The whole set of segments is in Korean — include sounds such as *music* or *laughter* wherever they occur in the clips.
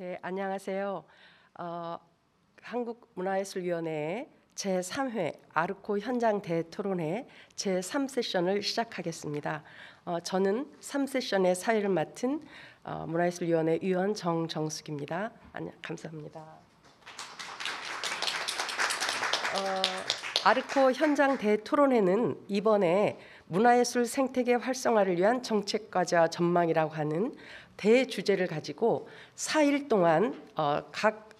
네, 안녕하세요. 어, 한국문화예술위원회 제3회 아르코 현장 대토론회 제3세션을 시작하겠습니다. 어, 저는 3세션의 사회를 맡은 어, 문화예술위원회 위원 정정숙입니다. 안녕, 감사합니다. 어, 아르코 현장 대토론회는 이번에 문화예술 생태계 활성화를 위한 정책과자 전망이라고 하는 대주제를 가지고 4일 동안 어, 각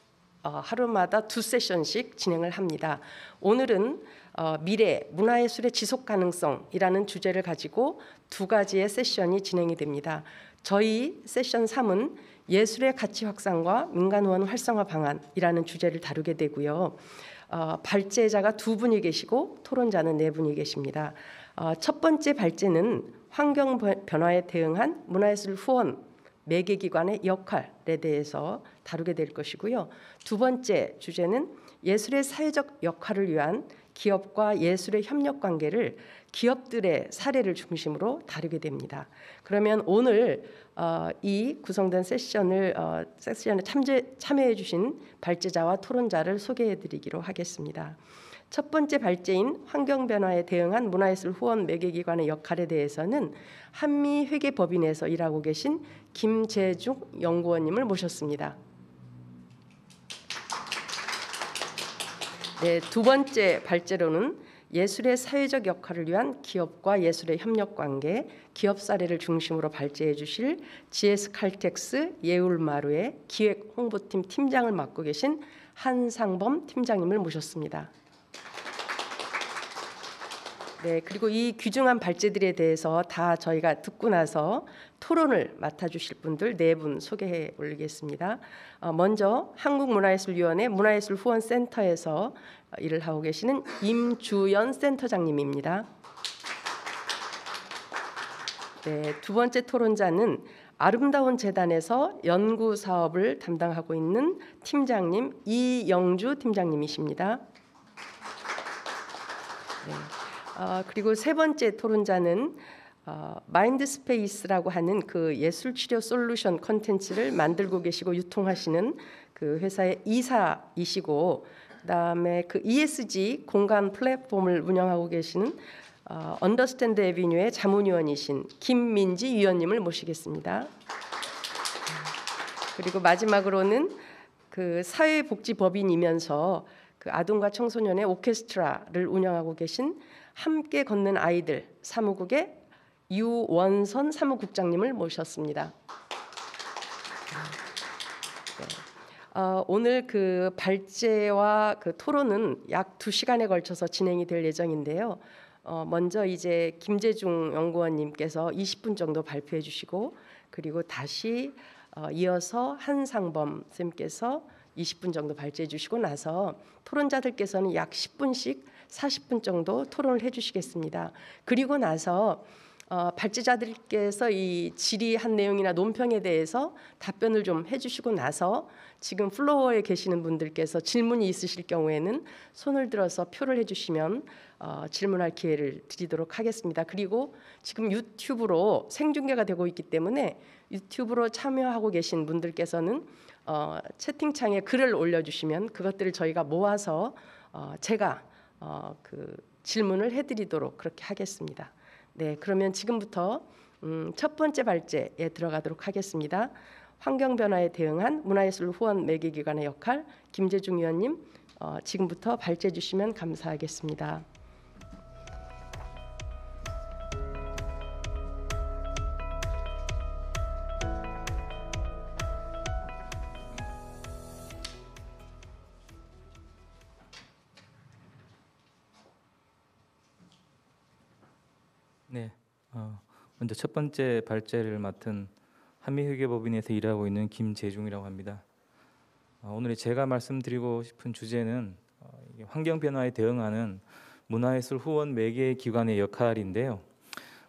어, 하루마다 두 세션씩 진행을 합니다. 오늘은 어, 미래 문화예술의 지속 가능성이라는 주제를 가지고 두 가지의 세션이 진행이 됩니다. 저희 세션 3은 예술의 가치 확산과 민간원 활성화 방안이라는 주제를 다루게 되고요. 어, 발제자가 두 분이 계시고 토론자는 네 분이 계십니다. 어, 첫 번째 발제는 환경 변화에 대응한 문화예술 후원 매개기관의 역할에 대해서 다루게 될 것이고요. 두 번째 주제는 예술의 사회적 역할을 위한 기업과 예술의 협력 관계를 기업들의 사례를 중심으로 다루게 됩니다. 그러면 오늘 어, 이 구성된 세션을 어, 세션에 참제, 참여해 주신 발제자와 토론자를 소개해 드리기로 하겠습니다. 첫 번째 발제인 환경 변화에 대응한 문화예술 후원 매개기관의 역할에 대해서는 한미 회계법인에서 일하고 계신 김재중 연구원님을 모셨습니다. 네, 두 번째 발제로는 예술의 사회적 역할을 위한 기업과 예술의 협력 관계, 기업 사례를 중심으로 발제해 주실 GS 칼텍스 예울마루의 기획 홍보팀 팀장을 맡고 계신 한상범 팀장님을 모셨습니다. 네, 그리고 이 귀중한 발제들에 대해서 다 저희가 듣고 나서 토론을 맡아주실 분들 네 분 소개해 올리겠습니다. 어, 먼저 한국문화예술위원회 문화예술 후원센터에서 일을 하고 계시는 임주연 센터장님입니다. 네, 두 번째 토론자는 아름다운 재단에서 연구 사업을 담당하고 있는 팀장님 이영주 팀장님이십니다. 네. 어, 그리고 세 번째 토론자는 어, 마인드스페이스라고 하는 그 예술 치료 솔루션 컨텐츠를 만들고 계시고 유통하시는 그 회사의 이사이시고 그다음에 그 ESG 공간 플랫폼을 운영하고 계시는 언더스탠드 어, 에비뉴의 자문위원이신 김민지 위원님을 모시겠습니다. 그리고 마지막으로는 그 사회복지법인이면서 그 아동과 청소년의 오케스트라를 운영하고 계신 함께 걷는 아이들 사무국의 유원선 사무국장님을 모셨습니다. 네. 어, 오늘 그 발제와 그 토론은 약 두시간에 걸쳐서 진행이 될 예정인데요. 어, 먼저 이제 김재중 연구원님께서 20분 정도 발표해 주시고 그리고 다시 어, 이어서 한상범 쌤께서 20분 정도 발제해 주시고 나서 토론자들께서는 약 10분씩 40분 정도 토론을 해주시겠습니다. 그리고 나서 어, 발제자들께서 이 질의한 내용이나 논평에 대해서 답변을 좀 해주시고 나서 지금 플로어에 계시는 분들께서 질문이 있으실 경우에는 손을 들어서 표를 해주시면 어, 질문할 기회를 드리도록 하겠습니다. 그리고 지금 유튜브로 생중계가 되고 있기 때문에 유튜브로 참여하고 계신 분들께서는 어, 채팅창에 글을 올려주시면 그것들을 저희가 모아서 어, 제가 어, 그 질문을 해드리도록 그렇게 하겠습니다. 네, 그러면 지금부터 음, 첫 번째 발제에 들어가도록 하겠습니다. 환경 변화에 대응한 문화예술 후원 매개기관의 역할 김재중 위원님 어, 지금부터 발제 주시면 감사하겠습니다. 먼저 첫 번째 발제를 맡은 한미회계법인에서 일하고 있는 김재중이라고 합니다. 어, 오늘 제가 말씀드리고 싶은 주제는 어, 환경 변화에 대응하는 문화예술 후원 매개 기관의 역할인데요.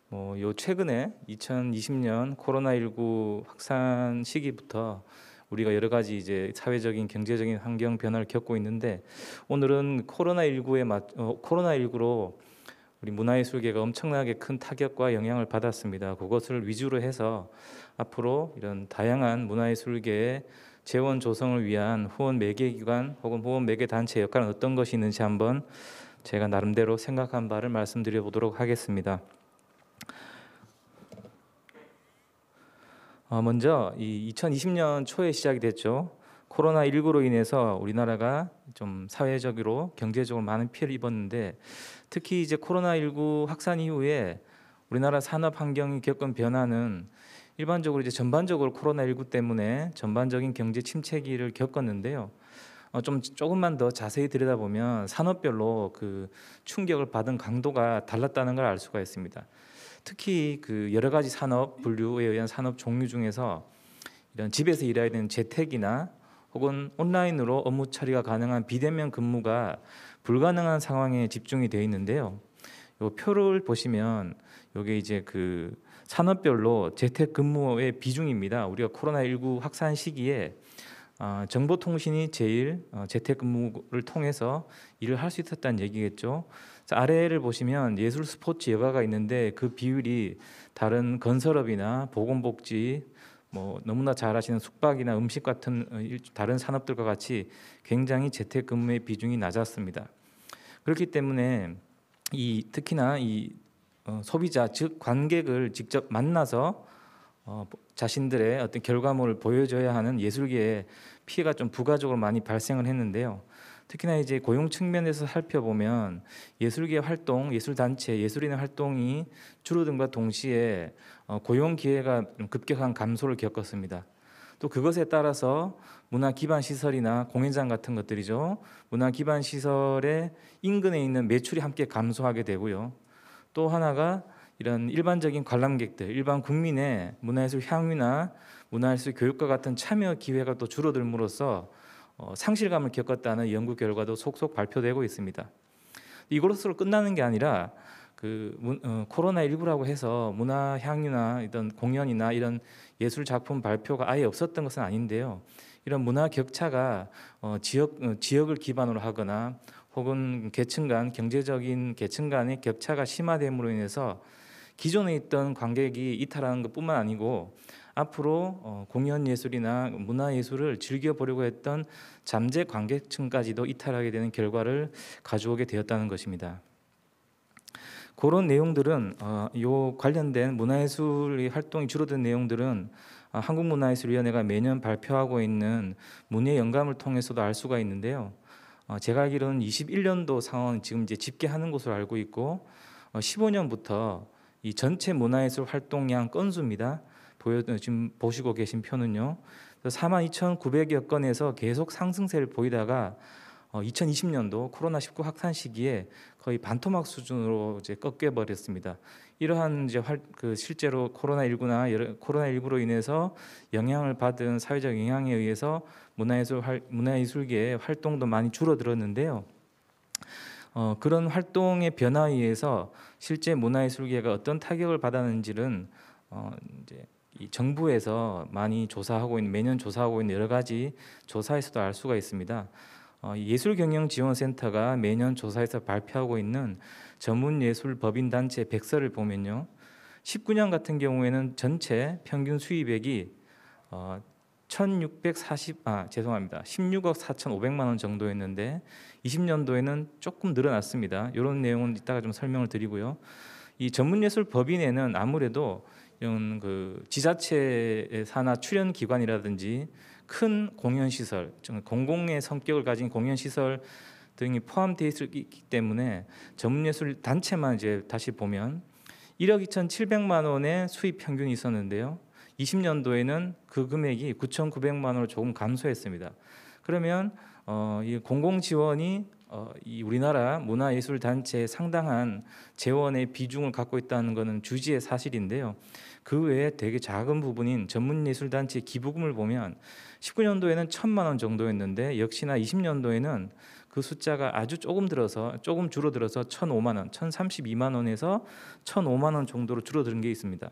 뭐, 요 최근에 2020년 코로나19 확산 시기부터 우리가 여러 가지 이제 사회적인 경제적인 환경 변화를 겪고 있는데 오늘은 코로나19에 맞 어, 코로나19로 우리 문화예술계가 엄청나게 큰 타격과 영향을 받았습니다. 그것을 위주로 해서 앞으로 이런 다양한 문화예술계의 재원 조성을 위한 후원 매개기관 혹은 후원 매개단체 역할은 어떤 것이 있는지 한번 제가 나름대로 생각한 바를 말씀드려 보도록 하겠습니다. 어, 먼저 이 2020년 초에 시작이 됐죠. 코로나 19로 인해서 우리나라가 좀 사회적으로 경제적으로 많은 피해를 입었는데 특히 이제 코로나19 확산 이후에 우리나라 산업 환경이 겪은 변화는 일반적으로 이제 전반적으로 코로나19 때문에 전반적인 경제 침체기를 겪었는데요. 어, 좀 조금만 더 자세히 들여다보면 산업별로 그 충격을 받은 강도가 달랐다는 걸 알 수가 있습니다. 특히 그 여러 가지 산업 분류에 의한 산업 종류 중에서 이런 집에서 일해야 되는 재택이나 혹은 온라인으로 업무 처리가 가능한 비대면 근무가 불가능한 상황에 집중이 돼 있는데요. 요 표를 보시면 요게 이제 그 산업별로 재택근무의 비중입니다. 우리가 코로나19 확산 시기에 어, 정보통신이 제일 어, 재택근무를 통해서 일을 할 수 있었다는 얘기겠죠. 아래를 보시면 예술 스포츠 여가가 있는데 그 비율이 다른 건설업이나 보건복지 뭐 너무나 잘 아시는 숙박이나 음식 같은 어, 다른 산업들과 같이 굉장히 재택근무의 비중이 낮았습니다. 그렇기 때문에 이 특히나 이 어, 소비자 즉 관객을 직접 만나서 어, 자신들의 어떤 결과물을 보여줘야 하는 예술계의 피해가 좀 부가적으로 많이 발생을 했는데요. 특히나 이제 고용 측면에서 살펴보면 예술계 활동, 예술 단체, 예술인의 활동이 줄어듦과 동시에 어, 고용 기회가 급격한 감소를 겪었습니다. 또 그것에 따라서 문화 기반 시설이나 공연장 같은 것들이죠. 문화 기반 시설의 인근에 있는 매출이 함께 감소하게 되고요. 또 하나가 이런 일반적인 관람객들, 일반 국민의 문화예술 향유나 문화예술 교육과 같은 참여 기회가 또 줄어들므로써 어, 상실감을 겪었다는 연구 결과도 속속 발표되고 있습니다. 이걸로 끝나는 게 아니라 그 어, 코로나 19라고 해서 문화 향유나 이런 공연이나 이런 예술 작품 발표가 아예 없었던 것은 아닌데요. 이런 문화 격차가 어, 지역 어, 지역을 기반으로 하거나 혹은 계층 간 경제적인 계층 간의 격차가 심화됨으로 인해서 기존에 있던 관객이 이탈하는 것뿐만 아니고 앞으로 어, 공연 예술이나 문화 예술을 즐겨 보려고 했던 잠재 관객층까지도 이탈하게 되는 결과를 가져오게 되었다는 것입니다. 그런 내용들은 어, 요 관련된 문화예술 활동이 줄어든 내용들은 어, 한국문화예술위원회가 매년 발표하고 있는 문예 영감을 통해서도 알 수가 있는데요. 어, 제가 알기로는 21년도 상황 지금 이제 집계하는 것으로 알고 있고 어, 15년부터 이 전체 문화예술 활동량 건수입니다. 보여 어, 지금 보시고 계신 표는요. 42,900여 건에서 계속 상승세를 보이다가 2020년도 어, 코로나19 확산 시기에 거의 반토막 수준으로 이제 꺾여 버렸습니다. 이러한 이제 활, 그 실제로 코로나19나 여러, 코로나19로 인해서 영향을 받은 사회적 영향에 의해서 문화예술 활, 문화예술계의 활동도 많이 줄어들었는데요. 어, 그런 활동의 변화에 의해서 실제 문화예술계가 어떤 타격을 받았는지는 어, 이제 정부에서 많이 조사하고 있는 매년 조사하고 있는 여러 가지 조사에서도 알 수가 있습니다. 어, 예술경영지원센터가 매년 조사해서 발표하고 있는 전문예술법인단체 백서를 보면요. 19년 같은 경우에는 전체 평균 수입액이 1640, 어, 아, 죄송합니다. 16억 4,500만 원 정도였는데 20년도에는 조금 늘어났습니다. 이런 내용은 이따가 좀 설명을 드리고요. 이 전문예술법인에는 아무래도 이런 그 지자체 산하 출연 기관이라든지 큰 공연 시설, 공공의 성격을 가진 공연 시설 등이 포함되어 있기 때문에 전문예술 단체만 이제 다시 보면 1억 2,700만 원의 수입 평균이 있었는데요. 20년도에는 그 금액이 9,900만 원으로 조금 감소했습니다. 그러면 어, 이 공공 지원이 어, 이 우리나라 문화예술 단체에 상당한 재원의 비중을 갖고 있다는 것은 주지의 사실인데요. 그 외에 되게 작은 부분인 전문예술 단체 기부금을 보면 19년도에는 천만 원 정도였는데 역시나 20년도에는 그 숫자가 아주 조금 들어서 조금 줄어들어서 1,005만 원, 1,032만 원에서 1,005만 원 정도로 줄어드는 게 있습니다.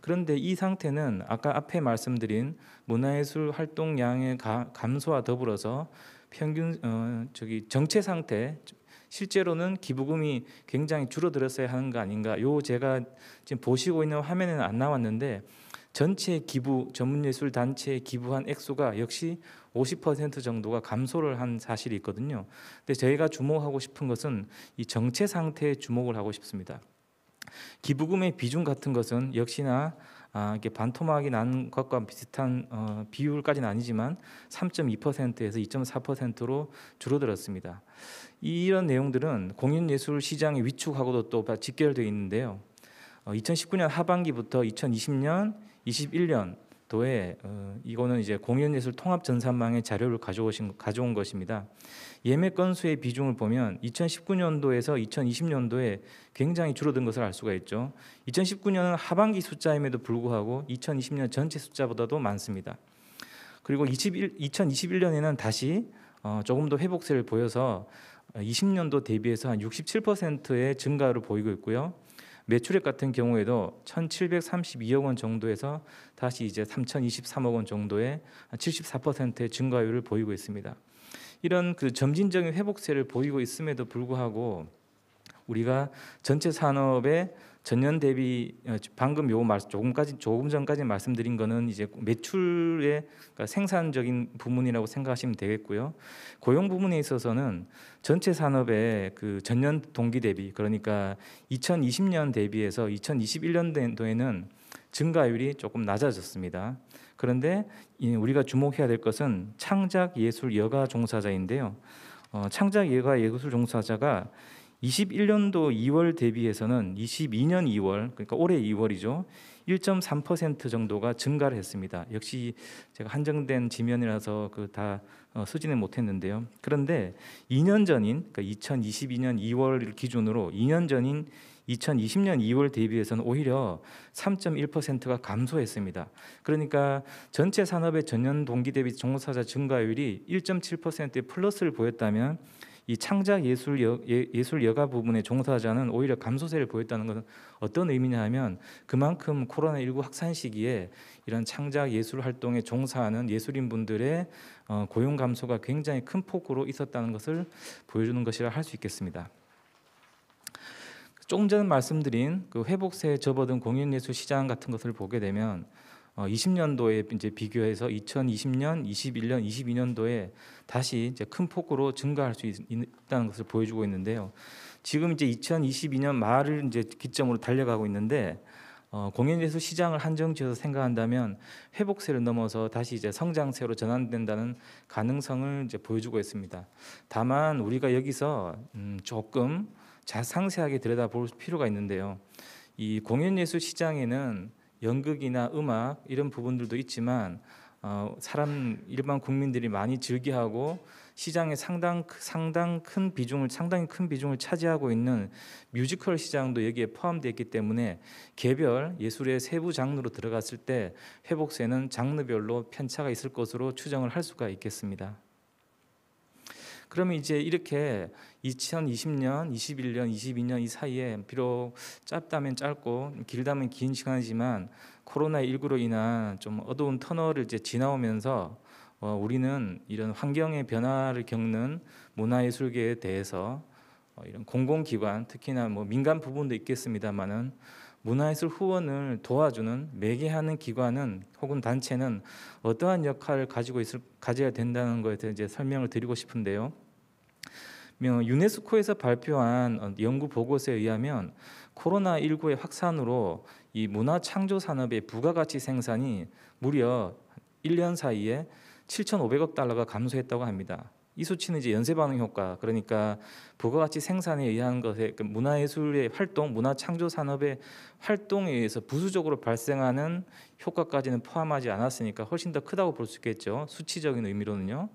그런데 이 상태는 아까 앞에 말씀드린 문화예술 활동량의 감소와 더불어서 평균 어, 저기 정체 상태 실제로는 기부금이 굉장히 줄어들었어야 하는 거 아닌가. 요 제가 지금 보시고 있는 화면에는 안 나왔는데 전체 기부 전문예술 단체에 기부한 액수가 역시 50% 정도가 감소를 한 사실이 있거든요. 근데 저희가 주목하고 싶은 것은 이 정체 상태에 주목을 하고 싶습니다. 기부금의 비중 같은 것은 역시나 아, 이게 반토막이 난 것과 비슷한 어, 비율까지는 아니지만 3.2%에서 2.4%로 줄어들었습니다. 이런 내용들은 공연예술 시장의 위축하고도 또 직결되어 있는데요. 2019년 어, 하반기부터 2020년 21년도에 어, 이거는 이제 공연예술 통합 전산망의 자료를 가져오신 가져온 것입니다. 예매 건수의 비중을 보면 2019년도에서 2020년도에 굉장히 줄어든 것을 알 수가 있죠. 2019년은 하반기 숫자임에도 불구하고 2020년 전체 숫자보다도 많습니다. 그리고 21, 2021년에는 다시 어, 조금 더 회복세를 보여서 20년도 대비해서 한 67%의 증가를 보이고 있고요. 매출액 같은 경우에도 1,732억 원 정도에서 다시 이제 3,023억 원 정도의 74%의 증가율을 보이고 있습니다. 이런 그 점진적인 회복세를 보이고 있음에도 불구하고 우리가 전체 산업의 전년 대비 어, 방금 요 말 조금까지 조금 전까지 말씀드린 거는 이제 매출의 그러니까 생산적인 부문이라고 생각하시면 되겠고요. 고용 부문에 있어서는 전체 산업의 그 전년 동기 대비 그러니까 2020년 대비해서 2021년도에는 증가율이 조금 낮아졌습니다. 그런데 우리가 주목해야 될 것은 창작 예술 여가 종사자인데요. 어, 창작 예가 예술 종사자가 21년도 2월 대비해서는 22년 2월 그러니까 올해 2월이죠. 1.3% 정도가 증가를 했습니다. 역시 제가 한정된 지면이라서 그다 어, 수진을 못했는데요. 그런데 2년 전인 그러니까 2022년 2월을 기준으로 2년 전인 2020년 2월 대비해서는 오히려 3.1%가 감소했습니다. 그러니까 전체 산업의 전년 동기 대비 종사자 증가율이 1.7%의 플러스를 보였다면 이 창작 예술 여, 예, 예술 여가 부분에 종사자는 오히려 감소세를 보였다는 것은 어떤 의미냐 하면 그만큼 코로나19 확산 시기에 이런 창작 예술 활동에 종사하는 예술인분들의 어, 고용 감소가 굉장히 큰 폭으로 있었다는 것을 보여주는 것이라 할 수 있겠습니다. 조금 전 말씀드린 그 회복세에 접어든 공연예술 시장 같은 것을 보게 되면 20년도에 어, 이제 비교해서 2020년, 21년, 22년도에 다시 이제 큰 폭으로 증가할 수 있, 다는 것을 보여주고 있는데요. 지금 이제 2022년 말을 이제 기점으로 달려가고 있는데 어, 공연예술 시장을 한정지어서 생각한다면 회복세를 넘어서 다시 이제 성장세로 전환된다는 가능성을 이제 보여주고 있습니다. 다만 우리가 여기서 음, 조금 자 상세하게 들여다볼 필요가 있는데요. 이 공연예술 시장에는 연극이나 음악 이런 부분들도 있지만 어, 사람 일반 국민들이 많이 즐기하고 시장에 상당 상당 큰 비중을 상당히 큰 비중을 차지하고 있는 뮤지컬 시장도 여기에 포함되어 있기 때문에 개별 예술의 세부 장르로 들어갔을 때 회복세는 장르별로 편차가 있을 것으로 추정을 할 수가 있겠습니다. 그러면 이제 이렇게 2020년, 21년, 22년 이 사이에 비록 짧다면 짧고 길다면 긴 시간이지만 코로나 19로 인한 좀 어두운 터널을 이제 지나오면서 어, 우리는 이런 환경의 변화를 겪는 문화예술계에 대해서 어, 이런 공공기관 특히나 뭐 민간 부분도 있겠습니다만은 문화예술 후원을 도와주는 매개하는 기관은 혹은 단체는 어떠한 역할을 가지고 있을 가져야 된다는 것에 대해 이제 설명을 드리고 싶은데요. 유네스코에서 발표한 어, 연구 보고서에 의하면 코로나 19의 확산으로 이 문화 창조 산업의 부가가치 생산이 무려 1년 사이에 7,500억 달러가 감소했다고 합니다. 이 수치는 이제 연쇄 반응 효과 그러니까 부가가치 생산에 의한 것에 그 문화예술의 활동, 문화 창조 산업의 활동에 의해서 부수적으로 발생하는 효과까지는 포함하지 않았으니까 훨씬 더 크다고 볼 수 있겠죠. 수치적인 의미로는요.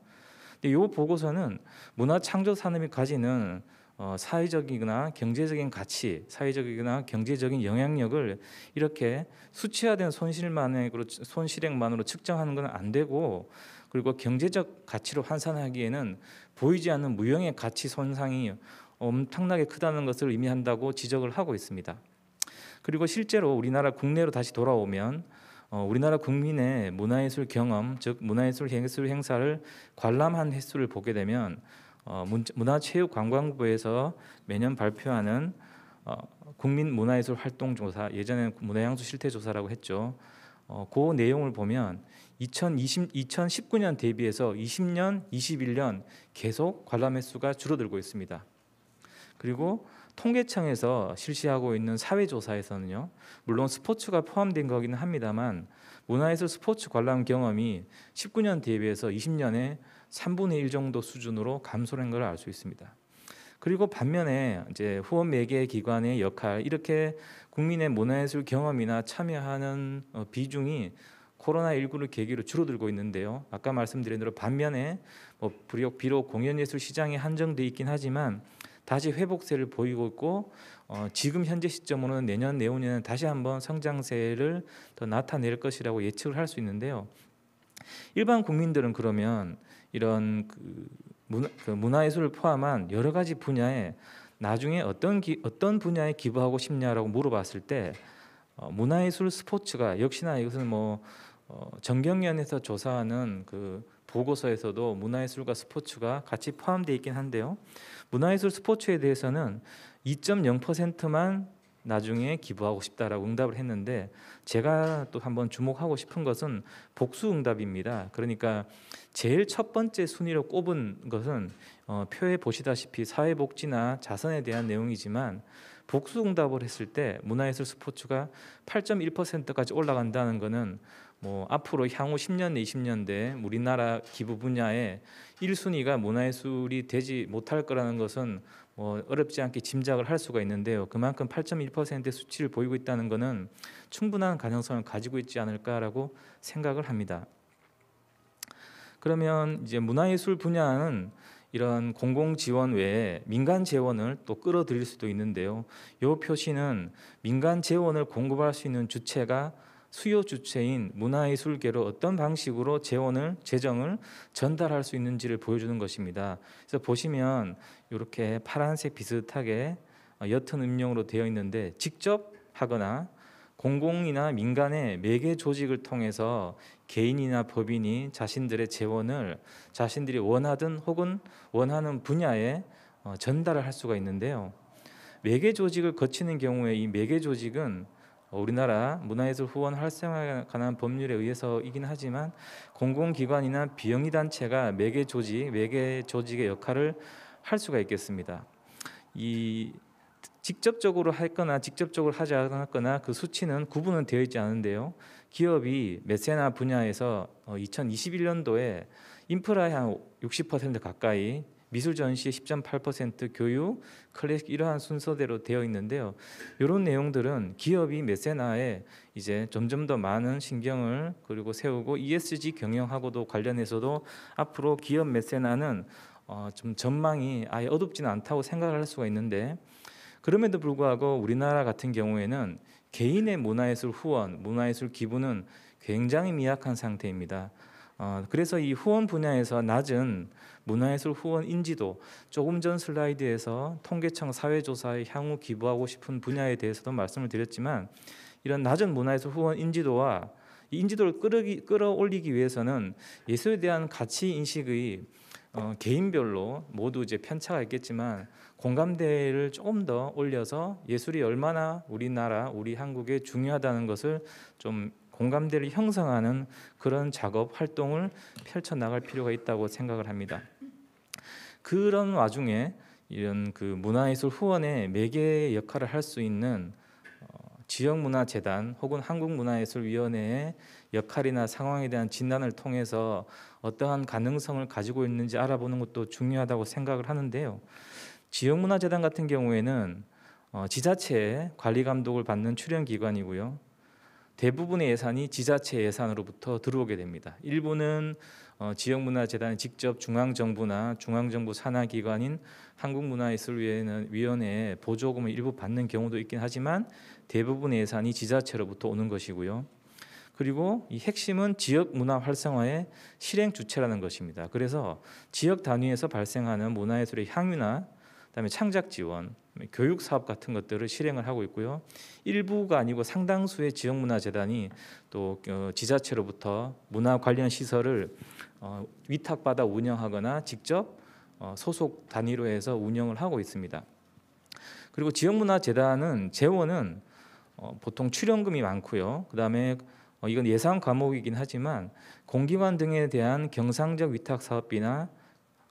근데 이 보고서는 문화 창조 산업이 가지는 어, 사회적이거나 경제적인 가치, 사회적이거나 경제적인 영향력을 이렇게 수치화된 손실만으로 손실액만으로 측정하는 것은 안 되고 그리고 경제적 가치로 환산하기에는 보이지 않는 무형의 가치 손상이 엄청나게 크다는 것을 의미한다고 지적을 하고 있습니다. 그리고 실제로 우리나라 국내로 다시 돌아오면 어, 우리나라 국민의 문화예술 경험, 즉 문화예술 예술 행사를 관람한 횟수를 보게 되면 어, 문화체육관광부에서 매년 발표하는 어, 국민 문화예술 활동 조사, 예전에는 문화향수 실태 조사라고 했죠. 어, 그 내용을 보면 2020, 2019년 대비해서 20년, 21년 계속 관람 횟수가 줄어들고 있습니다. 그리고 통계청에서 실시하고 있는 사회조사에서는요, 물론 스포츠가 포함된 거긴 합니다만 문화예술 스포츠 관람 경험이 19년 대비해서 20년에 3분의 1 정도 수준으로 감소된 걸 알 수 있습니다. 그리고 반면에 이제 후원 매개 기관의 역할 이렇게 국민의 문화예술 경험이나 참여하는 어, 비중이 코로나19를 계기로 줄어들고 있는데요. 아까 말씀드린 대로 반면에 뭐 비록 공연예술 시장이 한정돼 있긴 하지만 다시 회복세를 보이고 있고 어, 지금 현재 시점으로는 내년 내후년에 다시 한번 성장세를 더 나타낼 것이라고 예측을 할 수 있는데요. 일반 국민들은 그러면 이런 그 문화, 그 문화예술을 포함한 여러 가지 분야에 나중에 어떤 기, 어떤 분야에 기부하고 싶냐라고 물어봤을 때 어, 문화예술 스포츠가 역시나 이것은 뭐 어, 정경련에서 조사하는 그 보고서에서도 문화예술과 스포츠가 같이 포함되어 있긴 한데요. 문화예술 스포츠에 대해서는 2.0%만 나중에 기부하고 싶다라고 응답을 했는데 제가 또 한번 주목하고 싶은 것은 복수 응답입니다. 그러니까 제일 첫 번째 순위로 꼽은 것은 어, 표에 보시다시피 사회복지나 자선에 대한 내용이지만 복수 응답을 했을 때 문화예술 스포츠가 8.1%까지 올라간다는 것은 뭐 앞으로 향후 10년, 20년대 우리나라 기부 분야에 1순위가 문화예술이 되지 못할 거라는 것은 뭐 어렵지 않게 짐작을 할 수가 있는데요. 그만큼 8.1%의 수치를 보이고 있다는 것은 충분한 가능성을 가지고 있지 않을까라고 생각을 합니다. 그러면 이제 문화예술 분야는 이런 공공 지원 외에 민간 재원을 또 끌어들일 수도 있는데요. 이 표시는 민간 재원을 공급할 수 있는 주체가 수요 주체인 문화예술계로 어떤 방식으로 재원을 재정을 전달할 수 있는지를 보여주는 것입니다. 그래서 보시면 이렇게 파란색 비슷하게 어, 옅은 음영으로 되어 있는데 직접 하거나 공공이나 민간의 매개 조직을 통해서 개인이나 법인이 자신들의 재원을 자신들이 원하든 혹은 원하는 분야에 어, 전달을 할 수가 있는데요. 매개 조직을 거치는 경우에 이 매개 조직은 어, 우리나라 문화예술 후원 활성화에 관한 법률에 의해서이긴 하지만 공공기관이나 비영리단체가 매개 조직, 매개 조직의 역할을 할 수가 있겠습니다. 이 직접적으로 할거나 직접적으로 하지 않았거나 그 수치는 구분은 되어 있지 않은데요. 기업이 메세나 분야에서 2021년도에 인프라의 한60% 가까이 미술 전시의 10.8%, 교육, 클래식 이러한 순서대로 되어 있는데요. 이런 내용들은 기업이 메세나에 이제 점점 더 많은 신경을 그리고 세우고 ESG 경영하고도 관련해서도 앞으로 기업 메세나는 어, 좀 전망이 아예 어둡지는 않다고 생각할 수가 있는데 그럼에도 불구하고 우리나라 같은 경우에는 개인의 문화예술 후원, 문화예술 기부는 굉장히 미약한 상태입니다. 어, 그래서 이 후원 분야에서 낮은 문화예술 후원 인지도 조금 전 슬라이드에서 통계청 사회조사에 향후 기부하고 싶은 분야에 대해서도 말씀을 드렸지만 이런 낮은 문화예술 후원 인지도와 이 인지도를 끌어기, 끌어올리기 위해서는 예술에 대한 가치 인식의 어, 개인별로 모두 이제 편차가 있겠지만 공감대를 조금 더 올려서 예술이 얼마나 우리나라 우리 한국에 중요하다는 것을 좀 공감대를 형성하는 그런 작업 활동을 펼쳐 나갈 필요가 있다고 생각을 합니다. 그런 와중에 이런 그 문화예술 후원의 매개 의 역할을 할 수 있는 어, 지역문화재단 혹은 한국문화예술위원회의 역할이나 상황에 대한 진단을 통해서 어떠한 가능성을 가지고 있는지 알아보는 것도 중요하다고 생각을 하는데요. 지역문화재단 같은 경우에는 어, 지자체의 관리 감독을 받는 출연 기관이고요. 대부분의 예산이 지자체 예산으로부터 들어오게 됩니다. 일부는 어, 지역문화재단이 직접 중앙정부나 중앙정부 산하기관인 한국문화예술위원회의 보조금을 일부 받는 경우도 있긴 하지만 대부분의 예산이 지자체로부터 오는 것이고요. 그리고 이 핵심은 지역 문화 활성화의 실행 주체라는 것입니다. 그래서 지역 단위에서 발생하는 문화예술의 향유나 그다음에 창작 지원, 뭐 교육 사업 같은 것들을 실행을 하고 있고요. 일부가 아니고 상당수의 지역 문화 재단이 또 어, 지자체로부터 문화 관련 시설을 어, 위탁받아 운영하거나 직접 어, 소속 단위로 해서 운영을 하고 있습니다. 그리고 지역문화재단은 재원은 어, 보통 출연금이 많고요. 그다음에 어, 이건 예상 과목이긴 하지만 공기관 등에 대한 경상적 위탁 사업비나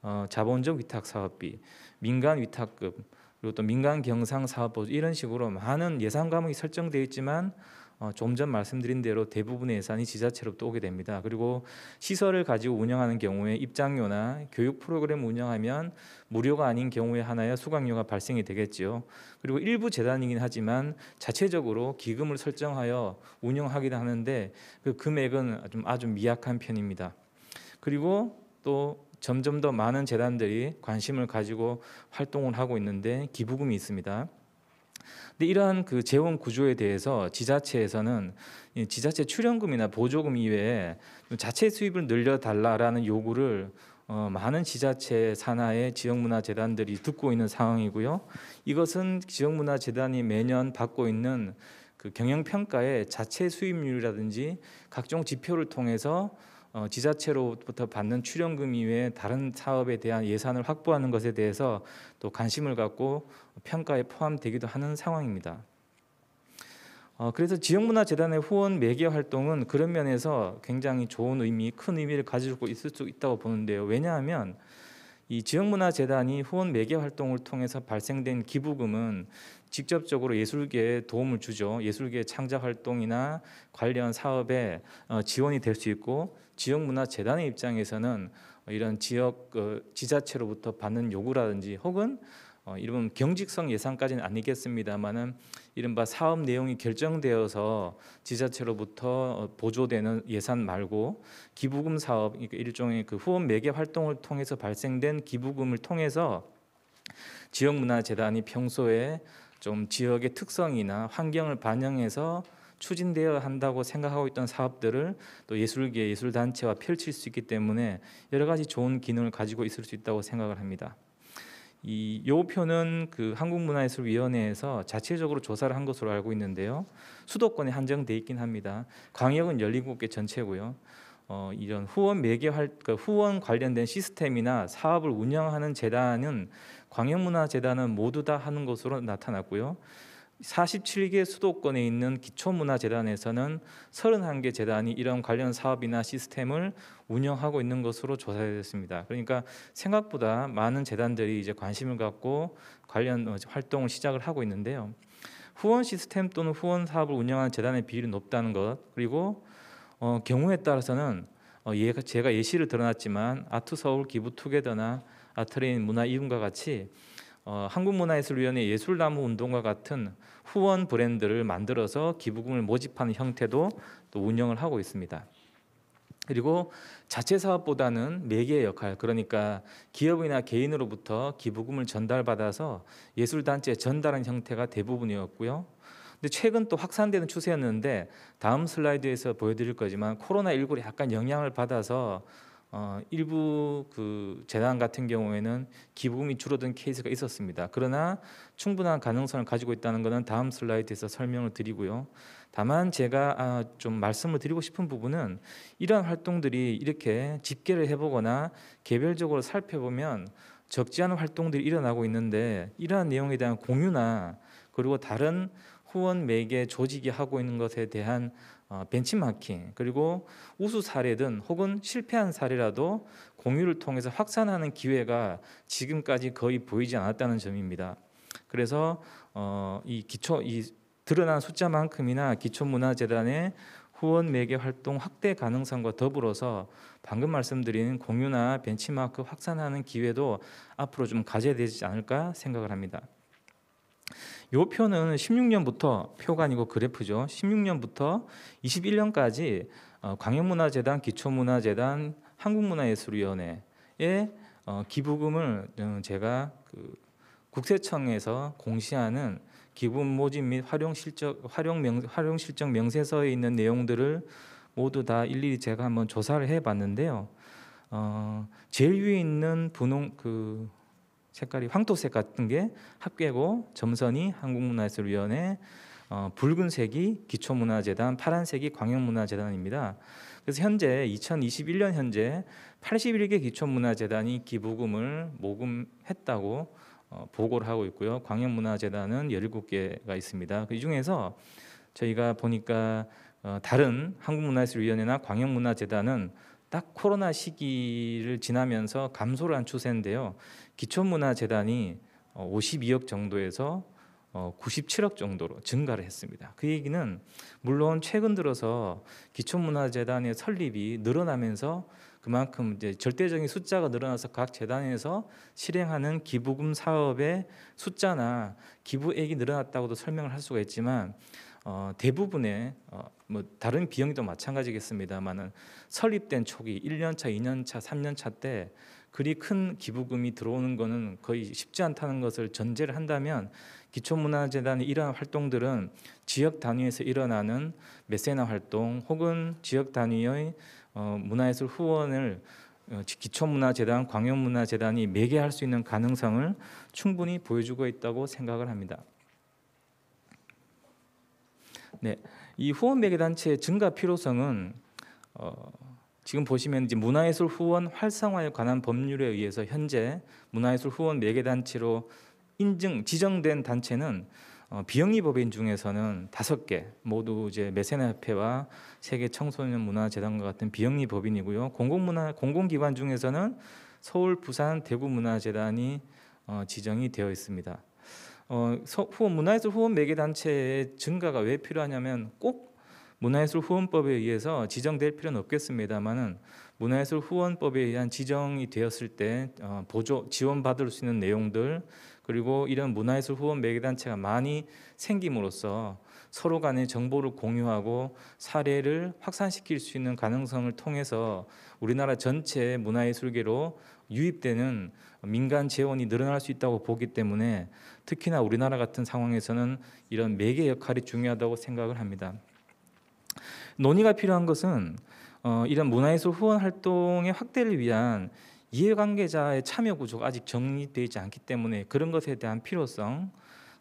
어, 자본적 위탁 사업비, 민간 위탁급 그리고 또 민간 경상 사업 이런 식으로 많은 예상 과목이 설정되어 있지만 어, 좀전 말씀드린 대로 대부분의 예산이 지자체로부터 오게 됩니다. 그리고 시설을 가지고 운영하는 경우에 입장료나 교육 프로그램 운영하면 무료가 아닌 경우에 하나야 수강료가 발생이 되겠지요. 그리고 일부 재단이긴 하지만 자체적으로 기금을 설정하여 운영하기도 하는데 그 금액은 좀 아주 미약한 편입니다. 그리고 또 점점 더 많은 재단들이 관심을 가지고 활동을 하고 있는데 기부금이 있습니다. 근데 이러한 그 재원 구조에 대해서 지자체에서는 지자체 출연금이나 보조금 이외에 자체 수입을 늘려달라라는 요구를 어, 많은 지자체 산하의 지역문화재단들이 듣고 있는 상황이고요. 이것은 지역문화재단이 매년 받고 있는 그 경영평가의 자체 수입률이라든지 각종 지표를 통해서 어, 지자체로부터 받는 출연금 이외에 다른 사업에 대한 예산을 확보하는 것에 대해서 또 관심을 갖고 평가에 포함되기도 하는 상황입니다. 어, 그래서 지역문화재단의 후원 매개 활동은 그런 면에서 굉장히 좋은 의미, 큰 의미를 가지고 있을 수 있다고 보는데요. 왜냐하면 이 지역문화재단이 후원 매개 활동을 통해서 발생된 기부금은 직접적으로 예술계에 도움을 주죠. 예술계 창작 활동이나 관련 사업에 어, 지원이 될 수 있고 지역문화재단의 입장에서는 이런 지역 그 지자체로부터 받는 요구라든지 혹은 어, 이런 경직성 예산까지는 아니겠습니다만은 이른바 사업 내용이 결정되어서 지자체로부터 어, 보조되는 예산 말고 기부금 사업 그러니까 일종의 그 후원 매개 활동을 통해서 발생된 기부금을 통해서 지역문화재단이 평소에 좀 지역의 특성이나 환경을 반영해서 추진되어야 한다고 생각하고 있던 사업들을 또 예술계 예술 단체와 펼칠 수 있기 때문에 여러 가지 좋은 기능을 가지고 있을 수 있다고 생각을 합니다. 이 요표는 그 한국문화예술위원회에서 자체적으로 조사를 한 것으로 알고 있는데요. 수도권에 한정돼 있긴 합니다. 광역은 17개 전체고요. 어, 이런 후원 매개 활그 후원 관련된 시스템이나 사업을 운영하는 재단은 광역문화재단은 모두 다 하는 것으로 나타났고요. 47개 수도권에 있는 기초문화재단에서는 31개 재단이 이런 관련 사업이나 시스템을 운영하고 있는 것으로 조사됐습니다. 그러니까 생각보다 많은 재단들이 이제 관심을 갖고 관련 어, 활동을 시작을 하고 있는데요. 후원 시스템 또는 후원 사업을 운영하는 재단의 비율이 높다는 것 그리고 어, 경우에 따라서는 어, 예, 제가 예시를 드러났지만 아트 서울 기부 투게더나 아트레인 문화 이음과 같이 어, 한국문화예술위원회 예술나무 운동과 같은 후원 브랜드를 만들어서 기부금을 모집하는 형태도 또 운영을 하고 있습니다. 그리고 자체 사업보다는 매개의 역할, 그러니까 기업이나 개인으로부터 기부금을 전달받아서 예술단체에 전달하 형태가 대부분이었고요. 근데 최근 또 확산되는 추세였는데 다음 슬라이드에서 보여드릴 거지만 코로나 19로 약간 영향을 받아서 어, 일부 그 재단 같은 경우에는 기부금이 줄어든 케이스가 있었습니다. 그러나 충분한 가능성을 가지고 있다는 것은 다음 슬라이드에서 설명을 드리고요. 다만 제가 아, 좀 말씀을 드리고 싶은 부분은 이런 활동들이 이렇게 집계를 해보거나 개별적으로 살펴보면 적지 않은 활동들이 일어나고 있는데 이러한 내용에 대한 공유나 그리고 다른 후원 매개 조직이 하고 있는 것에 대한 벤치마킹 어, 그리고 우수 사례든 혹은 실패한 사례라도 공유를 통해서 확산하는 기회가 지금까지 거의 보이지 않았다는 점입니다. 그래서 어, 이 기초 이 드러난 숫자만큼이나 기초문화재단의 후원 매개 활동 확대 가능성과 더불어서 방금 말씀드린 공유나 벤치마크 확산하는 기회도 앞으로 좀 가져야 되지 않을까 생각을 합니다. 요 표는 16년부터 표가 아니고 그래프죠. 16년부터 21년까지 어, 광역문화재단, 기초문화재단, 한국문화예술위원회의 어, 기부금을 어, 제가 그 국세청에서 공시하는 기부 모집 및 활용 실적 활용 명 활용 실적 명세서에 있는 내용들을 모두 다 일일이 제가 한번 조사를 해봤는데요. 어, 제일 위에 있는 분홍 그 색깔이 황토색 같은 게 합계고 점선이 한국문화예술위원회 어, 붉은색이 기초문화재단, 파란색이 광역문화재단입니다. 그래서 현재 2021년 현재 81개 기초문화재단이 기부금을 모금했다고 어, 보고를 하고 있고요. 광역문화재단은 17개가 있습니다. 그 중에서 저희가 보니까 어, 다른 한국문화예술위원회나 광역문화재단은 딱 코로나 시기를 지나면서 감소를 한 추세인데요. 기초문화재단이 52억 어, 정도에서 97억 어, 정도로 증가를 했습니다. 그 얘기는 물론 최근 들어서 기초문화재단의 설립이 늘어나면서 그만큼 이제 절대적인 숫자가 늘어나서 각 재단에서 실행하는 기부금 사업의 숫자나 기부액이 늘어났다고도 설명을 할 수가 있지만 어, 대부분의 어, 뭐 다른 비용도 마찬가지겠습니다만은 설립된 초기 1년차, 2년차, 3년차 때 그리 큰 기부금이 들어오는 것은 거의 쉽지 않다는 것을 전제를 한다면 기초문화재단의 이러한 활동들은 지역 단위에서 일어나는 메세나 활동 혹은 지역 단위의 어, 문화예술 후원을 어, 기초문화재단, 광역문화재단이 매개할 수 있는 가능성을 충분히 보여주고 있다고 생각을 합니다. 네, 이 후원 매개단체의 증가 필요성은 어, 지금 보시면 이제 문화예술 후원 활성화에 관한 법률에 의해서 현재 문화예술 후원 매개 단체로 인증 지정된 단체는 어, 비영리 법인 중에서는 다섯 개 모두 이제 메세나 협회와 세계 청소년 문화 재단과 같은 비영리 법인이고요. 공공문화 공공기관 중에서는 서울, 부산, 대구 문화 재단이 어, 지정이 되어 있습니다. 어, 후원 문화예술 후원 매개 단체의 증가가 왜 필요하냐면 꼭 문화예술 후원법에 의해서 지정될 필요는 없겠습니다만은 문화예술 후원법에 의한 지정이 되었을 때 어, 보조 지원 받을 수 있는 내용들 그리고 이런 문화예술 후원 매개단체가 많이 생김으로써 서로 간의 정보를 공유하고 사례를 확산시킬 수 있는 가능성을 통해서 우리나라 전체 문화예술계로 유입되는 민간 재원이 늘어날 수 있다고 보기 때문에 특히나 우리나라 같은 상황에서는 이런 매개 역할이 중요하다고 생각을 합니다. 논의가 필요한 것은 어, 이런 문화예술 후원 활동의 확대를 위한 이해관계자의 참여 구조가 아직 정립되어 있지 않기 때문에 그런 것에 대한 필요성,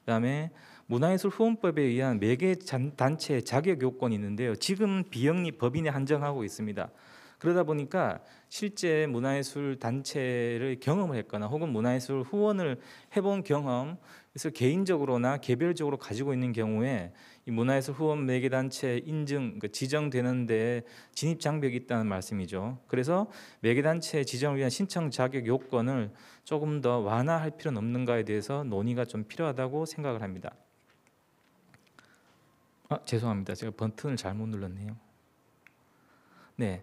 그다음에 문화예술 후원법에 의한 매개 단체 자격 요건이 있는데요. 지금 비영리 법인에 한정하고 있습니다. 그러다 보니까 실제 문화예술 단체를 경험을 했거나 혹은 문화예술 후원을 해본 경험, 그래서 개인적으로나 개별적으로 가지고 있는 경우에 문화예술 후원 매개단체 인증 그러니까 지정되는데 진입 장벽이 있다는 말씀이죠. 그래서 매개단체 지정을 위한 신청 자격 요건을 조금 더 완화할 필요는 없는가에 대해서 논의가 좀 필요하다고 생각을 합니다. 아, 죄송합니다. 제가 버튼을 잘못 눌렀네요. 네.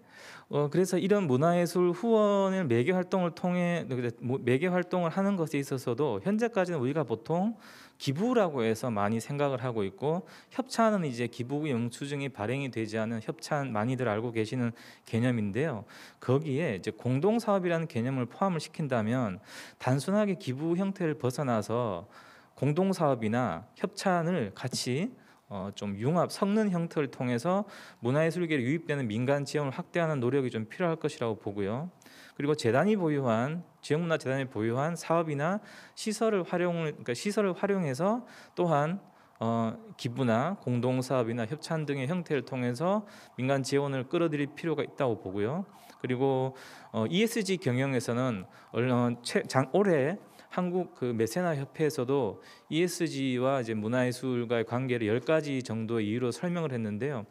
어, 그래서 이런 문화예술 후원을 매개 활동을 통해 뭐, 매개 활동을 하는 것에 있어서도 현재까지는 우리가 보통 기부라고 해서 많이 생각을 하고 있고 협찬은 이제 기부 영수증이 발행이 되지 않은 협찬 많이들 알고 계시는 개념인데요. 거기에 이제 공동 사업이라는 개념을 포함을 시킨다면 단순하게 기부 형태를 벗어나서 공동 사업이나 협찬을 같이 어, 좀 융합 섞는 형태를 통해서 문화예술계에 유입되는 민간 지원을 확대하는 노력이 좀 필요할 것이라고 보고요. 그리고 재단이 보유한 지역문화 재단이 보유한 사업이나 시설을 활용을 그러니까 시설을 활용해서 또한 어, 기부나 공동사업이나 협찬 등의 형태를 통해서 민간 지원을 끌어들일 필요가 있다고 보고요. 그리고 어, ESG 경영에서는 얼른 최, 장, 올해 한국 그 메세나 협회에서도 ESG와 이제 문화예술과의 관계를 열 가지 정도의 이유로 설명을 했는데요.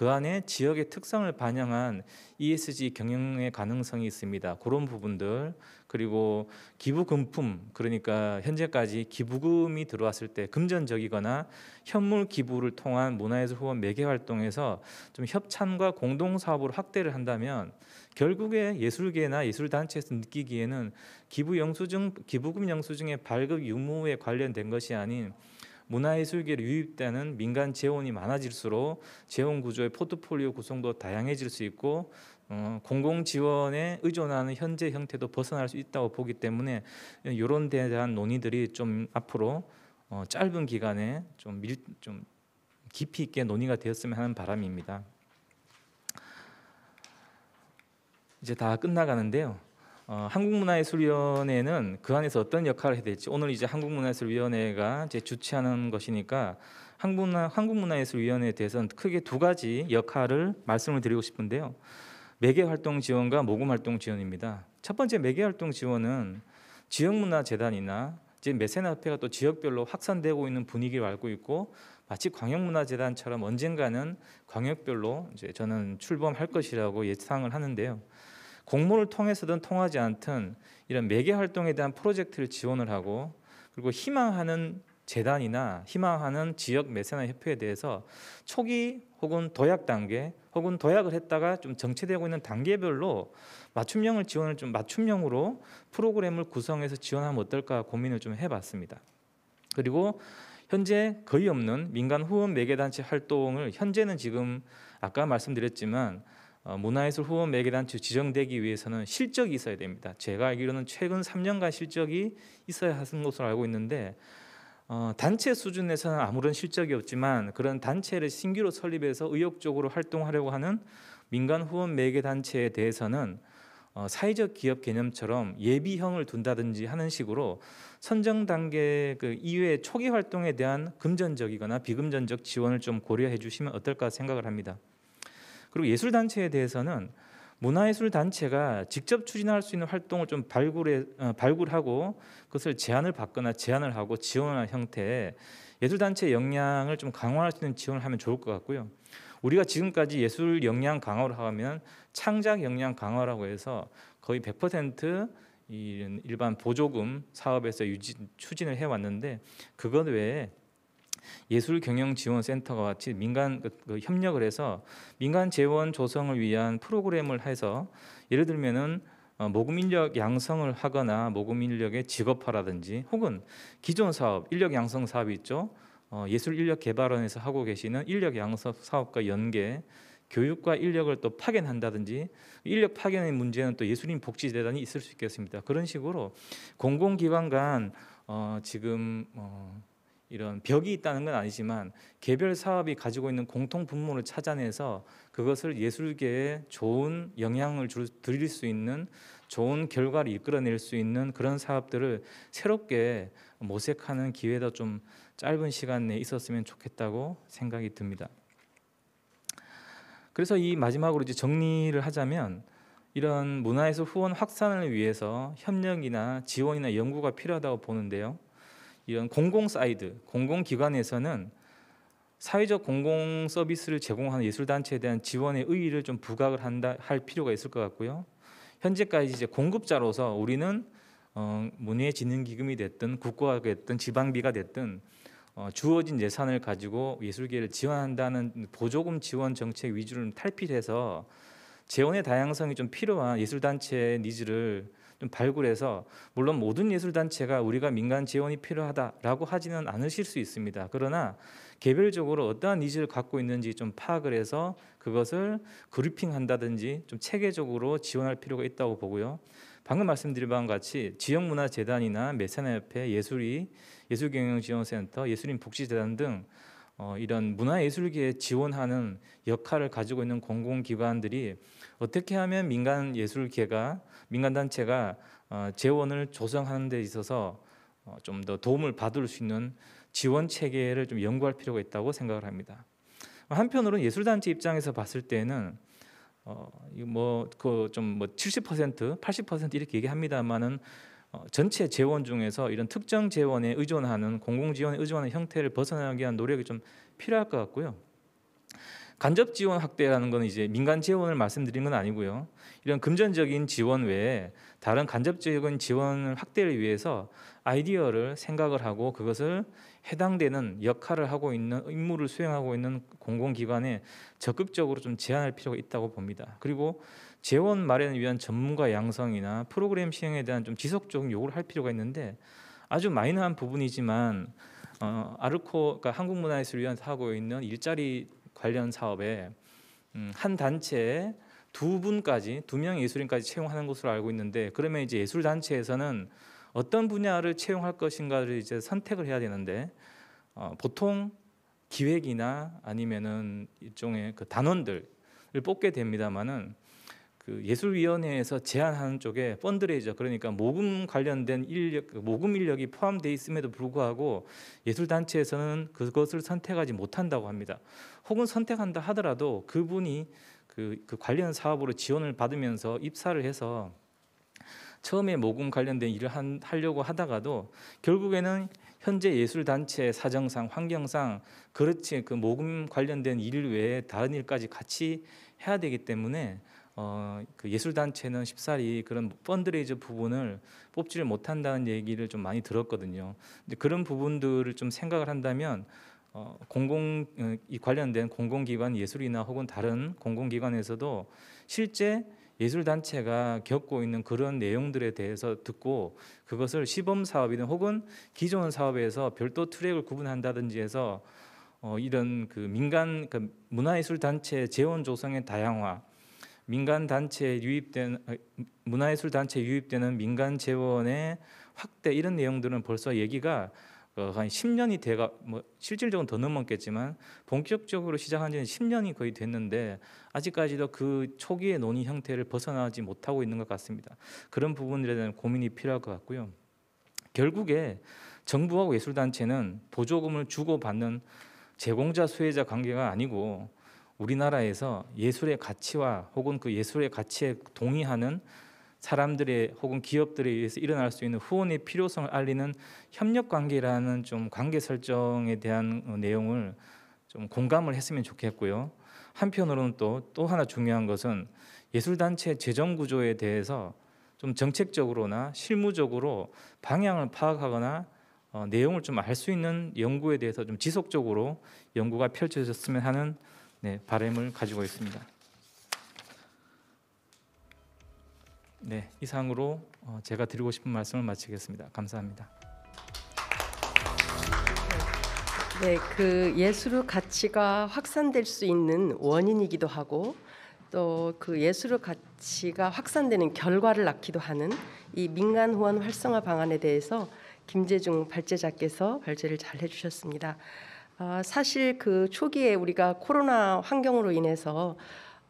그 안에 지역의 특성을 반영한 ESG 경영의 가능성이 있습니다. 그런 부분들 그리고 기부금품 그러니까 현재까지 기부금이 들어왔을 때 금전적이거나 현물 기부를 통한 문화예술 후원 매개 활동에서 좀 협찬과 공동 사업으로 확대를 한다면 결국에 예술계나 예술 단체에서 느끼기에는 기부 영수증 기부금 영수증의 발급 유무에 관련된 것이 아닌 문화의 술익에 유입되는 민간 재원이 많아질수록 재원 구조의 포트폴리오 구성도 다양해질 수 있고 어, 공공 지원에 의존하는 현재 형태도 벗어날 수 있다고 보기 때문에 이런 데 대한 논의들이 좀 앞으로 어, 짧은 기간에 좀, 밀, 좀 깊이 있게 논의가 되었으면 하는 바람입니다. 이제 다 끝나가는데요. 어, 한국문화예술위원회는 그 안에서 어떤 역할을 해야 될지 오늘 이제 한국문화예술위원회가 이제 주최하는 것이니까 한국문화 한국문화예술위원회에 대해서는 크게 두 가지 역할을 말씀을 드리고 싶은데요. 매개 활동 지원과 모금 활동 지원입니다. 첫 번째 매개 활동 지원은 지역문화재단이나 지금 메세나협회가 또 지역별로 확산되고 있는 분위기를 알고 있고 마치 광역문화재단처럼 언젠가는 광역별로 이제 저는 출범할 것이라고 예상을 하는데요. 공모를 통해서든 통하지 않든 이런 매개 활동에 대한 프로젝트를 지원을 하고 그리고 희망하는 재단이나 희망하는 지역 매세나 협회에 대해서 초기 혹은 도약 단계 혹은 도약을 했다가 좀 정체되고 있는 단계별로 맞춤형을 지원을 좀 맞춤형으로 프로그램을 구성해서 지원하면 어떨까 고민을 좀 해봤습니다. 그리고 현재 거의 없는 민간 후원 매개단체 활동을 현재는 지금 아까 말씀드렸지만 어, 문화예술 후원 매개단 지정되기 위해서는 실적이 있어야 됩니다. 제가 알기로는 최근 3년간 실적이 있어야 하는 것으로 알고 있는데 어, 단체 수준에서는 아무런 실적이 없지만 그런 단체를 신규로 설립해서 의욕적으로 활동하려고 하는 민간 후원 매개 단체에 대해서는 어, 사회적 기업 개념처럼 예비형을 둔다든지 하는 식으로 선정 단계 그 이외의 초기 활동에 대한 금전적이거나 비금전적 지원을 좀 고려해 주시면 어떨까 생각을 합니다. 그리고 예술 단체에 대해서는 문화예술 단체가 직접 추진할 수 있는 활동을 좀 발굴해 어, 발굴하고 그것을 제안을 받거나 제안을 하고 지원하는 형태의 예술 단체 역량을 좀 강화할 수 있는 지원을 하면 좋을 것 같고요. 우리가 지금까지 예술 역량 강화를 하면 창작 역량 강화라고 해서 거의 100% 일반 보조금 사업에서 유지, 추진을 해왔는데 그것 외에 예술 경영 지원 센터와 같이 민간 그, 그 협력을 해서 민간 재원 조성을 위한 프로그램을 해서 예를 들면은 어, 모금 인력 양성을 하거나 모금 인력의 직업화라든지 혹은 기존 사업 인력 양성 사업이 있죠. 어, 예술 인력 개발원에서 하고 계시는 인력 양성 사업과 연계 교육과 인력을 또 파견한다든지 인력 파견의 문제는 또 예술인 복지재단이 있을 수 있겠습니다. 그런 식으로 공공기관 간 어, 지금 어, 이런 벽이 있다는 건 아니지만 개별 사업이 가지고 있는 공통 분모를 찾아내서 그것을 예술계에 좋은 영향을 줄, 드릴 수 있는 좋은 결과를 이끌어낼 수 있는 그런 사업들을 새롭게 모색하는 기회도 좀 짧은 시간 내에 있었으면 좋겠다고 생각이 듭니다. 그래서 이 마지막으로 이제 정리를 하자면 이런 문화예술 후원 확산을 위해서 협력이나 지원이나 연구가 필요하다고 보는데요. 이런 공공 사이드, 공공기관에서는 사회적 공공 서비스를 제공하는 예술단체에 대한 지원의 의의를 좀 부각을 한다 할 필요가 있을 것 같고요. 현재까지 이제 공급자로서 우리는 어, 문예진흥기금이 됐든 국고가 됐든 지방비가 됐든 어, 주어진 예산을 가지고 예술계를 지원한다는 보조금 지원 정책 위주를 탈피해서 재원의 다양성이 좀 필요한 예술단체 니즈를 좀 발굴해서 물론 모든 예술 단체가 우리가 민간 지원이 필요하다라고 하지는 않으실 수 있습니다. 그러나 개별적으로 어떠한 니즈를 갖고 있는지 좀 파악을 해서 그것을 그룹핑 한다든지 좀 체계적으로 지원할 필요가 있다고 보고요. 방금 말씀드린 바와 같이 지역 문화 재단이나 메세나협회, 예술이 예술경영지원센터, 예술인 복지재단 등 어, 이런 문화예술계에 지원하는 역할을 가지고 있는 공공기관들이 어떻게 하면 민간 예술계가 민간단체가 어, 재원을 조성하는 데 있어서 어, 좀더 도움을 받을 수 있는 지원 체계를 좀 연구할 필요가 있다고 생각을 합니다. 한편으로는 예술단체 입장에서 봤을 때는 어뭐그 좀뭐70% 80% 이렇게 얘기합니다만은 어, 전체 재원 중에서 이런 특정 재원에 의존하는 공공 지원에 의존하는 형태를 벗어나기 위한 노력이 좀 필요할 것 같고요. 간접 지원 확대라는 건 이제 민간 지원을 말씀드린 건 아니고요. 이런 금전적인 지원 외에 다른 간접적인 지원 확대를 위해서 아이디어를 생각을 하고 그것을 해당되는 역할을 하고 있는 임무를 수행하고 있는 공공기관에 적극적으로 좀 제안할 필요가 있다고 봅니다. 그리고 재원 마련을 위한 전문가 양성이나 프로그램 시행에 대한 좀 지속적인 요구를 할 필요가 있는데 아주 마이너한 부분이지만 어, 아르코 그러니까 한국문화예술위원회 하고 있는 일자리 관련 사업에 음, 한 단체에 두 분까지 두명 예술인까지 채용하는 것으로 알고 있는데 그러면 이제 예술 단체에서는 어떤 분야를 채용할 것인가를 이제 선택을 해야 되는데 어, 보통 기획이나 아니면은 일종의 그 단원들을 뽑게 됩니다만은 그 예술위원회에서 제안하는 쪽에 펀드레이저 그러니까 모금 관련된 인력 그 모금 인력이 포함되어 있음에도 불구하고 예술단체에서는 그것을 선택하지 못한다고 합니다. 혹은 선택한다 하더라도 그분이 그, 그 관련 사업으로 지원을 받으면서 입사를 해서 처음에 모금 관련된 일을 한, 하려고 하다가도 결국에는 현재 예술단체 사정상 환경상 그렇지 그 모금 관련된 일 외에 다른 일까지 같이 해야 되기 때문에 어, 그 예술단체는 쉽사리 그런 펀드레이저 부분을 뽑지를 못한다는 얘기를 좀 많이 들었거든요. 이제 그런 부분들을 좀 생각을 한다면 어, 공공 어, 이 관련된 공공기관 예술이나 혹은 다른 공공기관에서도 실제 예술단체가 겪고 있는 그런 내용들에 대해서 듣고 그것을 시범 사업이든 혹은 기존 사업에서 별도 트랙을 구분한다든지 해서 어, 이런 그 민간 그 문화예술단체 재원 조성의 다양화 민간 단체에 유입된 어, 문화예술 단체에 유입되는 민간 재원의 확대 이런 내용들은 벌써 얘기가 어, 한 10년이 돼가 뭐 실질적으로 더 넘었겠지만 본격적으로 시작한 지는 10년이 거의 됐는데 아직까지도 그 초기의 논의 형태를 벗어나지 못하고 있는 것 같습니다. 그런 부분들에 대한 고민이 필요할 것 같고요. 결국에 정부하고 예술단체는 보조금을 주고받는 제공자 수혜자 관계가 아니고 우리나라에서 예술의 가치와 혹은 그 예술의 가치에 동의하는 사람들의 혹은 기업들에 의해서 일어날 수 있는 후원의 필요성을 알리는 협력 관계라는 좀 관계 설정에 대한 어, 내용을 좀 공감을 했으면 좋겠고요. 한편으로는 또 또 하나 중요한 것은 예술 단체 재정 구조에 대해서 좀 정책적으로나 실무적으로 방향을 파악하거나 어, 내용을 좀 알 수 있는 연구에 대해서 좀 지속적으로 연구가 펼쳐졌으면 하는 네, 바램을 가지고 있습니다. 네, 이상으로 어, 제가 드리고 싶은 말씀을 마치겠습니다. 감사합니다. 네, 그 예술의 가치가 확산될 수 있는 원인이기도 하고 또 그 예술의 가치가 확산되는 결과를 낳기도 하는 이 민간 후원 활성화 방안에 대해서 김재중 발제자께서 발제를 잘 해주셨습니다. 어, 사실 그 초기에 우리가 코로나 환경으로 인해서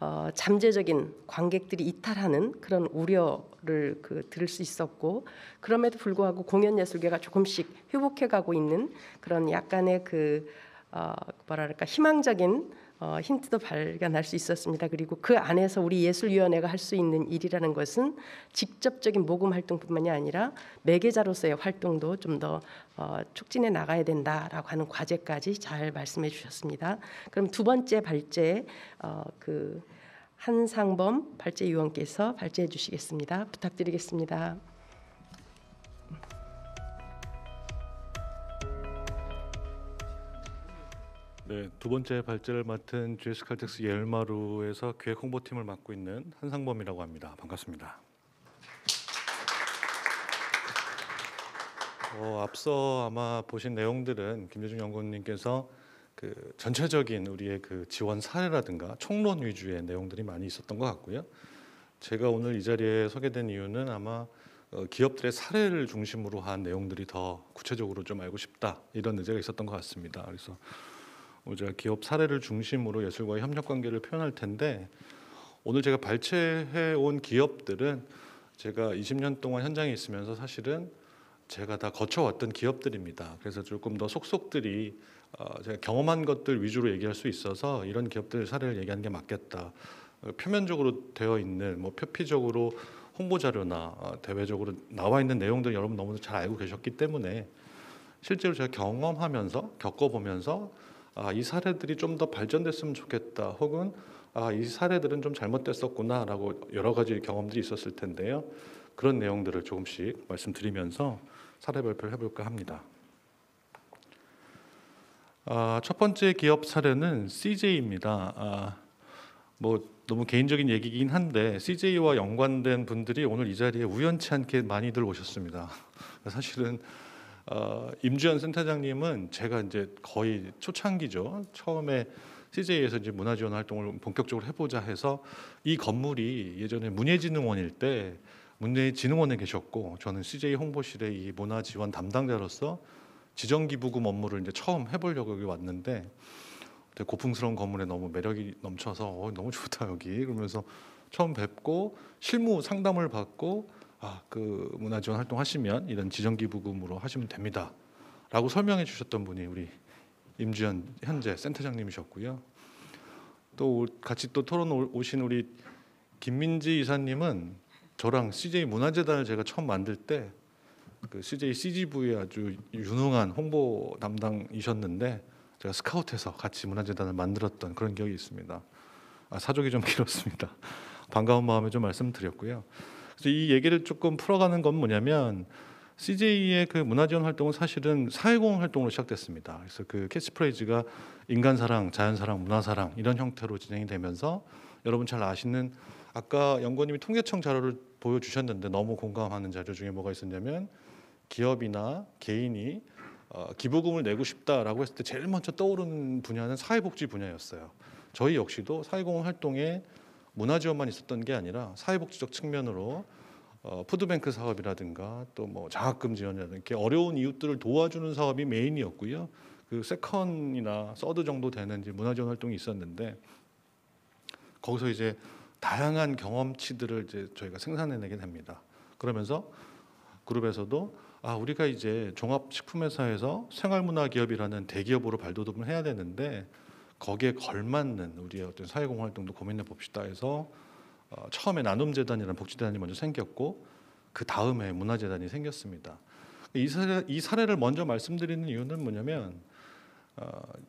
어, 잠재적인 관객들이 이탈하는 그런 우려를 그 들을 수 있었고 그럼에도 불구하고 공연 예술계가 조금씩 회복해가고 있는 그런 약간의 그 어, 뭐랄까 희망적인 어, 힌트도 발견할 수 있었습니다. 그리고 그 안에서 우리 예술위원회가 할 수 있는 일이라는 것은 직접적인 모금 활동뿐만이 아니라 매개자로서의 활동도 좀더 어, 촉진해 나가야 된다라고 하는 과제까지 잘 말씀해 주셨습니다. 그럼 두 번째 발제 어, 그 한상범 발제 위원께서 발제해 주시겠습니다. 부탁드리겠습니다. 네, 두 번째 발제를 맡은 GS 칼텍스 옐마루에서 기획 홍보팀을 맡고 있는 한상범이라고 합니다. 반갑습니다. 어, 앞서 아마 보신 내용들은 김재중 연구원님께서 그 전체적인 우리의 그 지원 사례라든가 총론 위주의 내용들이 많이 있었던 것 같고요. 제가 오늘 이 자리에 서게 된 이유는 아마 어, 기업들의 사례를 중심으로 한 내용들이 더 구체적으로 좀 알고 싶다 이런 의제가 있었던 것 같습니다. 그래서 우리가 기업 사례를 중심으로 예술과의 협력 관계를 표현할 텐데 오늘 제가 발췌해 온 기업들은 제가 20년 동안 현장에 있으면서 사실은 제가 다 거쳐왔던 기업들입니다. 그래서 조금 더 속속들이 어, 제가 경험한 것들 위주로 얘기할 수 있어서 이런 기업들 사례를 얘기하는 게 맞겠다. 표면적으로 되어 있는 뭐 표피적으로 홍보 자료나 어, 대외적으로 나와 있는 내용들 여러분 너무잘 알고 계셨기 때문에 실제로 제가 경험하면서 겪어보면서 아, 이 사례들이 좀 더 발전됐으면 좋겠다. 혹은 아, 이 사례들은 좀 잘못됐었구나라고 여러 가지 경험들이 있었을 텐데요. 그런 내용들을 조금씩 말씀드리면서 사례 발표를 해볼까 합니다. 아, 첫 번째 기업 사례는 CJ입니다. 아, 뭐 너무 개인적인 얘기긴 한데 CJ와 연관된 분들이 오늘 이 자리에 우연치 않게 많이들 오셨습니다. 사실은 어, 임주현 센터장님은 제가 이제 거의 초창기죠. 처음에 CJ에서 이제 문화 지원 활동을 본격적으로 해보자 해서 이 건물이 예전에 문예진흥원일 때 문예진흥원에 계셨고 저는 CJ 홍보실의 이 문화 지원 담당자로서 지정 기부금 업무를 이제 처음 해보려고 여기 왔는데 되게 고풍스러운 건물에 너무 매력이 넘쳐서 어, 너무 좋다 여기 그러면서 처음 뵙고 실무 상담을 받고 아, 그 문화 지원 활동하시면 이런 지정 기부금으로 하시면 됩니다. 라고 설명해 주셨던 분이 우리 임주현 현재 센터장님이셨고요. 또 같이 또 토론 오신 우리 김민지 이사님은 저랑 CJ 문화재단을 제가 처음 만들 때 그 CJ CGV의 아주 유능한 홍보 담당이셨는데 제가 스카우트해서 같이 문화재단을 만들었던 그런 기억이 있습니다. 아, 사족이 좀 *laughs* 길었습니다. 반가운 마음에 좀 말씀드렸고요. 그래서 이 얘기를 조금 풀어가는 건 뭐냐면 CJ의 그 문화 지원 활동은 사실은 사회공헌 활동으로 시작됐습니다. 그래서 그 캐치프레이즈가 인간 사랑, 자연 사랑, 문화 사랑 이런 형태로 진행이 되면서 여러분 잘 아시는 아까 연구원님이 통계청 자료를 보여주셨는데 너무 공감하는 자료 중에 뭐가 있었냐면 기업이나 개인이 어, 기부금을 내고 싶다라고 했을 때 제일 먼저 떠오르는 분야는 사회복지 분야였어요. 저희 역시도 사회공헌 활동에 문화 지원만 있었던 게 아니라 사회복지적 측면으로 어, 푸드뱅크 사업이라든가 또 뭐 장학금 지원이라든가 이렇게 어려운 이웃들을 도와주는 사업이 메인이었고요. 그 세컨이나 서드 정도 되는 이제 문화 지원 활동이 있었는데 거기서 이제 다양한 경험치들을 이제 저희가 생산해내게 됩니다. 그러면서 그룹에서도 아 우리가 이제 종합식품회사에서 생활문화기업이라는 대기업으로 발돋움을 해야 되는데 거기에 걸맞는 우리의 어떤 사회공헌 활동도 고민해 봅시다 해서 어, 처음에 나눔재단이라는 복지재단이 먼저 생겼고 그 다음에 문화재단이 생겼습니다. 이, 사례, 이 사례를 먼저 말씀드리는 이유는 뭐냐면 어,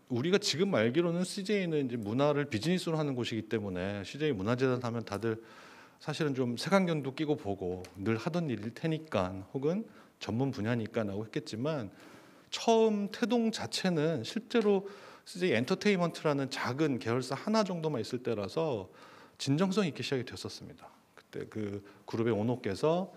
우리가 지금 알기로는 CJ는 이제 문화를 비즈니스로 하는 곳이기 때문에 CJ 문화재단 하면 다들 사실은 좀 색안경도 끼고 보고 늘 하던 일일 테니까 혹은 전문 분야니까라고 했겠지만 처음 태동 자체는 실제로 CJ 엔터테인먼트라는 작은 계열사 하나 정도만 있을 때라서 진정성 있게 시작이 됐었습니다. 그때 그 그룹의 오너께서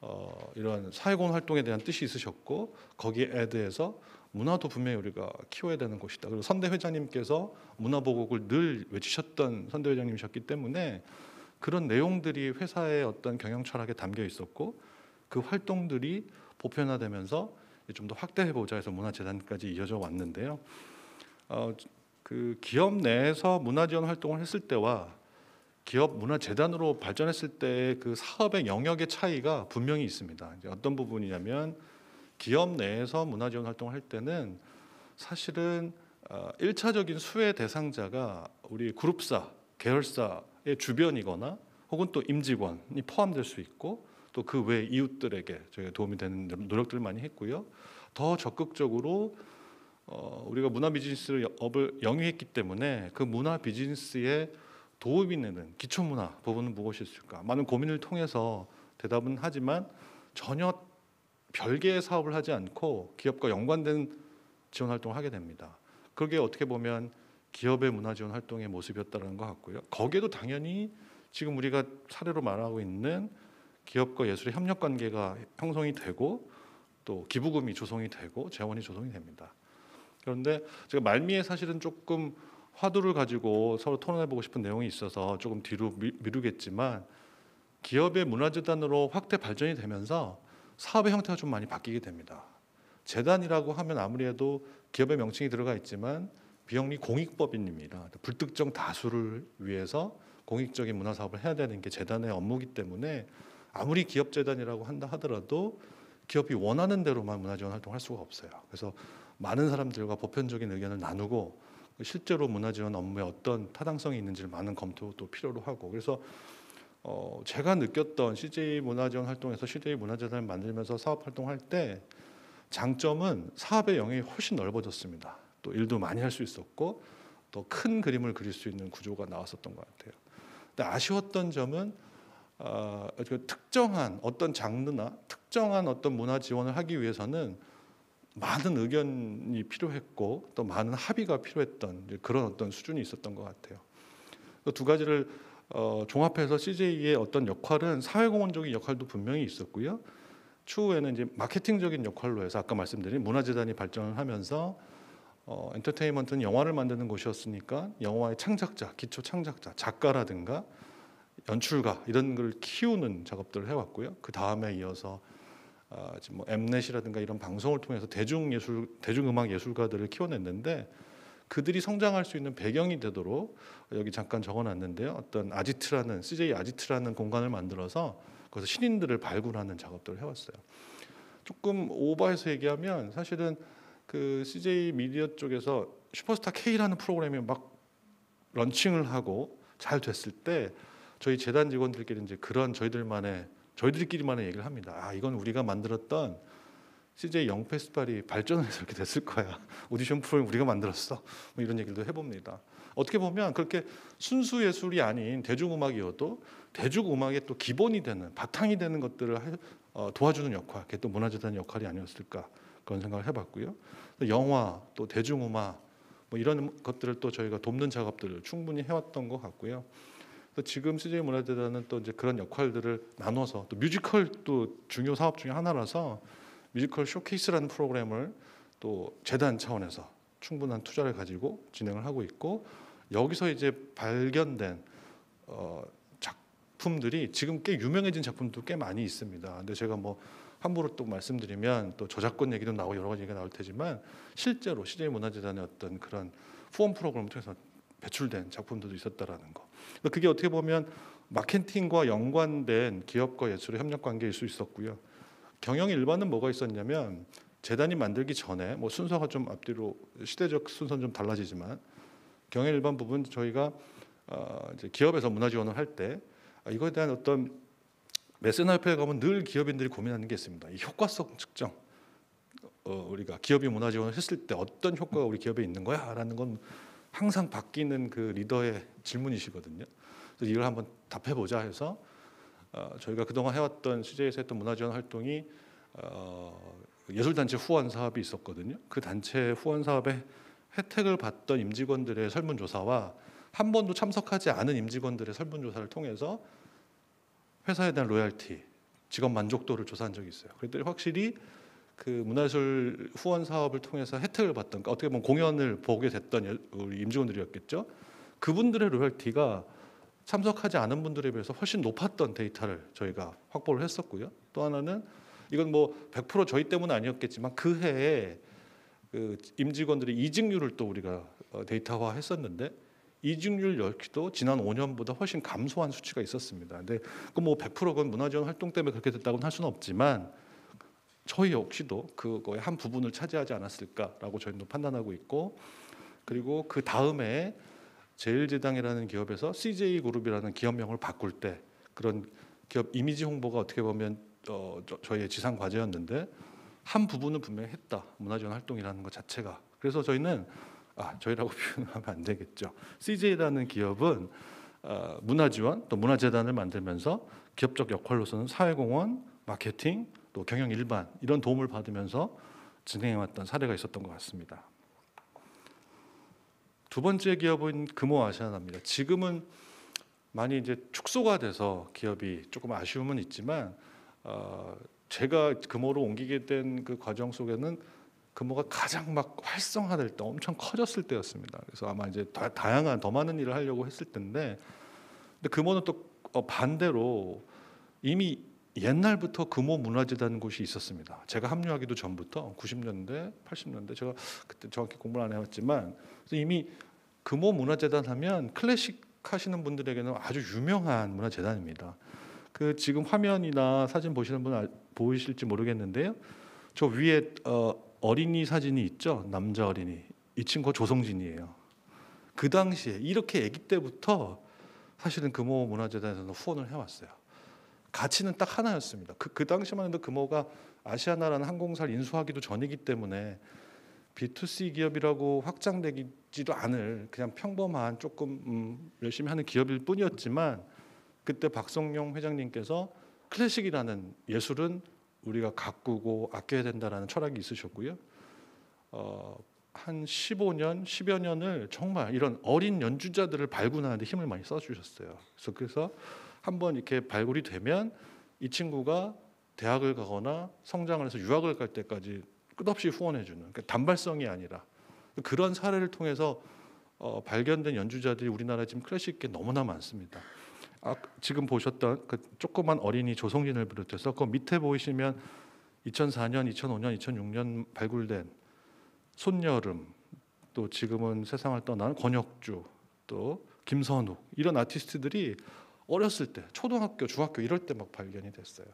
어, 이런 사회공헌 활동에 대한 뜻이 있으셨고 거기에 애드서 문화도 분명히 우리가 키워야 되는 곳이다. 그리고 선대 회장님께서 문화 보국을 늘 외치셨던 선대 회장님이셨기 때문에 그런 내용들이 회사의 어떤 경영 철학에 담겨 있었고 그 활동들이 보편화되면서 좀 더 확대해 보자 해서 문화재단까지 이어져 왔는데요. 어, 그 기업 내에서 문화 지원 활동을 했을 때와 기업 문화 재단으로 발전했을 때 그 사업의 영역의 차이가 분명히 있습니다. 이제 어떤 부분이냐면 기업 내에서 문화 지원 활동을 할 때는 사실은 어, 일차적인 수혜 대상자가 우리 그룹사, 계열사의 주변이거나 혹은 또 임직원이 포함될 수 있고 또 그 외 이웃들에게 저희가 도움이 되는 노력들을 많이 했고요. 더 적극적으로 어, 우리가 문화 비즈니스를 업을 영위했기 때문에 그 문화 비즈니스에 도움이 되는 기초 문화 부분은 무엇이 있을까? 많은 고민을 통해서 대답은 하지만 전혀 별개의 사업을 하지 않고 기업과 연관된 지원 활동을 하게 됩니다. 그게 어떻게 보면 기업의 문화 지원 활동의 모습이었다는 것 같고요. 거기에도 당연히 지금 우리가 사례로 말하고 있는 기업과 예술의 협력 관계가 형성이 되고 또 기부금이 조성이 되고 재원이 조성이 됩니다. 그런데 제가 말미에 사실은 조금 화두를 가지고 서로 토론해 보고 싶은 내용이 있어서 조금 뒤로 미, 루겠지만 기업의 문화재단으로 확대 발전이 되면서 사업의 형태가 좀 많이 바뀌게 됩니다. 재단이라고 하면 아무리 해도 기업의 명칭이 들어가 있지만 비영리 공익법인입니다. 그러니까 불특정 다수를 위해서 공익적인 문화 사업을 해야 되는 게 재단의 업무이기 때문에 아무리 기업 재단이라고 한다 하더라도 기업이 원하는 대로만 문화 지원 활동할 수가 없어요. 그래서 많은 사람들과 보편적인 의견을 나누고 실제로 문화지원 업무에 어떤 타당성이 있는지를 많은 검토도 필요로 하고 그래서 어 제가 느꼈던 CJ 문화지원 활동에서 CJ 문화재단을 만들면서 사업 활동할 때 장점은 사업의 영역이 훨씬 넓어졌습니다. 또 일도 많이 할 수 있었고 또 큰 그림을 그릴 수 있는 구조가 나왔었던 것 같아요. 근데 아쉬웠던 점은 어, 그 특정한 어떤 장르나 특정한 어떤 문화 지원을 하기 위해서는 많은 의견이 필요했고 또 많은 합의가 필요했던 그런 어떤 수준이 있었던 것 같아요. 두 가지를 어, 종합해서 CJ의 어떤 역할은 사회공헌적인 역할도 분명히 있었고요. 추후에는 이제 마케팅적인 역할로 해서 아까 말씀드린 문화재단이 발전을 하면서 어, 엔터테인먼트는 영화를 만드는 곳이었으니까 영화의 창작자, 기초 창작자, 작가라든가 연출가 이런 걸 키우는 작업들을 해왔고요. 그 다음에 이어서 아, 지금 뭐 엠넷이라든가 이런 방송을 통해서 대중 예술 대중 음악 예술가들을 키워냈는데 그들이 성장할 수 있는 배경이 되도록 여기 잠깐 적어놨는데요. 어떤 아지트라는 CJ 아지트라는 공간을 만들어서 거기서 신인들을 발굴하는 작업들을 해왔어요. 조금 오버해서 얘기하면 사실은 그 CJ 미디어 쪽에서 슈퍼스타 K라는 프로그램이 막 런칭을 하고 잘 됐을 때 저희 재단 직원들끼리 이제 그런 저희들만의 저희들끼리만의 얘기를 합니다. 아, 이건 우리가 만들었던 CJ 영 페스티벌이 발전해서 이렇게 됐을 거야. *laughs* 오디션 프로그램 우리가 만들었어. 뭐 이런 얘기도 해봅니다. 어떻게 보면 그렇게 순수 예술이 아닌 대중음악이어도 대중음악의 또 기본이 되는 바탕이 되는 것들을 어, 도와주는 역할, 그게 또 문화재단의 역할이 아니었을까 그런 생각을 해봤고요. 영화, 또 대중음악 뭐 이런 것들을 또 저희가 돕는 작업들을 충분히 해왔던 것 같고요. 또 지금 CJ 문화재단은 또 이제 그런 역할들을 나눠서 또 뮤지컬도 중요 사업 중에 하나라서 뮤지컬 쇼케이스라는 프로그램을 또 재단 차원에서 충분한 투자를 가지고 진행을 하고 있고 여기서 이제 발견된 어, 작품들이 지금 꽤 유명해진 작품도 꽤 많이 있습니다. 근데 제가 뭐 함부로 또 말씀드리면 또 저작권 얘기도 나오고 여러 가지 얘기가 나올 테지만 실제로 CJ 문화재단의 어떤 그런 후원 프로그램을 통해서 배출된 작품들도 있었다라는 거. 그러니까 그게 어떻게 보면 마케팅과 연관된 기업과 예술의 협력 관계일 수 있었고요. 경영 일반은 뭐가 있었냐면 재단이 만들기 전에 뭐 순서가 좀 앞뒤로 시대적 순서는 좀 달라지지만 경영 일반 부분 저희가 어 이제 기업에서 문화 지원을 할 때 이거에 대한 어떤 메세나 협회에 가면 늘 기업인들이 고민하는 게 있습니다. 이 효과성 측정. 어 우리가 기업이 문화 지원을 했을 때 어떤 효과가 우리 기업에 있는 거야라는 건 항상 바뀌는 그 리더의 질문이시거든요. 그래서 이걸 한번 답해보자 해서 어, 저희가 그동안 해왔던 CJ에서 했던 문화지원 활동이 어, 예술단체 후원 사업이 있었거든요. 그 단체 후원 사업에 혜택을 받던 임직원들의 설문조사와 한 번도 참석하지 않은 임직원들의 설문조사를 통해서 회사에 대한 로열티, 직업 만족도를 조사한 적이 있어요. 그랬더니 확실히 그 문화예술 후원 사업을 통해서 혜택을 받던 그러니까 어떻게 보면 공연을 보게 됐던 우리 임직원들이었겠죠. 그분들의 로열티가 참석하지 않은 분들에 비해서 훨씬 높았던 데이터를 저희가 확보를 했었고요. 또 하나는 이건 뭐 100% 저희 때문은 아니었겠지만 그 해에 그 임직원들의 이직률을 또 우리가 어, 데이터화 했었는데 이직률 열기도 지난 5년보다 훨씬 감소한 수치가 있었습니다. 근데 그 뭐 100%건 문화지원 활동 때문에 그렇게 됐다고는 할 수는 없지만 저희 역시도 그거의 한 부분을 차지하지 않았을까라고 저희도 판단하고 있고 그리고 그 다음에 제일제당이라는 기업에서 CJ 그룹이라는 기업명을 바꿀 때 그런 기업 이미지 홍보가 어떻게 보면 어, 저, 저 희의 지상 과제였는데 한 부분은 분명히 했다 문화지원 활동이라는 것 자체가 그래서 저희는 아 저희라고 *laughs* 표현하면 안 되겠죠 CJ라는 기업은 어, 문화지원 또 문화재단을 만들면서 기업적 역할로서는 사회공헌 마케팅 또 경영 일반 이런 도움을 받으면서 진행해왔던 사례가 있었던 것 같습니다. 두 번째 기업은 금호아시아나입니다. 지금은 많이 이제 축소가 돼서 기업이 조금 아쉬움은 있지만 어, 제가 금호로 옮기게 된 그 과정 속에는 금호가 가장 막 활성화될 때 엄청 커졌을 때였습니다. 그래서 아마 이제 다, 다양한 더 많은 일을 하려고 했을 텐데 근데 금호는 또 어, 반대로 이미 옛날부터 금호 문화재단 곳이 있었습니다. 제가 합류하기도 전부터 90년대, 80년대 제가 그때 정확히 공부를 안해봤지만 이미 금호 문화재단 하면 클래식 하시는 분들에게는 아주 유명한 문화재단입니다. 그 지금 화면이나 사진 보시는 분 아, 보이실지 모르겠는데요. 저 위에 어, 어린이 사진이 있죠. 남자 어린이. 이친구 조성진이에요. 그 당시에 이렇게 아기 때부터 사실은 금호 문화재단에서는 후원을 해왔어요. 가치는 딱 하나였습니다. 그, 그 당시만 해도 금호가 아시아나라는 항공사를 인수하기도 전이기 때문에 B2C 기업이라고 확장되기도 않을 그냥 평범한 조금 음, 열심히 하는 기업일 뿐이었지만 그때 박성용 회장님께서 클래식이라는 예술은 우리가 가꾸고 아껴야 된다라는 철학이 있으셨고요. 어, 한 15년, 10여 년을 정말 이런 어린 연주자들을 발굴하는데 힘을 많이 써주셨어요. 그래서, 그래서 한번 이렇게 발굴이 되면 이 친구가 대학을 가거나 성장을 해서 유학을 갈 때까지 끝없이 후원해주는 그러니까 단발성이 아니라 그런 사례를 통해서 어, 발견된 연주자들이 우리나라 지금 클래식계 너무나 많습니다. 아, 지금 보셨던 그 조그만 어린이 조성진을 비롯해서 그 밑에 보이시면 2004년, 2005년, 2006년 발굴된 손여름 또 지금은 세상을 떠난 권혁주 또 김선욱 이런 아티스트들이 어렸을 때 초등학교, 중학교 이럴 때 막 발견이 됐어요.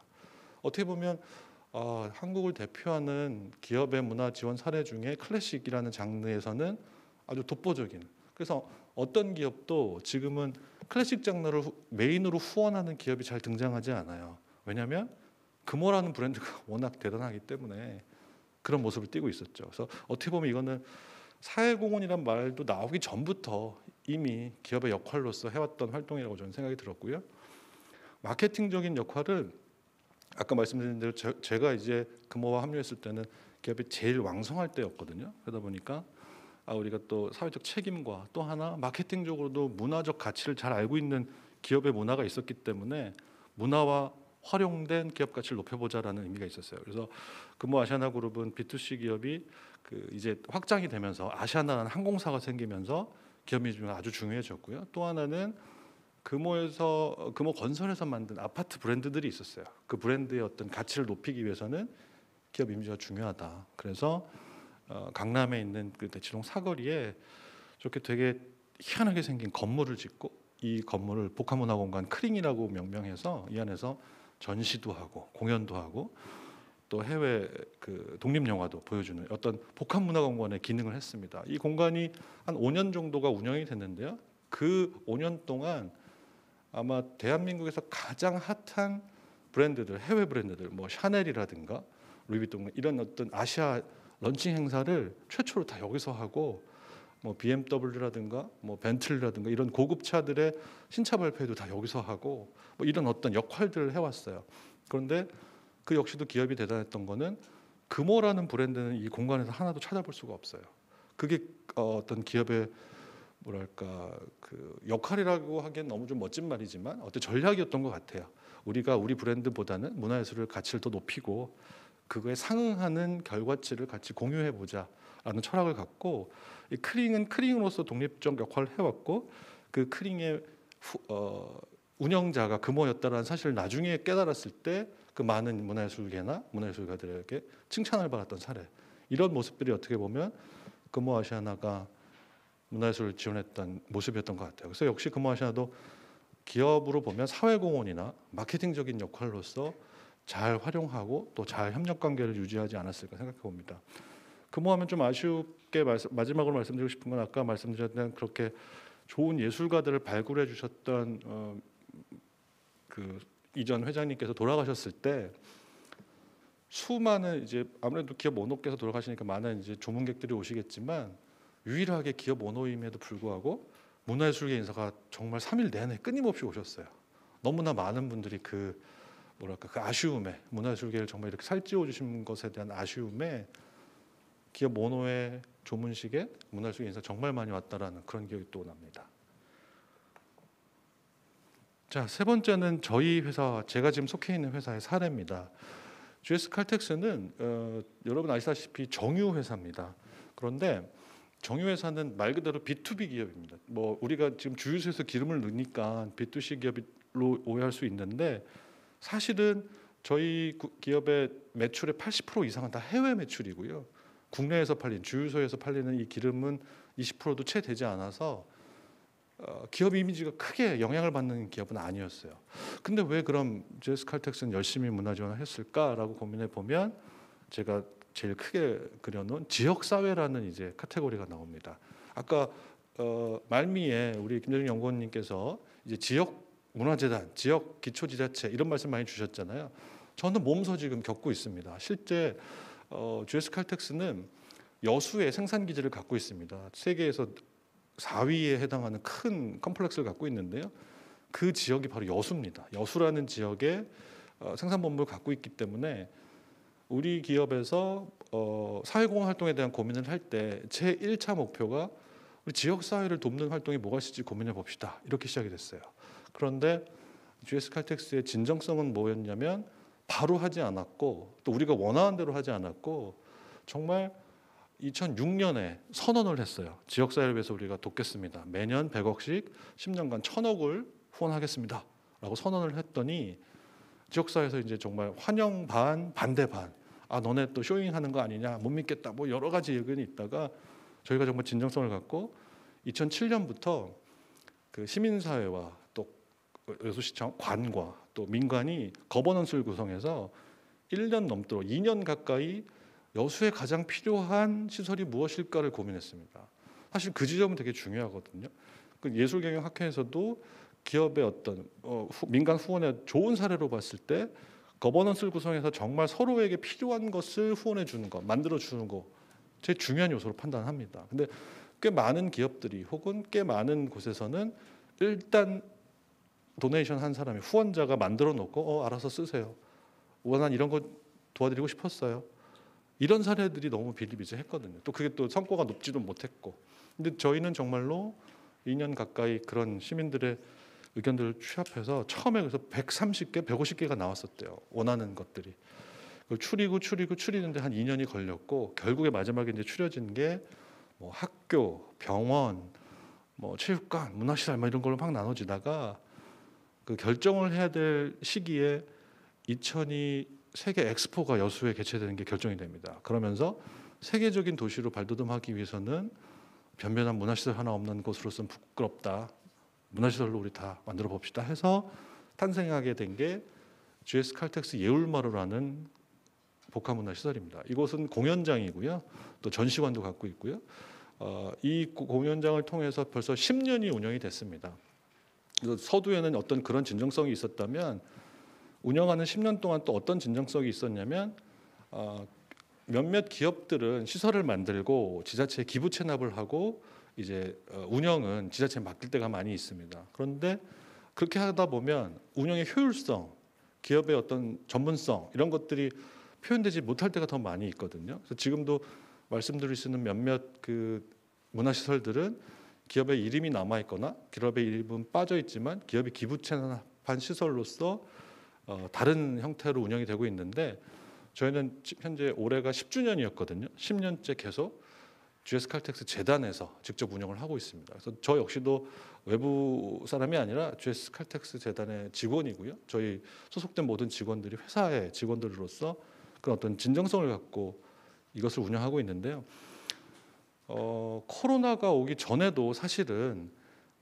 어떻게 보면 어, 한국을 대표하는 기업의 문화 지원 사례 중에 클래식이라는 장르에서는 아주 독보적인. 그래서 어떤 기업도 지금은 클래식 장르를 후, 메인으로 후원하는 기업이 잘 등장하지 않아요. 왜냐하면 금호라는 브랜드가 *laughs* 워낙 대단하기 때문에 그런 모습을 띠고 있었죠. 그래서 어떻게 보면 이거는 사회공헌이란 말도 나오기 전부터 이미 기업의 역할로서 해왔던 활동이라고 저는 생각이 들었고요. 마케팅적인 역할은 아까 말씀드린 대로 제, 가 이제 금호와 합류했을 때는 기업이 제일 왕성할 때였거든요. 그러다 보니까 아 우리가 또 사회적 책임과 또 하나 마케팅적으로도 문화적 가치를 잘 알고 있는 기업의 문화가 있었기 때문에 문화와 활용된 기업 가치를 높여보자라는 의미가 있었어요. 그래서 금호 아시아나 그룹은 B2C 기업이 그 이제 확장이 되면서 아시아나라는 항공사가 생기면서 기업 이주주가 아주 중요해졌고요. 또 하나는 금호에서 금호 건설에서 만든 아파트 브랜드들이 있었어요. 그 브랜드의 어떤 가치를 높이기 위해서는 기업 이미지가 중요하다. 그래서 어, 강남에 있는 그 대치동 사거리에 저렇게 되게 희한하게 생긴 건물을 짓고 이 건물을 복합문화공간 크링이라고 명명해서 이 안에서 전시도 하고 공연도 하고 또 해외 그 독립 영화도 보여주는 어떤 복합 문화공간의 기능을 했습니다. 이 공간이 한 5년 정도가 운영이 됐는데요. 그 5년 동안 아마 대한민국에서 가장 핫한 브랜드들, 해외 브랜드들, 뭐 샤넬이라든가 루이비통 이런 어떤 아시아 런칭 행사를 최초로 다 여기서 하고 뭐 BMW라든가 뭐 벤틀리라든가 이런 고급 차들의 신차 발표도 다 여기서 하고 뭐 이런 어떤 역할들을 해왔어요. 그런데 그 역시도 기업이 대단했던 거는 금호라는 브랜드는 이 공간에서 하나도 찾아볼 수가 없어요. 그게 어, 어떤 기업의 뭐랄까 그 역할이라고 하기엔 너무 좀 멋진 말이지만 어떤 전략이었던 것 같아요. 우리가 우리 브랜드보다는 문화예술을 가치를 더 높이고 그거에 상응하는 결과치를 같이 공유해 보자라는 철학을 갖고 이 크링은 크링으로서 독립적 역할을 해왔고 그 크링의 후, 어, 운영자가 금호였다라는 사실을 나중에 깨달았을 때그 많은 문화예술계나 문화예술가들에게 칭찬을 받았던 사례. 이런 모습들이 어떻게 보면 금호아시아나가 문화예술을 지원했던 모습이었던 것 같아요. 그래서 역시 금호아시아나도 기업으로 보면 사회공헌이나 마케팅적인 역할로서 잘 활용하고 또 잘 협력 관계를 유지하지 않았을까 생각해 봅니다. 금호하면 좀 아쉽게 말씀, 마지막으로 말씀드리고 싶은 건 아까 말씀드렸던 그렇게 좋은 예술가들을 발굴해 주셨던 어, 그 이전 회장님께서 돌아가셨을 때 수많은 이제 아무래도 기업 원호께서 돌아가시니까 많은 이제 조문객들이 오시겠지만 유일하게 기업 원호임에도 불구하고 문화예술계 인사가 정말 3일 내내 끊임없이 오셨어요. 너무나 많은 분들이 그 뭐랄까 그 아쉬움에 문화예술계를 정말 이렇게 살찌워 주신 것에 대한 아쉬움에 기업 원호의 조문식에 문화예술계 인사 정말 많이 왔다라는 그런 기억이 또 납니다. 자, 세 번째는 저희 회사, 제가 지금 속해 있는 회사의 사례입니다. GS 칼텍스는 어, 여러분 아시다시피 정유 회사입니다. 그런데 정유 회사는 말 그대로 B2B 기업입니다. 뭐 우리가 지금 주유소에서 기름을 넣으니까 B2C 기업으로 오해할 수 있는데 사실은 저희 기업의 매출의 80% 이상은 다 해외 매출이고요. 국내에서 팔린 주유소에서 팔리는 이 기름은 20%도 채 되지 않아서 어, 기업 이미지가 크게 영향을 받는 기업은 아니었어요. 근데 왜 그럼 JS 칼텍스는 열심히 문화 지원을 했을까라고 고민해 보면 제가 제일 크게 그려놓은 지역 사회라는 이제 카테고리가 나옵니다. 아까 어, 말미에 우리 김정준 연구원님께서 이제 지역 문화재단, 지역 기초지자체 이런 말씀 많이 주셨잖아요. 저는 몸소 지금 겪고 있습니다. 실제 어, GS 칼텍스는 여수에 생산 기지를 갖고 있습니다. 세계에서 4위에 해당하는 큰 컴플렉스를 갖고 있는데요. 그 지역이 바로 여수입니다. 여수라는 지역에 어, 생산 본부를 갖고 있기 때문에 우리 기업에서 어, 사회공헌 활동에 대한 고민을 할 때 제 1차 목표가 우리 지역 사회를 돕는 활동이 뭐가 있을지 고민해 봅시다. 이렇게 시작이 됐어요. 그런데 GS 칼텍스의 진정성은 뭐였냐면 바로 하지 않았고 또 우리가 원하는 대로 하지 않았고 정말 2006년에 선언을 했어요. 지역사회를 위해서 우리가 돕겠습니다. 매년 100억씩 10년간 1000억을 후원하겠습니다. 라고 선언을 했더니 지역사회에서 이제 정말 환영 반, 반대 반. 아, 너네 또 쇼잉하는 거 아니냐. 못 믿겠다. 뭐 여러 가지 의견이 있다가 저희가 정말 진정성을 갖고 2007년부터 그 시민사회와 또 여수시청 관과 또 민간이 거버넌스를 구성해서 1년 넘도록 2년 가까이 여수에 가장 필요한 시설이 무엇일까를 고민했습니다. 사실 그 지점은 되게 중요하거든요. 그 예술경영학회에서도 기업의 어떤 어, 후, 민간 후원의 좋은 사례로 봤을 때 거버넌스를 구성해서 정말 서로에게 필요한 것을 후원해 주는 것, 만들어 주는 것, 제일 중요한 요소로 판단합니다. 근데 꽤 많은 기업들이 혹은 꽤 많은 곳에서는 일단 도네이션 한 사람이 후원자가 만들어 놓고 어 알아서 쓰세요. 어, 난 이런 거 도와드리고 싶었어요. 이런 사례들이 너무 비리비재했거든요. 또 그게 또 성과가 높지도 못했고. 근데 저희는 정말로 2년 가까이 그런 시민들의 의견들을 취합해서 처음에 그래서 130개, 150개가 나왔었대요. 원하는 것들이. 그걸 추리고 추리고 추리는데 한 2년이 걸렸고 결국에 마지막에 이제 추려진 게 뭐 학교, 병원, 뭐 체육관, 문화시설 뭐 이런 걸로 막 나눠지다가 그 결정을 해야 될 시기에 2002 세계 엑스포가 여수에 개최되는 게 결정이 됩니다. 그러면서 세계적인 도시로 발돋움하기 위해서는 변변한 문화시설 하나 없는 곳으로서는 부끄럽다. 문화시설로 우리 다 만들어 봅시다 해서 탄생하게 된 게 GS 칼텍스 예울마루라는 복합문화시설입니다. 이곳은 공연장이고요. 또 전시관도 갖고 있고요. 어, 이 공연장을 통해서 벌써 10년이 운영이 됐습니다. 그래서 서두에는 어떤 그런 진정성이 있었다면 운영하는 10년 동안 또 어떤 진정성이 있었냐면 어, 몇몇 기업들은 시설을 만들고 지자체에 기부 체납을 하고 이제 어, 운영은 지자체에 맡길 때가 많이 있습니다. 그런데 그렇게 하다 보면 운영의 효율성, 기업의 어떤 전문성 이런 것들이 표현되지 못할 때가 더 많이 있거든요. 그래서 지금도 말씀드릴 수 있는 몇몇 그 문화시설들은 기업의 이름이 남아 있거나 기업의 이름은 빠져 있지만 기업이 기부 체납한 시설로서 어, 다른 형태로 운영이 되고 있는데 저희는 현재 올해가 10주년이었거든요. 10년째 계속 GS 칼텍스 재단에서 직접 운영을 하고 있습니다. 그래서 저 역시도 외부 사람이 아니라 GS 칼텍스 재단의 직원이고요. 저희 소속된 모든 직원들이 회사의 직원들로서 그런 어떤 진정성을 갖고 이것을 운영하고 있는데요. 어, 코로나가 오기 전에도 사실은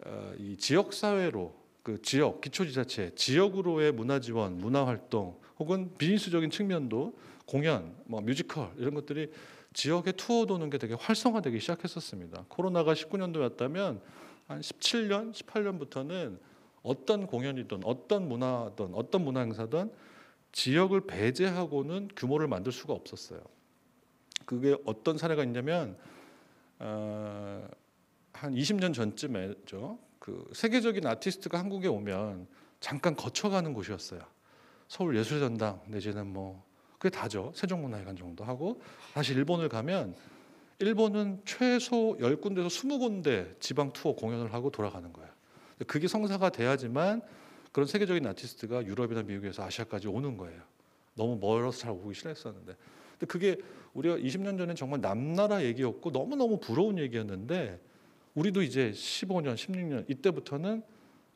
어, 이 지역 사회로 그 지역 기초지자체 지역으로의 문화 지원, 문화 활동 혹은 비즈니스적인 측면도 공연, 뭐 뮤지컬 이런 것들이 지역에 투어 도는 게 되게 활성화되기 시작했었습니다. 코로나가 19년도였다면 한 17년, 18년부터는 어떤 공연이든 어떤 문화든 어떤 문화 행사든 지역을 배제하고는 규모를 만들 수가 없었어요. 그게 어떤 사례가 있냐면 어, 한 20년 전쯤에 그 세계적인 아티스트가 한국에 오면 잠깐 거쳐가는 곳이었어요. 서울 예술전당 내지는 뭐 그게 다죠. 세종문화회관 정도 하고 다시 일본을 가면 일본은 최소 1군데에서 20군데 지방 투어 공연을 하고 돌아가는 거예요. 그게 성사가 돼야지만 그런 세계적인 아티스트가 유럽이나 미국에서 아시아까지 오는 거예요. 너무 멀어서 잘 오기 싫어했었는데. 근데 그게 우리가 20년 전에 정말 남나라 얘기였고 너무너무 부러운 얘기였는데 우리도 이제 15년, 16년 이때부터는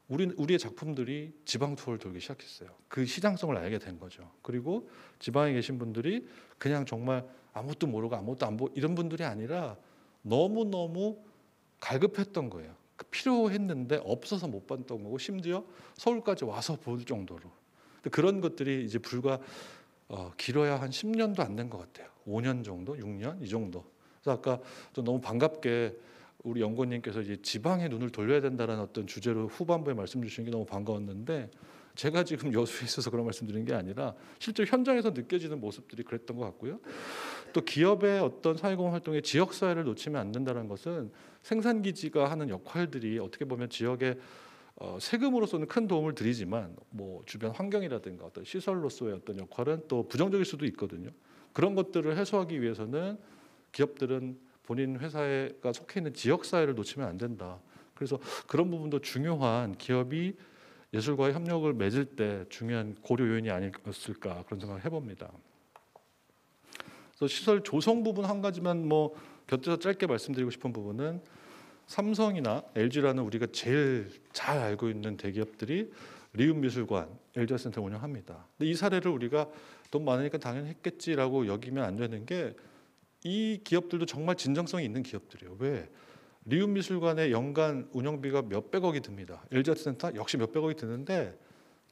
우리 우리의 작품들이 지방 투어를 돌기 시작했어요. 그 시장성을 알게 된 거죠. 그리고 지방에 계신 분들이 그냥 정말 아무것도 모르고 아무것도 안보고 이런 분들이 아니라 너무 너무 갈급했던 거예요. 그 필요했는데 없어서 못 봤던 거고 심지어 서울까지 와서 볼 정도로 그런 것들이 이제 불과 어, 길어야 한 10년도 안 된 것 같아요. 5년 정도, 6년 이 정도. 그래서 아까 좀 너무 반갑게 우리 연구원님께서 이제 지방에 눈을 돌려야 된다는 어떤 주제로 후반부에 말씀 주시는게 너무 반가웠는데 제가 지금 *laughs* 여수에 있어서 그런 말씀드리는 게 아니라 실제 현장에서 느껴지는 모습들이 그랬던 것 같고요. 또 기업의 어떤 사회공헌 활동에 지역 사회를 놓치면 안 된다는 것은 생산 기지가 하는 역할들이 어떻게 보면 지역의 어, 세금으로서는 큰 도움을 드리지만 뭐 주변 환경이라든가 어떤 시설로서의 어떤 역할은 또 부정적일 수도 있거든요. 그런 것들을 해소하기 위해서는 기업들은 본인 회사가 속해 있는 지역 사회를 놓치면 안 된다. 그래서 그런 부분도 중요한 기업이 예술과의 협력을 맺을 때 중요한 고려 요인이 아니었을까 그런 생각을 해봅니다. 그래서 시설 조성 부분 한 가지만 뭐 곁들여 짧게 말씀드리고 싶은 부분은 삼성이나 LG라는 우리가 제일 잘 알고 있는 대기업들이 리움 미술관, LG 센터 운영합니다. 근데 이 사례를 우리가 돈 많으니까 당연히 했겠지라고 여기면 안 되는 게이 기업들도 정말 진정성이 있는 기업들이에요. 왜? 리움미술관의 연간 운영비가 몇백억이 듭니다. LG아트센터 역시 몇백억이 드는데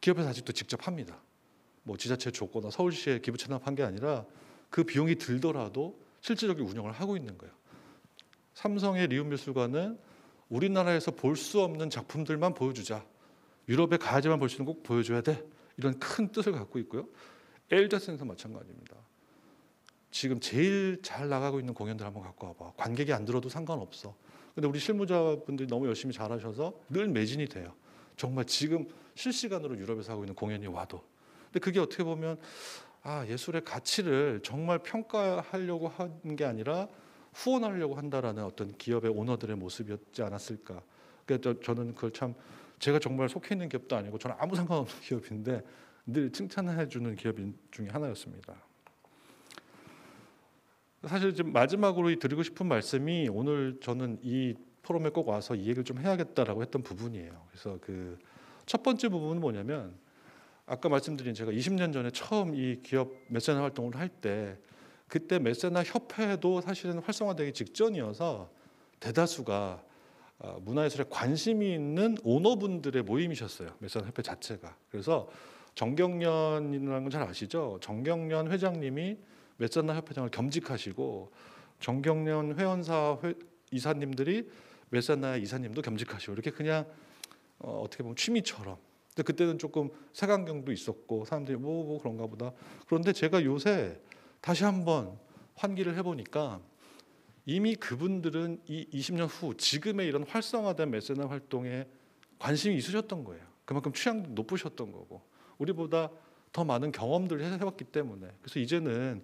기업에서 아직도 직접 합니다. 뭐 지자체 줬거나 서울시에 기부 채납한 게 아니라 그 비용이 들더라도 실질적인 운영을 하고 있는 거예요. 삼성의 리움미술관은 우리나라에서 볼 수 없는 작품들만 보여주자. 유럽에 가야지만 볼 수 있는 꼭 보여줘야 돼. 이런 큰 뜻을 갖고 있고요. 엘자센터 마찬가지입니다. 지금 제일 잘 나가고 있는 공연들 한번 갖고 와봐. 관객이 안 들어도 상관없어. 근데 우리 실무자분들이 너무 열심히 잘하셔서 늘 매진이 돼요. 정말 지금 실시간으로 유럽에서 하고 있는 공연이 와도. 근데 그게 어떻게 보면 아 예술의 가치를 정말 평가하려고 한 게 아니라 후원하려고 한다라는 어떤 기업의 오너들의 모습이었지 않았을까. 그래서 저는 그걸 참 제가 정말 속해 있는 기업도 아니고 저는 아무 상관없는 *laughs* 기업인데 늘 칭찬해 주는 기업 중에 하나였습니다. 사실 지금 마지막으로 드리고 싶은 말씀이 오늘 저는 이 포럼에 꼭 와서 이 얘기를 좀 해야겠다라고 했던 부분이에요. 그래서 그 첫 번째 부분은 뭐냐면 아까 말씀드린 제가 20년 전에 처음 이 기업 메세나 활동을 할 때 그때 메세나 협회도 사실은 활성화되기 직전이어서 대다수가 아, 문화예술에 관심이 있는 오너분들의 모임이셨어요. 메세나 협회 자체가. 그래서 정경련이라는 건 잘 아시죠? 정경련 회장님이 메산나 협회장을 겸직하시고 정경련 회원사 회, 이사님들이 메산나 이사님도 겸직하시고 이렇게 그냥 어, 어 떻게 보면 취미처럼. 근데 그때는 조금 색안경도 있었고 사람들이 뭐뭐 뭐 그런가 보다. 그런데 제가 요새 다시 한번 환기를 해보니까 이미 그분들은 이 20년 후 지금의 이런 활성화된 메세나 활동에 관심이 있으셨던 거예요. 그만큼 취향도 높으셨던 거고 우리보다 더 많은 경험들을 해왔기 때문에 그래서 이제는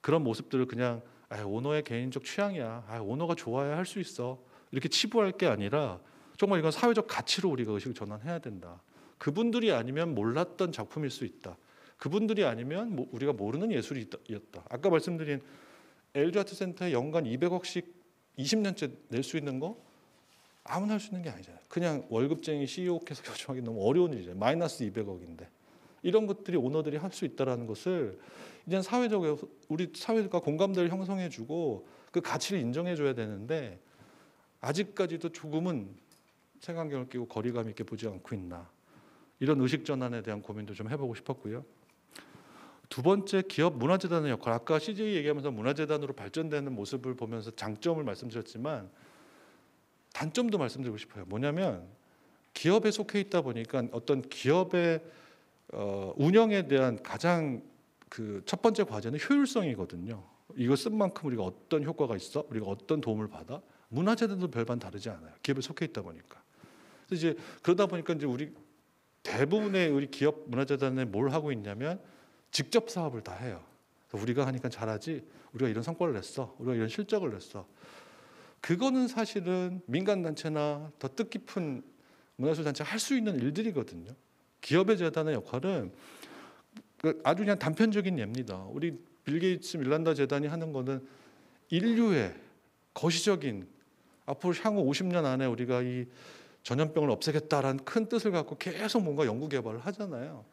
그런 모습들을 그냥 아, 오너의 개인적 취향이야. 아, 오너가 좋아야 할 수 있어. 이렇게 치부할 게 아니라 정말 이건 사회적 가치로 우리가 의식을 전환해야 된다. 그분들이 아니면 몰랐던 작품일 수 있다. 그분들이 아니면 뭐 우리가 모르는 예술이었다. 아까 말씀드린 엘 g 아트 센터에 연간 200억씩 20년째 낼 수 있는 거 아무나 할 수 있는 게 아니잖아요. 그냥 월급쟁이 CEO께서 *laughs* 결정하기 너무 어려운 일이죠 마이너스 200억인데. 이런 것들이 오너들이 할 수 있다라는 것을 이제 사회적 우리 사회가 공감대를 형성해주고 그 가치를 인정해줘야 되는데 아직까지도 조금은 색안경을 끼고 거리감 있게 보지 않고 있나 이런 의식 전환에 대한 고민도 좀 해보고 싶었고요. 두 번째 기업 문화재단의 역할 아까 CJ 얘기하면서 문화재단으로 발전되는 모습을 보면서 장점을 말씀드렸지만 단점도 말씀드리고 싶어요. 뭐냐면 기업에 속해 있다 보니까 어떤 기업의 어, 운영에 대한 가장 그 첫 번째 과제는 효율성이거든요. 이거 쓴 만큼 우리가 어떤 효과가 있어? 우리가 어떤 도움을 받아? 문화재들도 별반 다르지 않아요. 기업에 속해 있다 보니까. 그래서 이제 그러다 보니까 이제 우리 대부분의 우리 기업 문화재단에 뭘 하고 있냐면 직접 사업을 다 해요. 우리가 하니까 잘하지. 우리가 이런 성과를 냈어. 우리가 이런 실적을 냈어. 그거는 사실은 민간 단체나 더 뜻깊은 문화재 단체 할 수 있는 일들이거든요. 기업의 재단의 역할은 그 아주 그냥 단편적인 예입니다. 우리 빌 게이츠 밀란다 재단이 하는 거는 인류의 거시적인 앞으로 향후 50년 안에 우리가 이 전염병을 없애겠다라는 큰 뜻을 갖고 계속 뭔가 연구 개발을 하잖아요.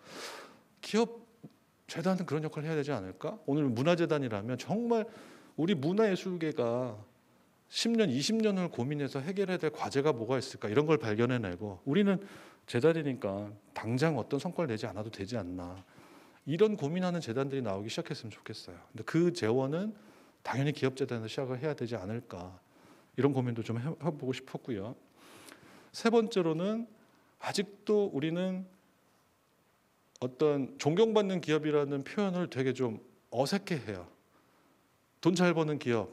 기업 재단은 그런 역할을 해야 되지 않을까? 오늘 문화재단이라면 정말 우리 문화예술계가 10년, 20년을 고민해서 해결해야 될 과제가 뭐가 있을까? 이런 걸 발견해내고 우리는 재단이니까 당장 어떤 성과를 내지 않아도 되지 않나 이런 고민하는 재단들이 나오기 시작했으면 좋겠어요. 근데 그 재원은 당연히 기업 재단에서 시작을 해야 되지 않을까 이런 고민도 좀 해보고 싶었고요. 세 번째로는 아직도 우리는 어떤 존경받는 기업이라는 표현을 되게 좀 어색해해요. 돈 잘 버는 기업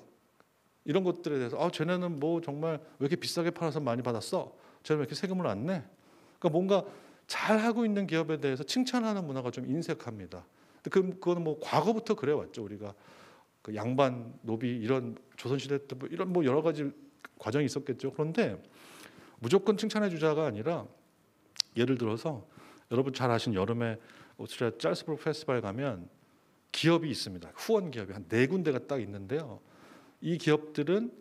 이런 것들에 대해서 아 쟤네는 뭐 정말 왜 이렇게 비싸게 팔아서 많이 받았어? 쟤는 왜 이렇게 세금을 안 내? 그러니까 뭔가 잘하고 있는 기업에 대해서 칭찬하는 문화가 좀 인색합니다. 그, 그거는 뭐 과거부터 그래왔죠. 우리가 그 양반, 노비 이런 조선시대 때뭐 이런 뭐 여러 가지 과정이 있었겠죠. 그런데 무조건 칭찬해 주자가 아니라 예를 들어서 여러분 잘 아신 여름에 오스트리아 짤스부르 페스티벌 가면 기업이 있습니다. 후원 기업이 한 네 군데가 딱 있는데요. 이 기업들은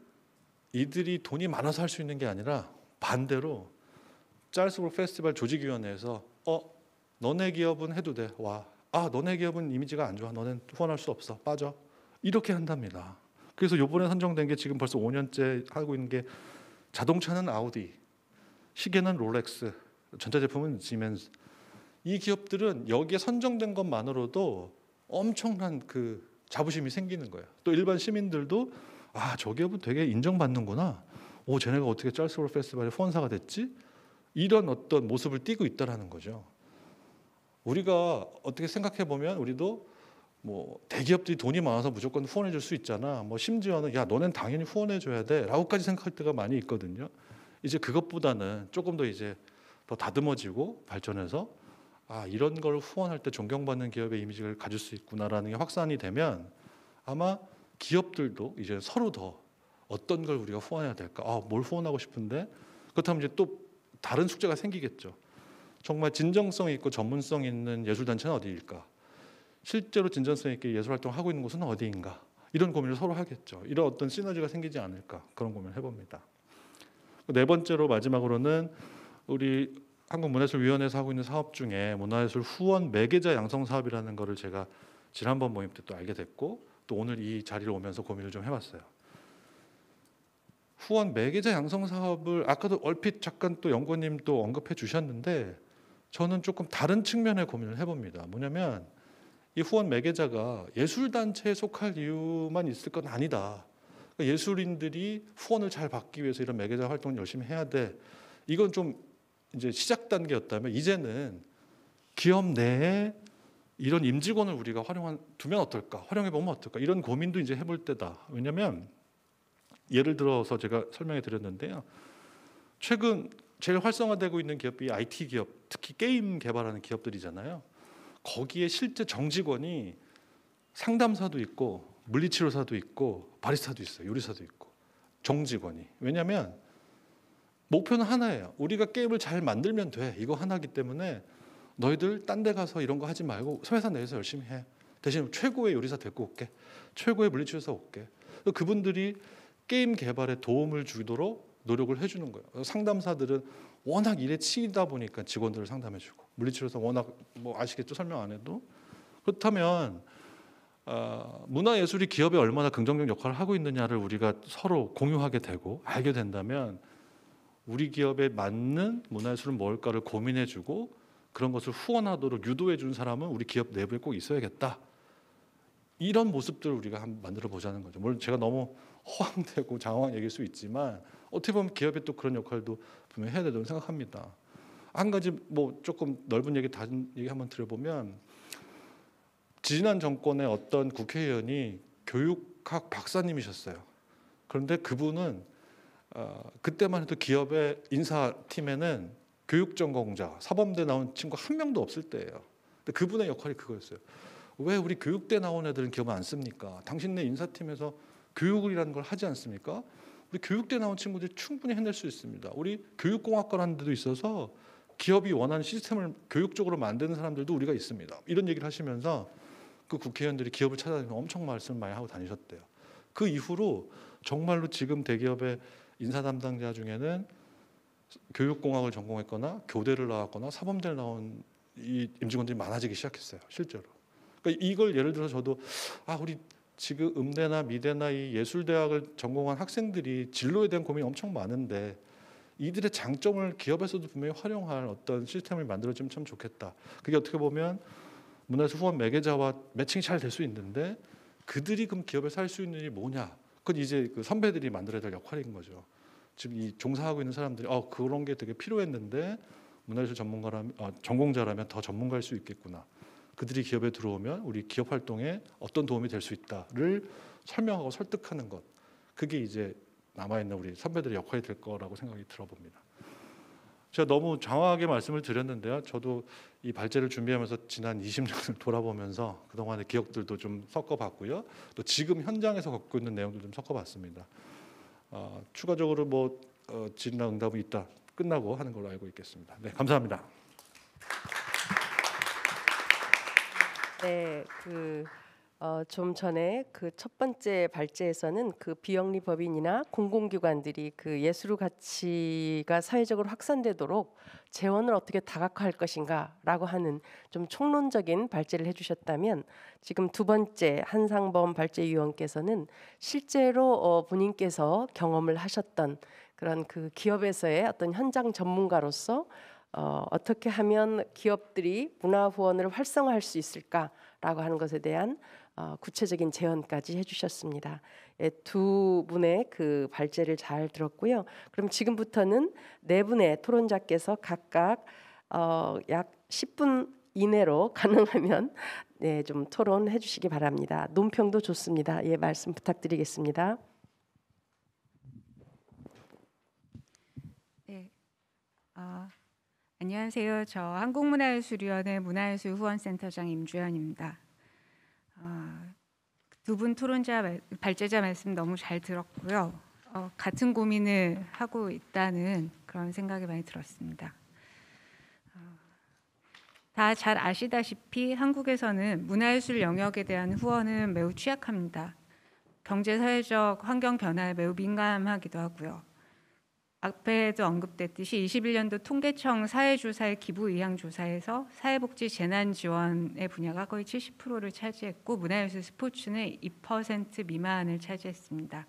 이들이 돈이 많아서 할 수 있는 게 아니라 반대로 짤스브 페스티벌 조직위원회에서 어 너네 기업은 해도 돼. 와. 아, 너네 기업은 이미지가 안 좋아. 너넨 후원할 수 없어. 빠져. 이렇게 한답니다. 그래서 이번에 선정된 게 지금 벌써 5년째 하고 있는 게 자동차는 아우디, 시계는 롤렉스, 전자제품은 지멘스. 이 기업들은 여기에 선정된 것만으로도 엄청난 그 자부심이 생기는 거예요. 또 일반 시민들도 아, 저 기업은 되게 인정받는구나. 오, 쟤네가 어떻게 짤스볼 페스티벌에 후원사가 됐지? 이런 어떤 모습을 띠고 있다라는 거죠. 우리가 어떻게 생각해 보면 우리도 뭐 대기업들이 돈이 많아서 무조건 후원해 줄 수 있잖아. 뭐 심지어는 야 너넨 당연히 후원해 줘야 돼라고까지 생각할 때가 많이 있거든요. 이제 그것보다는 조금 더 이제 더 다듬어지고 발전해서 아 이런 걸 후원할 때 존경받는 기업의 이미지를 가질 수 있구나라는 게 확산이 되면 아마 기업들도 이제 서로 더 어떤 걸 우리가 후원해야 될까? 아 뭘 후원하고 싶은데 그렇다면 이제 또 다른 숙제가 생기겠죠. 정말 진정성 있고 전문성 있는 예술단체는 어디일까? 실제로 진정성 있게 예술 활동 하고 있는 곳은 어디인가? 이런 고민을 서로 하겠죠. 이런 어떤 시너지가 생기지 않을까? 그런 고민을 해봅니다. 그 네 번째로 마지막으로는 우리 한국문화예술위원회에서 하고 있는 사업 중에 문화예술 후원 매개자 양성 사업이라는 것을 제가 지난번 모임 때 또 알게 됐고 또 오늘 이 자리를 오면서 고민을 좀 해봤어요. 후원 매개자 양성 사업을 아까도 얼핏 잠깐 또 연구님 또 언급해 주셨는데 저는 조금 다른 측면의 고민을 해봅니다. 뭐냐면 이 후원 매개자가 예술단체에 속할 이유만 있을 건 아니다. 그러니까 예술인들이 후원을 잘 받기 위해서 이런 매개자 활동을 열심히 해야 돼. 이건 좀 이제 시작 단계였다면 이제는 기업 내에 이런 임직원을 우리가 활용한 두면 어떨까? 활용해 보면 어떨까? 이런 고민도 이제 해볼 때다. 왜냐면 예를 들어서 제가 설명해 드렸는데요. 최근 제일 활성화되고 있는 기업이 IT 기업, 특히 게임 개발하는 기업들이잖아요. 거기에 실제 정직원이 상담사도 있고 물리치료사도 있고 바리스타도 있어요. 요리사도 있고. 정직원이. 왜냐면 목표는 하나예요. 우리가 게임을 잘 만들면 돼. 이거 하나기 때문에 너희들 딴 데 가서 이런 거 하지 말고 회사 내에서 열심히 해. 대신 최고의 요리사 데리고 올게. 최고의 물리치료사 올게. 그분들이 게임 개발에 도움을 주도록 노력을 해주는 거예요. 상담사들은 워낙 일에 치이다 보니까 직원들을 상담해주고 물리치료사 워낙 뭐 아시겠죠 설명 안 해도 그렇다면 어, 문화예술이 기업에 얼마나 긍정적 역할을 하고 있느냐를 우리가 서로 공유하게 되고 알게 된다면 우리 기업에 맞는 문화예술은 뭘까를 고민해주고 그런 것을 후원하도록 유도해주 사람은 우리 기업 내부에 꼭 있어야겠다. 이런 모습들을 우리가 한번 만들어 보자는 거죠. 물론 제가 너무 허황되고 장황한 얘기일 수 있지만 어떻게 보면 기업이또 그런 역할도 분명히 해야 된다고 생각합니다. 한 가지 뭐 조금 넓은 얘기 다른 얘기 한번 들어보면 지난 정권의 어떤 국회의원이 교육학 박사님이셨어요. 그런데 그분은 어, 그때만 해도 기업의 인사팀에는 교육전공자 사범대 나온 친구 한 명도 없을 때예요. 근데 그분의 역할이 그거였어요. 왜 우리 교육대 나온 애들은 기업 안 씁니까? 당신네 인사팀에서 교육이라는 걸 하지 않습니까? 우리 교육대 나온 친구들 이 충분히 해낼 수 있습니다. 우리 교육공학과라는 데도 있어서 기업이 원하는 시스템을 교육적으로 만드는 사람들도 우리가 있습니다. 이런 얘기를 하시면서 그 국회의원들이 기업을 찾아다니면 엄청 말씀 을 많이 하고 다니셨대요. 그 이후로 정말로 지금 대기업의 인사 담당자 중에는 교육공학을 전공했거나 교대를 나왔거나 사범대를 나온 이 임직원들이 많아지기 시작했어요. 실제로. 그러니까 이걸 예를 들어 저도 아 우리 지금 음대나 미대나 이 예술대학을 전공한 학생들이 진로에 대한 고민이 엄청 많은데 이들의 장점을 기업에서도 분명히 활용할 어떤 시스템을 만들어주면 참 좋겠다. 그게 어떻게 보면 문화예술 후원 매개자와 매칭이 잘 될 수 있는데 그들이 그럼 기업에살 수 있는 일이 뭐냐? 그건 이제 그 선배들이 만들어야 될 역할인 거죠. 지금 이 종사하고 있는 사람들이 어 그런 게 되게 필요했는데 문화예술 전문가라면 어, 전공자라면 더 전문가일 수 있겠구나. 그들이 기업에 들어오면 우리 기업 활동에 어떤 도움이 될 수 있다를 설명하고 설득하는 것 그게 이제 남아있는 우리 선배들의 역할이 될 거라고 생각이 들어봅니다. 제가 너무 장황하게 말씀을 드렸는데요. 저도 이 발제를 준비하면서 지난 20년을 돌아보면서 그동안의 기억들도 좀 섞어봤고요. 또 지금 현장에서 겪고 있는 내용도 좀 섞어봤습니다. 어, 추가적으로 뭐 어, 질의 응답이 있다 끝나고 하는 걸로 알고 있겠습니다. 네, 감사합니다. 네, 그 어, 좀 전에 그 첫 번째 발제에서는 그 비영리 법인이나 공공기관들이 그 예술의 가치가 사회적으로 확산되도록 재원을 어떻게 다각화할 것인가라고 하는 좀 총론적인 발제를 해주셨다면 지금 두 번째 한상범 발제위원께서는 실제로 어, 본인께서 경험을 하셨던 그런 그 기업에서의 어떤 현장 전문가로서 어, 어떻게 하면 기업들이 문화 후원을 활성화할 수 있을까라고 하는 것에 대한 어, 구체적인 제언까지 해주셨습니다. 예, 두 분의 그 발제를 잘 들었고요. 그럼 지금부터는 네 분의 토론자께서 각각 어, 약 10분 이내로 *laughs* 가능하면 예, 좀 토론해 주시기 바랍니다. 논평도 좋습니다. 예, 말씀 부탁드리겠습니다. 네, 아. 안녕하세요. 저 한국문화예술위원회 문화예술 후원센터장 임주현입니다. 어, 두분 토론자 발제자 말씀 너무 잘 들었고요. 어, 같은 고민을 하고 있다는 그런 생각이 많이 들었습니다. 어, 다잘 아시다시피 한국에서는 문화예술 영역에 대한 후원은 매우 취약합니다. 경제사회적 환경 변화에 매우 민감하기도 하고요. 앞에도 언급됐듯이 21년도 통계청 사회조사의 기부 의향 조사에서 사회복지 재난 지원의 분야가 거의 70%를 차지했고 문화예술 스포츠는 2% 미만을 차지했습니다.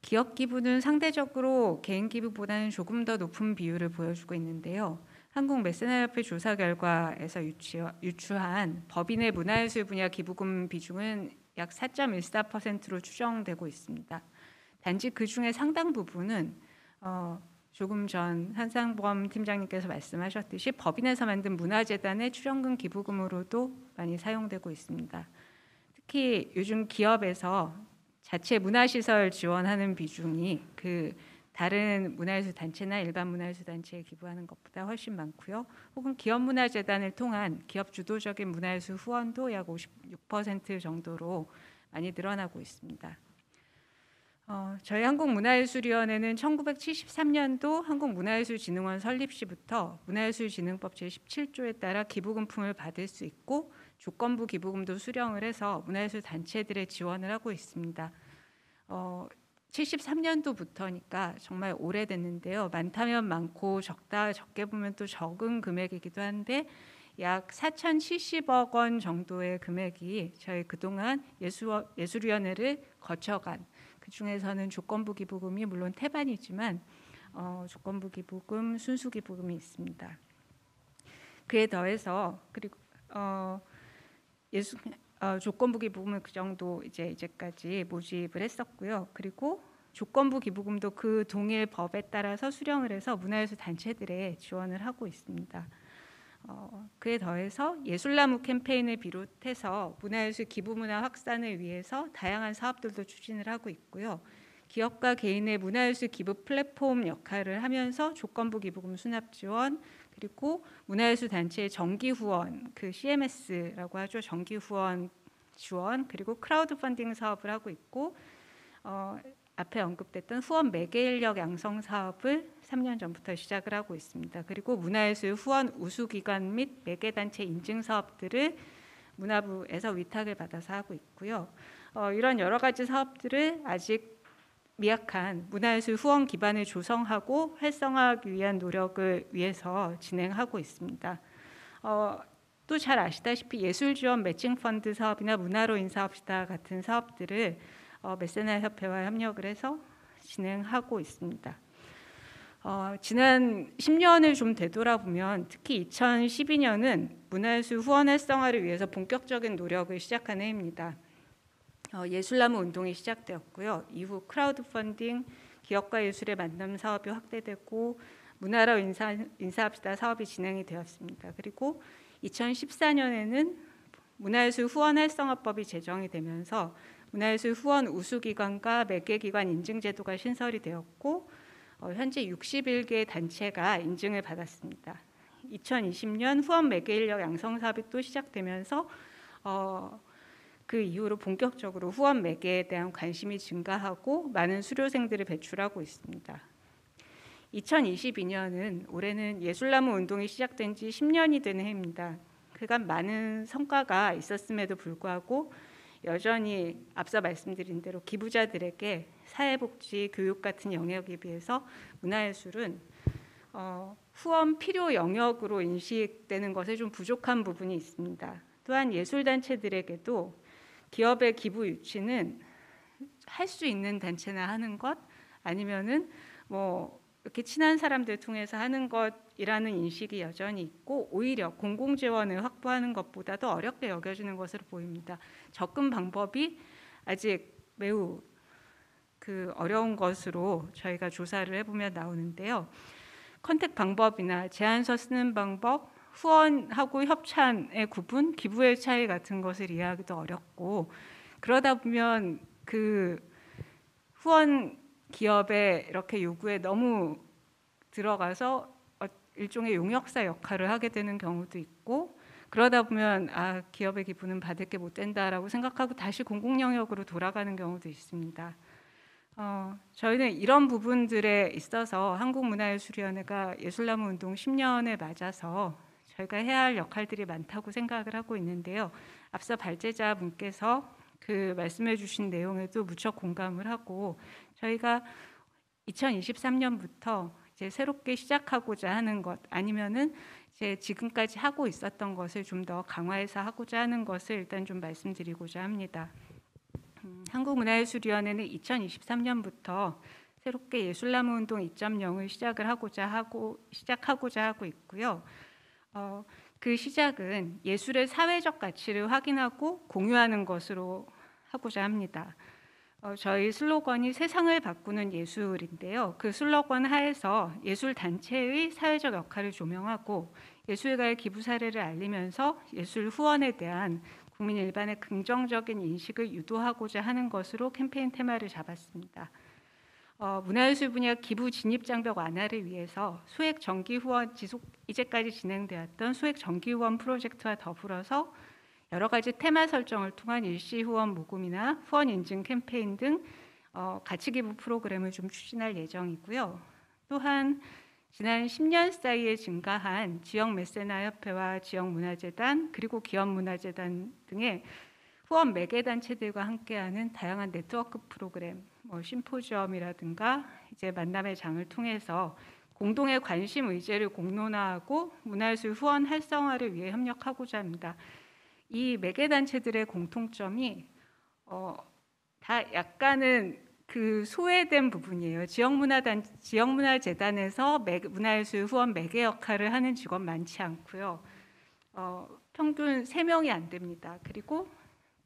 기업 기부는 상대적으로 개인 기부보다는 조금 더 높은 비율을 보여주고 있는데요. 한국 메세나협회 조사 결과에서 유추한 법인의 문화예술 분야 기부금 비중은 약 4.14%로 추정되고 있습니다. 단지 그 중에 상당 부분은 어, 조금 전 한상범 팀장님께서 말씀하셨듯이 법인에서 만든 문화재단의 출연금 기부금으로도 많이 사용되고 있습니다. 특히 요즘 기업에서 자체 문화시설 지원하는 비중이 그 다른 문화예술 단체나 일반 문화예술 단체에 기부하는 것보다 훨씬 많고요. 혹은 기업 문화재단을 통한 기업 주도적인 문화예술 후원도 약 56% 정도로 많이 늘어나고 있습니다. 어, 저희 한국문화예술위원회는 1973년도 한국문화예술진흥원 설립 시부터 문화예술진흥법 제17조에 따라 기부금품을 받을 수 있고 조건부 기부금도 수령을 해서 문화예술 단체들의 지원을 하고 있습니다. 어, 73년도부터니까 정말 오래됐는데요. 많다면 많고 적다 적게 보면 또 적은 금액이기도 한데 약 4,070억 원 정도의 금액이 저희 그동안 예술, 예술위원회를 거쳐간 중에서는 조건부 기부금이 물론 태반이지만 어, 조건부 기부금, 순수 기부금이 있습니다. 그에 더해서 그리고 어, 예수 어, 조건부 기부금은 그 정도 이제 이제까지 모집을 했었고요. 그리고 조건부 기부금도 그 동일 법에 따라서 수령을 해서 문화예술 단체들에 지원을 하고 있습니다. 어, 그에 더해서 예술나무 캠페인을 비롯해서 문화예술 기부문화 확산을 위해서 다양한 사업들도 추진을 하고 있고요. 기업과 개인의 문화예술 기부 플랫폼 역할을 하면서 조건부 기부금 수납 지원 그리고 문화예술 단체의 정기 후원 그 CMS라고 하죠 정기 후원 지원 그리고 크라우드 펀딩 사업을 하고 있고 어, 앞에 언급됐던 후원 매개 인력 양성 사업을 3년 전부터 시작을 하고 있습니다. 그리고 문화예술 후원 우수 기관 및 매개 단체 인증 사업들을 문화부에서 위탁을 받아서 하고 있고요. 어, 이런 여러 가지 사업들을 아직 미약한 문화예술 후원 기반을 조성하고 활성화하기 위한 노력을 위해서 진행하고 있습니다. 어, 또잘 아시다시피 예술 지원 매칭 펀드 사업이나 문화로인 사업시다 같은 사업들을 어, 메세나 협회와 협력을 해서 진행하고 있습니다. 어, 지난 10년을 좀 되돌아보면 특히 2012년은 문화예술 후원 활성화를 위해서 본격적인 노력을 시작한 해입니다. 어, 예술나무 운동이 시작되었고요. 이후 크라우드 펀딩, 기업과 예술의 만남 사업이 확대되고 문화로 인사, 인사합시다 사업이 진행이 되었습니다. 그리고 2014년에는 문화예술 후원 활성화법이 제정이 되면서 문화예술 후원 우수기관과 매개기관 인증제도가 신설이 되었고 어, 현재 61개 단체가 인증을 받았습니다. 2020년 후원 매개 인력 양성 사업이 또 시작되면서 어, 그 이후로 본격적으로 후원 매개에 대한 관심이 증가하고 많은 수료생들을 배출하고 있습니다. 2022년은 올해는 예술나무 운동이 시작된 지 10년이 되 해입니다. 그간 많은 성과가 있었음에도 불구하고 여전히 앞서 말씀드린 대로 기부자들에게 사회복지, 교육 같은 영역에 비해서 문화예술은 어, 후원 필요 영역으로 인식되는 것에 좀 부족한 부분이 있습니다. 또한 예술단체들에게도 기업의 기부 유치는 할 수 있는 단체나 하는 것 아니면은 뭐 이렇게 친한 사람들 통해서 하는 것 이라는 인식이 여전히 있고 오히려 공공 지원을 확보하는 것보다 도 어렵게 여겨지는 것으로 보입니다. 접근 방법이 아직 매우 그 어려운 것으로 저희가 조사를 해보면 나오는데요. 컨택 방법이나 제안서 쓰는 방법, 후원하고 협찬의 구분, 기부의 차이 같은 것을 이해하기도 어렵고 그러다 보면 그 후원 기업의 이렇게 요구에 너무 들어가서 일종의 용역사 역할을 하게 되는 경우도 있고 그러다 보면 아 기업의 기분은 받을 게 못 된다라고 생각하고 다시 공공 영역으로 돌아가는 경우도 있습니다. 어, 저희는 이런 부분들에 있어서 한국문화예술위원회가 예술나무 운동 10년을 맞아서 저희가 해야 할 역할들이 많다고 생각을 하고 있는데요. 앞서 발제자 분께서 그 말씀해 주신 내용에도 무척 공감을 하고 저희가 2023년부터 제 새롭게 시작하고자 하는 것 아니면은 제 지금까지 하고 있었던 것을 좀 더 강화해서 하고자 하는 것을 일단 좀 말씀드리고자 합니다. 음, 한국문화예술위원회는 2023년부터 새롭게 예술나무 운동 2.0을 시작을 하고자 하고 시작하고자 하고 있고요. 어, 그 시작은 예술의 사회적 가치를 확인하고 공유하는 것으로 하고자 합니다. 어, 저희 슬로건이 세상을 바꾸는 예술인데요. 그 슬로건 하에서 예술 단체의 사회적 역할을 조명하고 예술가의 기부 사례를 알리면서 예술 후원에 대한 국민 일반의 긍정적인 인식을 유도하고자 하는 것으로 캠페인 테마를 잡았습니다. 어, 문화예술 분야 기부 진입 장벽 완화를 위해서 소액 정기 후원 지속 이제까지 진행되었던 소액 정기 후원 프로젝트와 더불어서 여러 가지 테마 설정을 통한 일시 후원 모금이나 후원 인증 캠페인 등 어, 가치기부 프로그램을 좀 추진할 예정이고요. 또한 지난 10년 사이에 증가한 지역 메세나 협회와 지역 문화재단 그리고 기업 문화재단 등의 후원 매개 단체들과 함께하는 다양한 네트워크 프로그램, 뭐 심포지엄이라든가 이제 만남의 장을 통해서 공동의 관심 의제를 공론화하고 문화예술 후원 활성화를 위해 협력하고자 합니다. 이 매개 단체들의 공통점이 어, 다 약간은 그 소외된 부분이에요. 지역문화단 지역문화재단에서 매, 문화예술 후원 매개 역할을 하는 직원 많지 않고요. 어, 평균 3명이 안 됩니다. 그리고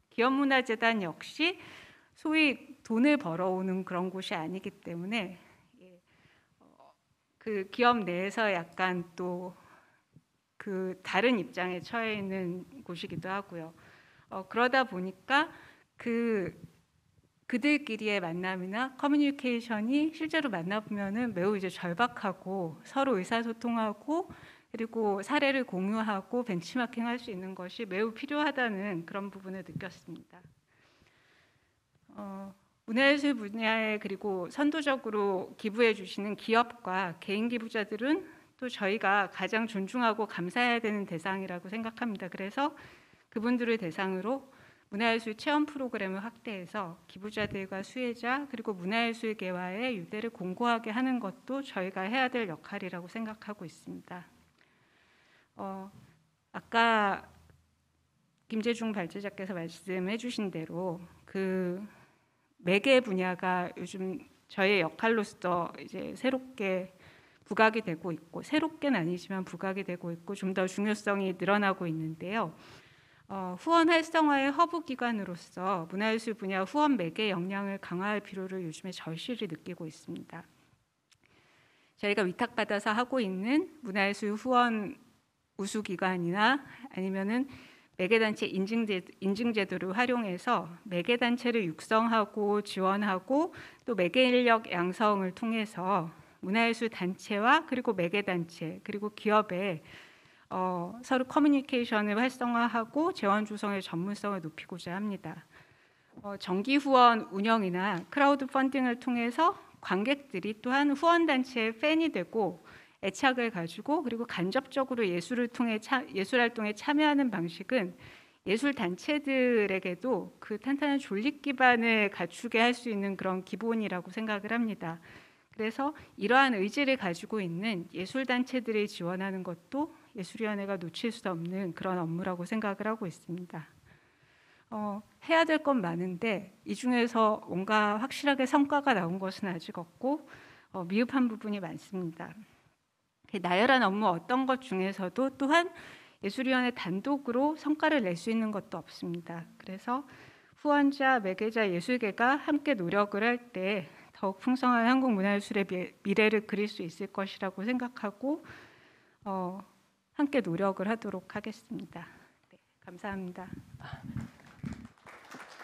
기업문화재단 역시 소위 돈을 벌어오는 그런 곳이 아니기 때문에 예, 어, 그 기업 내에서 약간 또그 다른 입장에 처해 있는 곳이기도 하고요. 어, 그러다 보니까 그 그들끼리의 만남이나 커뮤니케이션이 실제로 만나보면은 매우 이제 절박하고 서로 의사소통하고 그리고 사례를 공유하고 벤치마킹 할수 있는 것이 매우 필요하다는 그런 부분을 느꼈습니다. 어, 문화예술 분야에 그리고 선도적으로 기부해 주시는 기업과 개인 기부자들은 또 저희가 가장 존중하고 감사해야 되는 대상이라고 생각합니다. 그래서 그분들을 대상으로 문화예술 체험 프로그램을 확대해서 기부자들과 수혜자 그리고 문화예술 개화의 유대를 공고하게 하는 것도 저희가 해야 될 역할이라고 생각하고 있습니다. 어, 아까 김재중 발제자께서 말씀해 주신 대로 그 매개 분야가 요즘 저의 역할로서 이제 새롭게 부각이 되고 있고 새롭게는 아니지만 부각이 되고 있고 좀 더 중요성이 늘어나고 있는데요. 어, 후원 활성화의 허브 기관으로서 문화예술 분야 후원 매개 역량을 강화할 필요를 요즘에 절실히 느끼고 있습니다. 저희가 위탁받아서 하고 있는 문화예술 후원 우수 기관이나 아니면은 매개단체 인증 인증제도를 활용해서 매개단체를 육성하고 지원하고 또 매개인력 양성을 통해서 문화예술 단체와 그리고 매개 단체 그리고 기업에 어, 서로 커뮤니케이션을 활성화하고 재원 조성의 전문성을 높이고자 합니다. 어, 정기 후원 운영이나 크라우드 펀딩을 통해서 관객들이 또한 후원 단체의 팬이 되고 애착을 가지고 그리고 간접적으로 예술을 통해 차, 예술 활동에 참여하는 방식은 예술 단체들에게도 그 탄탄한 존립 기반을 갖추게 할 수 있는 그런 기본이라고 생각을 합니다. 그래서 이러한 의지를 가지고 있는 예술 단체들이 지원하는 것도 예술위원회가 놓칠 수 없는 그런 업무라고 생각을 하고 있습니다. 어, 해야 될 건 많은데 이 중에서 뭔가 확실하게 성과가 나온 것은 아직 없고 어, 미흡한 부분이 많습니다. 그 나열한 업무 어떤 것 중에서도 또한 예술위원회 단독으로 성과를 낼 수 있는 것도 없습니다. 그래서 후원자, 매개자, 예술계가 함께 노력을 할때 더욱 풍성한 한국 문화예술의 미래를 그릴 수 있을 것이라고 생각하고 어, 함께 노력을 하도록 하겠습니다. 네, 감사합니다.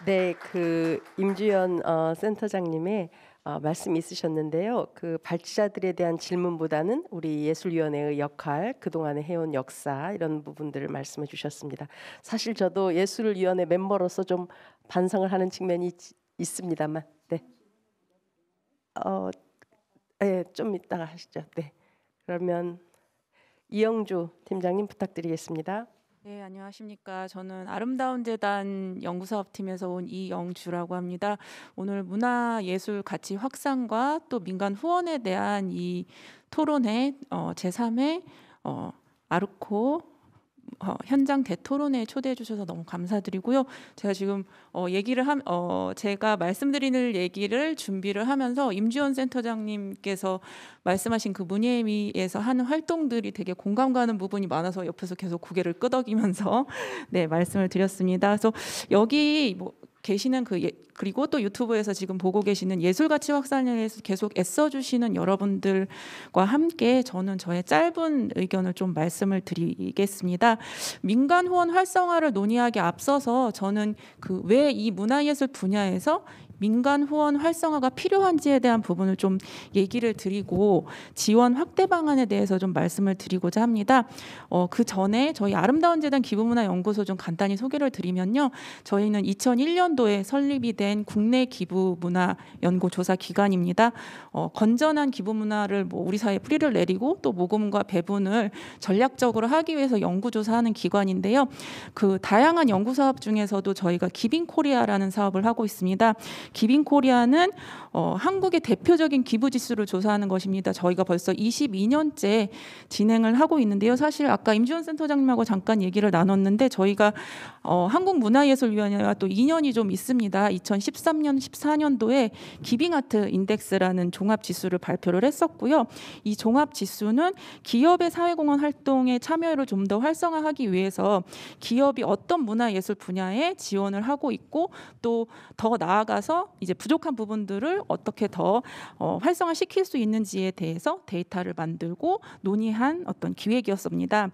네, 그 임주연 어, 센터장님의 어, 말씀 있으셨는데요. 그 발치자들에 대한 질문보다는 우리 예술위원회의 역할, 그동안의 해온 역사 이런 부분들을 말씀해 주셨습니다. 사실 저도 예술위원회 멤버로서 좀 반성을 하는 측면이 있, 있습니다만, 네. 어, 예, 좀 이따가 하시죠. 네. 그러면 이영주 팀장님 부탁드리겠습니다. 네, 안녕하십니까. 저는 아름다운 재단 연구사업팀에서 온 이영주라고 합니다. 오늘 문화예술 가치 확산과 또 민간 후원에 대한 이 토론회 어, 제3회 어, 아르코 어, 현장 대토론에 회 초대해 주셔서 너무 감사드리고요. 제가 지금 어, 얘기를 한 어, 제가 말씀드리는 얘기를 준비를 하면서 임지원 센터장님께서 말씀하신 그 문예미에서 한 활동들이 되게 공감 가는 부분이 많아서 옆에서 계속 고개를 끄덕이면서 *laughs* 네 말씀을 드렸습니다. 그래서 여기 뭐 계시는 그 예, 그리고 또 유튜브에서 지금 보고 계시는 예술가치 확산에대해서 계속 애써주시는 여러분들과 함께 저는 저의 짧은 의견을 좀 말씀을 드리겠습니다. 민간 후원 활성화를 논의하기 앞서서 저는 그 왜 이 문화예술 분야에서 민간 후원 활성화가 필요한지에 대한 부분을 좀 얘기를 드리고 지원 확대 방안에 대해서 좀 말씀을 드리고자 합니다. 어, 그 전에 저희 아름다운 재단 기부문화연구소 좀 간단히 소개를 드리면요. 저희는 2001년도에 설립이 된 국내 기부문화연구조사 기관입니다. 어, 건전한 기부문화를 뭐 우리 사회에 뿌리를 내리고 또 모금과 배분을 전략적으로 하기 위해서 연구조사하는 기관인데요. 그 다양한 연구사업 중에서도 저희가 기빙 코리아라는 사업을 하고 있습니다. 기빙코리아는 어, 한국의 대표적인 기부 지수를 조사하는 것입니다. 저희가 벌써 22년째 진행을 하고 있는데요. 사실 아까 임지원 센터장님하고 잠깐 얘기를 나눴는데 저희가 어, 한국문화예술위원회와 또 인연이 좀 있습니다. 2013년, 14년도에 기빙아트 인덱스라는 종합 지수를 발표를 했었고요. 이 종합 지수는 기업의 사회공헌 활동에 참여를 좀 더 활성화하기 위해서 기업이 어떤 문화예술 분야에 지원을 하고 있고 또 더 나아가서 이제 부족한 부분들을 어떻게 더 어, 활성화시킬 수 있는지에 대해서 데이터를 만들고 논의한 어떤 기획이었습니다.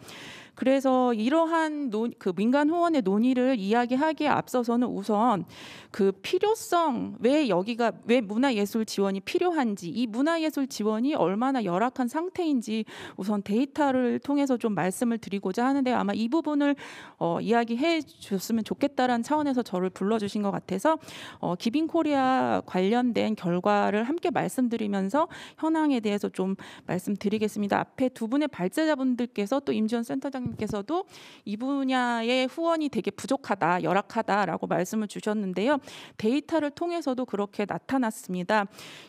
그래서 이러한 논, 그 민간 후원의 논의를 이야기하기에 앞서서는 우선 그 필요성 왜 여기가 왜 문화예술 지원이 필요한지 이 문화예술 지원이 얼마나 열악한 상태인지 우선 데이터를 통해서 좀 말씀을 드리고자 하는데 아마 이 부분을 어, 이야기해 줬으면 좋겠다라는 차원에서 저를 불러주신 것 같아서 어, 기빙코리아 관련된 결과를 함께 말씀드리면서 현황에 대해서 좀 말씀드리겠습니다. 앞에 두 분의 발제자분들께서 또 임지원 센터장님 선생님께서도 이 분야의 후원이 되게 부족하다, 열악하다라고 말씀을 주셨는데요. 데이터를 통해서도 그렇게 나타났습니다.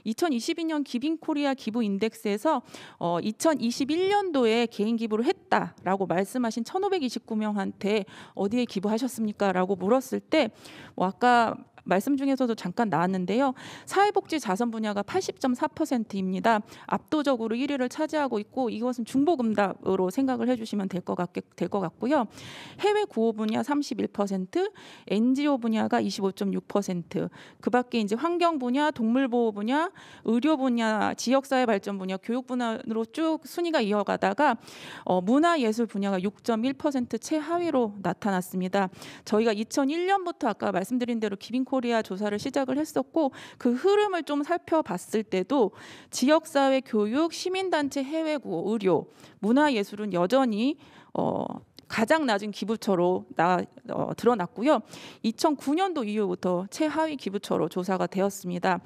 2022년 기빙코리아 기부 인덱스에서 어, 2021년도에 개인 기부를 했다라고 말씀하신 1,529명한테 어디에 기부하셨습니까? 라고 물었을 때 어, 아까 말씀 중에서도 잠깐 나왔는데요. 사회복지 자선 분야가 80.4%입니다. 압도적으로 1위를 차지하고 있고 이것은 중복음답으로 생각을 해주시면 될것 같게 될것 같고요. 해외 구호 분야 31%, NGO 분야가 25.6%, 그밖에 이제 환경 분야, 동물 보호 분야, 의료 분야, 지역 사회 발전 분야, 교육 분야로 쭉 순위가 이어가다가 어, 문화 예술 분야가 6.1% 최하위로 나타났습니다. 저희가 2001년부터 아까 말씀드린 대로 기빈코 빅리아 조사를 시작을 했었고 그 흐름을 좀 살펴봤을 때도 지역사회 교육, 시민단체 해외 구호, 의료, 문화예술은 여전히 어, 가장 낮은 기부처로 나, 어, 드러났고요. 2009년도 이후부터 최하위 기부처로 조사가 되었습니다.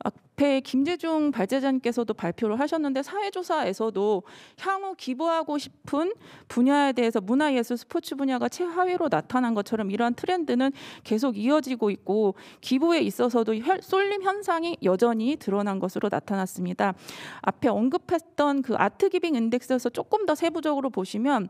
앞에 김재중 발제자님께서도 발표를 하셨는데 사회조사에서도 향후 기부하고 싶은 분야에 대해서 문화예술 스포츠 분야가 최하위로 나타난 것처럼 이러한 트렌드는 계속 이어지고 있고 기부에 있어서도 쏠림 현상이 여전히 드러난 것으로 나타났습니다. 앞에 언급했던 그 아트 기빙 인덱스에서 조금 더 세부적으로 보시면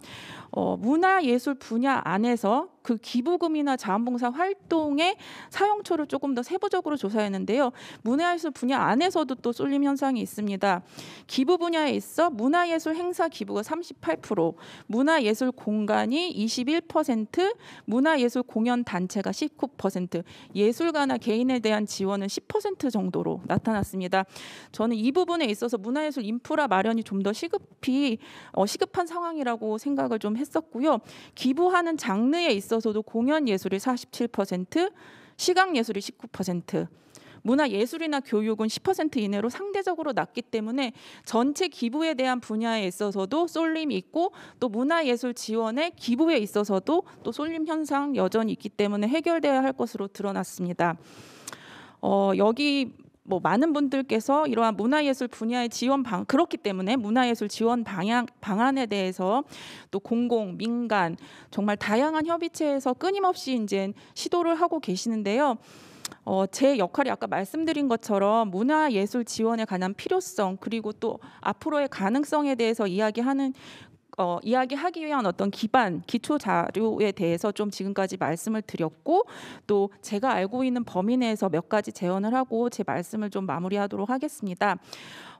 어, 문화예술 분야 안에서 그 기부금이나 자원봉사 활동의 사용처를 조금 더 세부적으로 조사했는데요. 문화 문화예술 분야 안에서도 또 쏠림 현상이 있습니다. 기부 분야에 있어 문화예술 행사 기부가 38%, 문화예술 공간이 21%, 문화예술 공연 단체가 19%, 예술가나 개인에 대한 지원은 10% 정도로 나타났습니다. 저는 이 부분에 있어서 문화예술 인프라 마련이 좀 더 시급히 어, 시급한 상황이라고 생각을 좀 했었고요. 기부하는 장르에 있어서도 공연 예술이 47%, 시각 예술이 19%, 문화예술이나 교육은 10% 이내로 상대적으로 낮기 때문에 전체 기부에 대한 분야에 있어서도 쏠림이 있고 또 문화예술 지원의 기부에 있어서도 또 쏠림 현상 여전히 있기 때문에 해결돼야 할 것으로 드러났습니다. 어, 여기 뭐 많은 분들께서 이러한 문화예술 분야의 지원 방 그렇기 때문에 문화예술 지원 방향 방안에 대해서 또 공공 민간 정말 다양한 협의체에서 끊임없이 이제 시도를 하고 계시는데요. 어, 제 역할이 아까 말씀드린 것처럼 문화 예술 지원에 관한 필요성 그리고 또 앞으로의 가능성에 대해서 이야기하는 어, 이야기하기 위한 어떤 기반 기초 자료에 대해서 좀 지금까지 말씀을 드렸고 또 제가 알고 있는 범위 내에서 몇 가지 제언을 하고 제 말씀을 좀 마무리하도록 하겠습니다.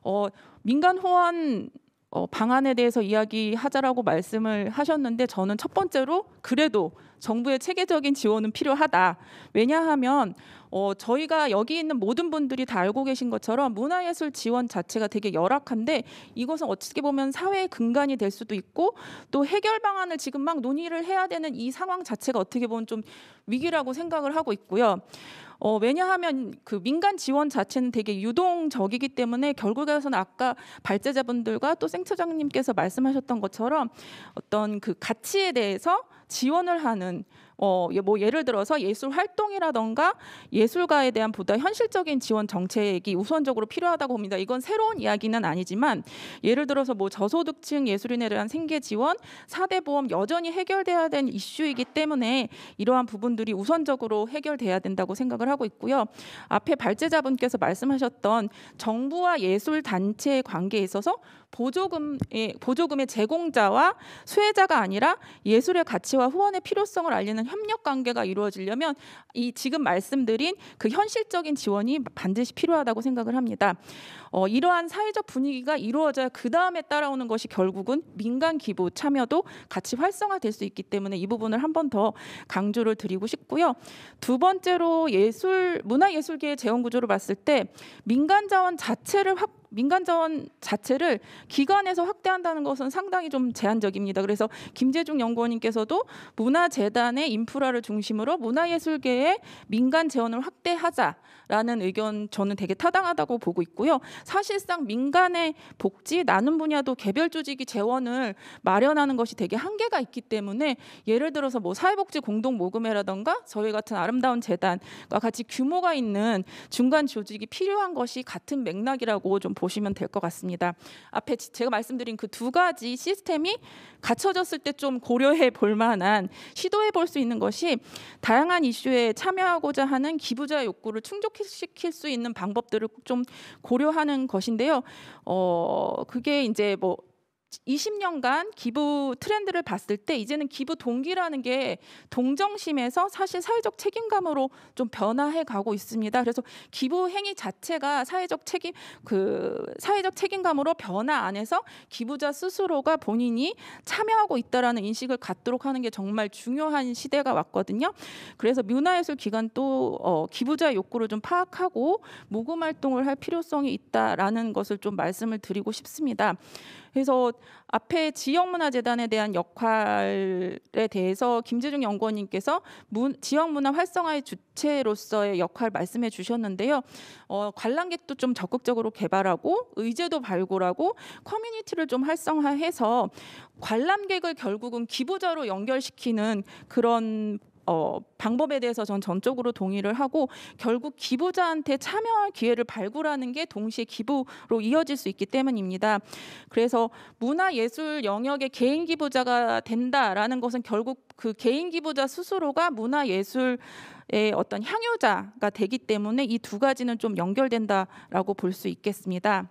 어, 민간 호원 어, 방안에 대해서 이야기하자라고 말씀을 하셨는데 저는 첫 번째로 그래도 정부의 체계적인 지원은 필요하다. 왜냐하면 어, 저희가 여기 있는 모든 분들이 다 알고 계신 것처럼 문화예술 지원 자체가 되게 열악한데 이것은 어떻게 보면 사회의 근간이 될 수도 있고 또 해결 방안을 지금 막 논의를 해야 되는 이 상황 자체가 어떻게 보면 좀 위기라고 생각을 하고 있고요. 어, 왜냐하면 그 민간 지원 자체는 되게 유동적이기 때문에 결국에서는 아까 발제자분들과 또 생처장님께서 말씀하셨던 것처럼 어떤 그 가치에 대해서 지원을 하는 어, 뭐 예를 들어서 예술 활동이라던가 예술가에 대한 보다 현실적인 지원 정책이 우선적으로 필요하다고 봅니다. 이건 새로운 이야기는 아니지만 예를 들어서 뭐 저소득층 예술인에 대한 생계 지원, 사대 보험 여전히 해결돼야 된 이슈이기 때문에 이러한 부분들이 우선적으로 해결돼야 된다고 생각을 하고 있고요. 앞에 발제자분께서 말씀하셨던 정부와 예술 단체의 관계에 있어서 보조금의 보조금의 제공자와 수혜자가 아니라 예술의 가치와 후원의 필요성을 알리는 협력 관계가 이루어지려면 이 지금 말씀드린 그 현실적인 지원이 반드시 필요하다고 생각을 합니다. 어, 이러한 사회적 분위기가 이루어져그 다음에 따라오는 것이 결국은 민간 기부 참여도 같이 활성화될 수 있기 때문에 이 부분을 한 번 더 강조를 드리고 싶고요. 두 번째로 예술 문화예술계의 재원 구조를 봤을 때 민간 자원 자체를 확 민간자원 자체를 기관에서 확대한다는 것은 상당히 좀 제한적입니다. 그래서 김재중 연구원님께서도 문화재단의 인프라를 중심으로 문화예술계의 민간 재원을 확대하자 라는 의견 저는 되게 타당하다고 보고 있고요. 사실상 민간의 복지 나눔 분야도 개별 조직이 재원을 마련하는 것이 되게 한계가 있기 때문에 예를 들어서 뭐 사회복지 공동 모금회라던가 저희 같은 아름다운 재단과 같이 규모가 있는 중간 조직이 필요한 것이 같은 맥락이라고 좀 보시면 될 것 같습니다. 앞에 제가 말씀드린 그 두 가지 시스템이 갖춰졌을 때 좀 고려해 볼 만한 시도해 볼 수 있는 것이 다양한 이슈에 참여하고자 하는 기부자 욕구를 충족 충족시킬 수 있는 방법들을 좀 고려하는 것인데요. 어, 그게 이제 뭐 20년간 기부 트렌드를 봤을 때 이제는 기부 동기라는 게 동정심에서 사실 사회적 책임감으로 좀 변화해 가고 있습니다. 그래서 기부 행위 자체가 사회적 책임 그 사회적 책임감으로 변화 안에서 기부자 스스로가 본인이 참여하고 있다라는 인식을 갖도록 하는 게 정말 중요한 시대가 왔거든요. 그래서 문화예술 기관도 어, 기부자 욕구를 좀 파악하고 모금 활동을 할 필요성이 있다라는 것을 좀 말씀을 드리고 싶습니다. 그래서 앞에 지역문화재단에 대한 역할에 대해서 김재중 연구원님께서 문, 지역문화 활성화의 주체로서의 역할 말씀해 주셨는데요. 어, 관람객도 좀 적극적으로 개발하고 의제도 발굴하고 커뮤니티를 좀 활성화해서 관람객을 결국은 기부자로 연결시키는 그런 어, 방법에 대해서 전 전적으로 동의를 하고 결국 기부자한테 참여할 기회를 발굴하는 게 동시에 기부로 이어질 수 있기 때문입니다. 그래서 문화예술 영역의 개인 기부자가 된다라는 것은 결국 그 개인 기부자 스스로가 문화예술의 어떤 향유자가 되기 때문에 이 두 가지는 좀 연결된다라고 볼 수 있겠습니다.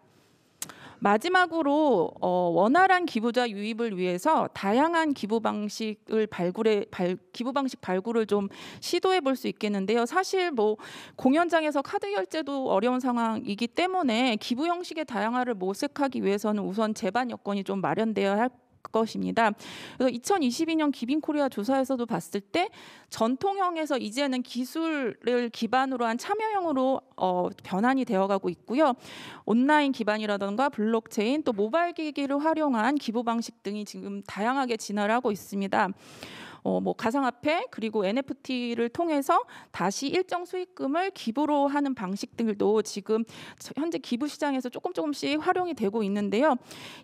마지막으로 어, 원활한 기부자 유입을 위해서 다양한 기부 방식을 발굴해 발, 기부 방식 발굴을 좀 시도해 볼 수 있겠는데요. 사실 뭐 공연장에서 카드 결제도 어려운 상황이기 때문에 기부 형식의 다양화를 모색하기 위해서는 우선 제반 여건이 좀 마련되어야 할 것입니다. 그래서 2022년 기빈코리아 조사에서도 봤을 때 전통형에서 이제는 기술을 기반으로 한 참여형으로 어, 변환이 되어가고 있고요. 온라인 기반이라던가 블록체인 또 모바일 기기를 활용한 기부 방식 등이 지금 다양하게 진화를 하고 있습니다. 어, 뭐 가상화폐 그리고 NFT를 통해서 다시 일정 수익금을 기부로 하는 방식 들도 지금 현재 기부 시장에서 조금 조금씩 활용이 되고 있는데요.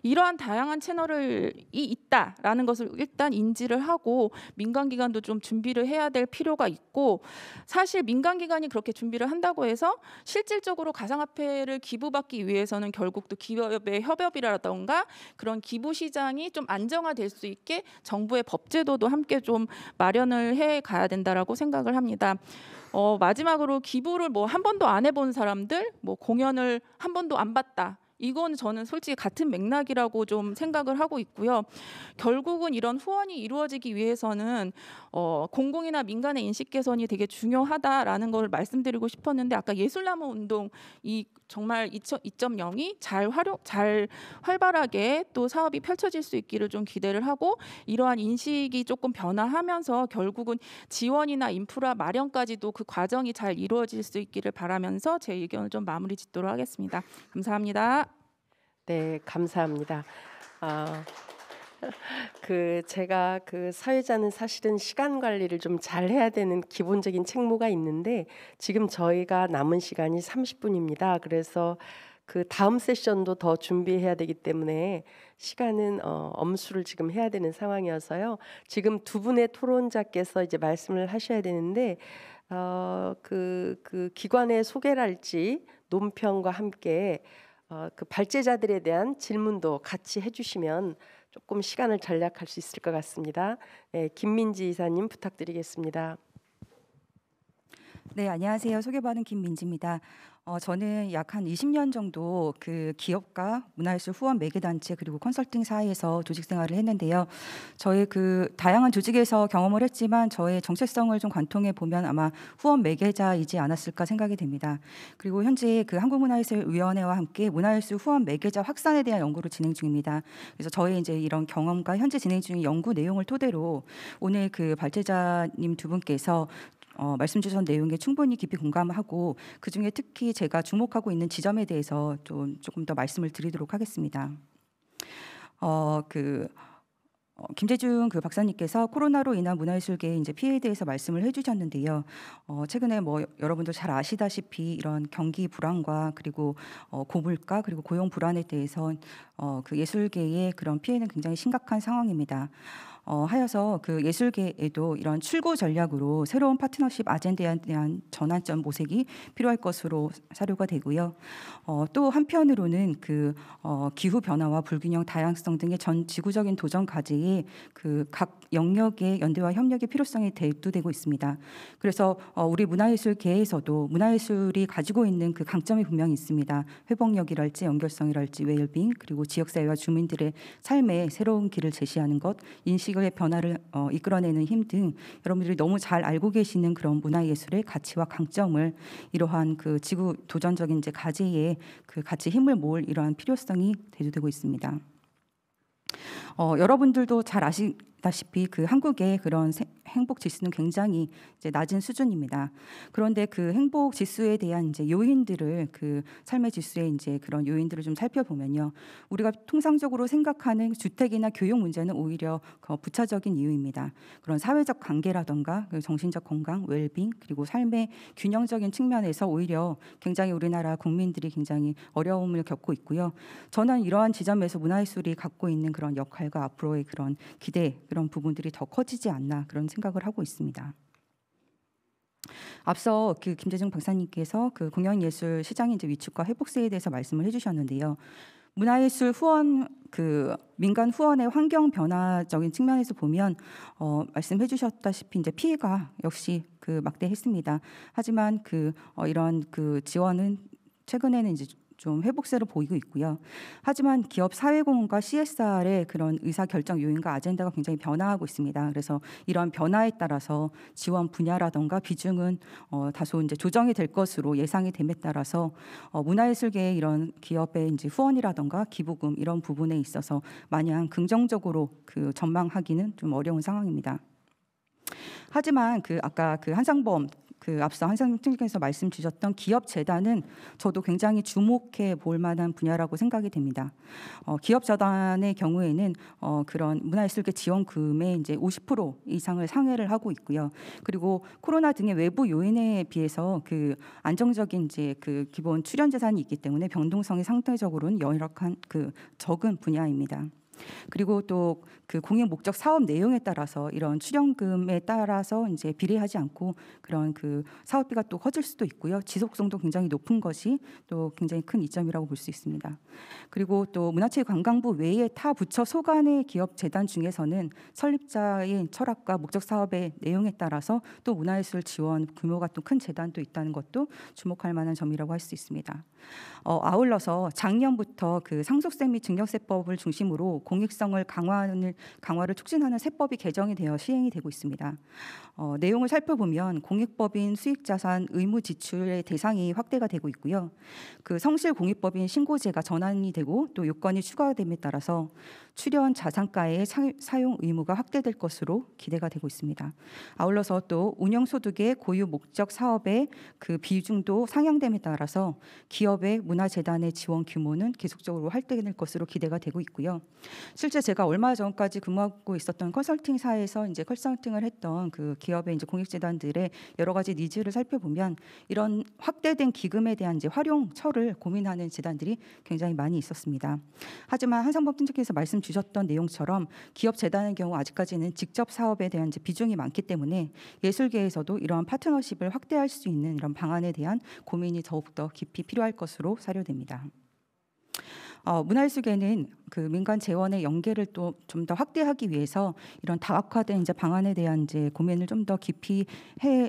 이러한 다양한 채널이 있다라는 것을 일단 인지를 하고 민간 기관도 좀 준비를 해야 될 필요가 있고 사실 민간 기관이 그렇게 준비를 한다고 해서 실질적으로 가상화폐를 기부받기 위해서는 결국 또 기업의 협업이라던가 그런 기부 시장이 좀 안정화될 수 있게 정부의 법 제도도 함께 좀좀 마련을 해 가야 된다라고 생각을 합니다. 어, 마지막으로 기부를 뭐 한 번도 안 해본 사람들, 뭐 공연을 한 번도 안 봤다, 이건 저는 솔직히 같은 맥락이라고 좀 생각을 하고 있고요. 결국은 이런 후원이 이루어지기 위해서는 어, 공공이나 민간의 인식 개선이 되게 중요하다라는 걸 말씀드리고 싶었는데 아까 예술나무 운동 이 정말 2.0이 잘 활용 잘 활발하게 또 사업이 펼쳐질 수 있기를 좀 기대를 하고 이러한 인식이 조금 변화하면서 결국은 지원이나 인프라 마련까지도 그 과정이 잘 이루어질 수 있기를 바라면서 제 의견을 좀 마무리 짓도록 하겠습니다. 감사합니다. 네, 감사합니다. 아, *laughs* 그 제가 그 사회자는 사실은 시간 관리를 좀 잘 해야 되는 기본적인 책무가 있는데 지금 저희가 남은 시간이 30분입니다. 그래서 그 다음 세션도 더 준비해야 되기 때문에 시간은 어, 엄수를 지금 해야 되는 상황이어서요. 지금 두 분의 토론자께서 이제 말씀을 하셔야 되는데 어, 그, 그 기관의 소개랄지 논평과 함께 어, 그 발제자들에 대한 질문도 같이 해주시면 조금 시간을 절약할 수 있을 것 같습니다. 네, 김민지 이사님 부탁드리겠습니다. 네, 안녕하세요. 소개받은 김민지입니다. 어, 저는 약 한 20년 정도 그 기업과 문화예술 후원 매개단체 그리고 컨설팅 사이에서 조직 생활을 했는데요. 저의 그 다양한 조직에서 경험을 했지만 저의 정체성을 좀 관통해 보면 아마 후원 매개자이지 않았을까 생각이 됩니다. 그리고 현재 그 한국문화예술위원회와 함께 문화예술 후원 매개자 확산에 대한 연구를 진행 중입니다. 그래서 저의 이제 이런 경험과 현재 진행 중인 연구 내용을 토대로 오늘 그 발제자님 두 분께서 어, 말씀 주신 내용에 충분히 깊이 공감하고 그 중에 특히 제가 주목하고 있는 지점에 대해서 좀 조금 더 말씀을 드리도록 하겠습니다. 어, 그 어, 김재중 그 박사님께서 코로나로 인한 문화예술계의 이제 피해에 대해서 말씀을 해주셨는데요. 어, 최근에 뭐 여러분도 잘 아시다시피 이런 경기 불황과 그리고 어, 고물가 그리고 고용 불안에 대해서 어, 그 예술계의 그런 피해는 굉장히 심각한 상황입니다. 어, 하여서 그 예술계에도 이런 출구 전략으로 새로운 파트너십 아젠다에 대한 전환점 모색이 필요할 것으로 사료가 되고요. 어, 또 한편으로는 그 어, 기후 변화와 불균형 다양성 등의 전 지구적인 도전 과제에 그 각 영역의 연대와 협력의 필요성이 대두되고 있습니다. 그래서 어, 우리 문화예술계에서도 문화예술이 가지고 있는 그 강점이 분명히 있습니다. 회복력이랄지 연결성이랄지 웨일빙 그리고 지역사회와 주민들의 삶에 새로운 길을 제시하는 것 인식 방식의 변화를 어, 이끌어내는 힘 등 여러분들이 너무 잘 알고 계시는 그런 문화예술의 가치와 강점을 이러한 그 지구 도전적인 이제 가제에 그 같이 힘을 모을 이러한 필요성이 대두되고 있습니다. 어, 여러분들도 잘 아시다시피 그 한국의 그런 세, 행복 지수는 굉장히 이제 낮은 수준입니다. 그런데 그 행복 지수에 대한 이제 요인들을 그 삶의 지수에 이제 그런 요인들을 좀 살펴보면요. 우리가 통상적으로 생각하는 주택이나 교육 문제는 오히려 그 부차적인 이유입니다. 그런 사회적 관계라던가 그 정신적 건강, 웰빙 그리고 삶의 균형적인 측면에서 오히려 굉장히 우리나라 국민들이 굉장히 어려움을 겪고 있고요. 저는 이러한 지점에서 문화예술이 갖고 있는 그런 역할과 앞으로의 그런 기대 그런 부분들이 더 커지지 않나 그런 생각 생각을 하고 있습니다. 앞서 그 김재중 박사님께서 그 공연예술 시장의 이제 위축과 회복세에 대해서 말씀을 해주셨는데요. 문화예술 후원 그 민간 후원의 환경 변화적인 측면에서 보면 어, 말씀해 주셨다시피 이제 피해가 역시 그 막대했습니다. 하지만 그 어, 이런 그 지원은 최근에는 이제 좀 회복세로 보이고 있고요. 하지만 기업 사회공헌과 CSR의 그런 의사결정 요인과 아젠다가 굉장히 변화하고 있습니다. 그래서 이러한 변화에 따라서 지원 분야라던가 비중은 어, 다소 이제 조정이 될 것으로 예상이 됨에 따라서 어, 문화예술계의 이런 기업의 이제 후원이라던가 기부금 이런 부분에 있어서 마냥 긍정적으로 그 전망하기는 좀 어려운 상황입니다. 하지만 그 아까 그 한상범 그 앞서 한상 팀장께서 말씀 주셨던 기업 재단은 저도 굉장히 주목해 볼 만한 분야라고 생각이 됩니다. 어, 기업 재단의 경우에는 어, 그런 문화예술계 지원금의 이제 50% 이상을 상회를 하고 있고요. 그리고 코로나 등의 외부 요인에 비해서 그 안정적인 이제 그 기본 출연 재산이 있기 때문에 변동성이 상대적으로는 열악한 그 적은 분야입니다. 그리고 또 그 공연 목적 사업 내용에 따라서 이런 출연금에 따라서 이제 비례하지 않고 그런 그 사업비가 또 커질 수도 있고요. 지속성도 굉장히 높은 것이 또 굉장히 큰 이점이라고 볼 수 있습니다. 그리고 또 문화체육관광부 외에 타 부처 소관의 기업 재단 중에서는 설립자의 철학과 목적 사업의 내용에 따라서 또 문화예술 지원 규모가 또 큰 재단도 있다는 것도 주목할 만한 점이라고 할 수 있습니다. 어, 아울러서 작년부터 그 상속세 및 증여세법을 중심으로 공익성을 강화하는 강화를 촉진하는 세법이 개정이 되어 시행이 되고 있습니다. 어, 내용을 살펴보면 공익법인 수익자산 의무 지출의 대상이 확대가 되고 있고요. 그 성실 공익법인 신고제가 전환이 되고 또 요건이 추가됨에 따라서 출연 자산가의 사용 의무가 확대될 것으로 기대가 되고 있습니다. 아울러서 또 운영 소득의 고유 목적 사업의 그 비중도 상향됨에 따라서 기업의 문화재단의 지원 규모는 계속적으로 활대될 것으로 기대가 되고 있고요. 실제 제가 얼마 전까지 근무하고 있었던 컨설팅사에서 이제 컨설팅을 했던 그 기업의 이제 공익재단들의 여러 가지 니즈를 살펴보면 이런 확대된 기금에 대한 이제 활용처를 고민하는 재단들이 굉장히 많이 있었습니다. 하지만 한상범 팀장께서 말씀 주셨던 내용처럼 기업 재단의 경우 아직까지는 직접 사업에 대한 비중이 많기 때문에 예술계에서도 이러한 파트너십을 확대할 수 있는 이런 방안에 대한 고민이 더욱더 깊이 필요할 것으로 사료됩니다. 어, 문화예술계는 그 민간 재원의 연계를 또 좀 더 확대하기 위해서 이런 다각화된 이제 방안에 대한 이제 고민을 좀 더 깊이 해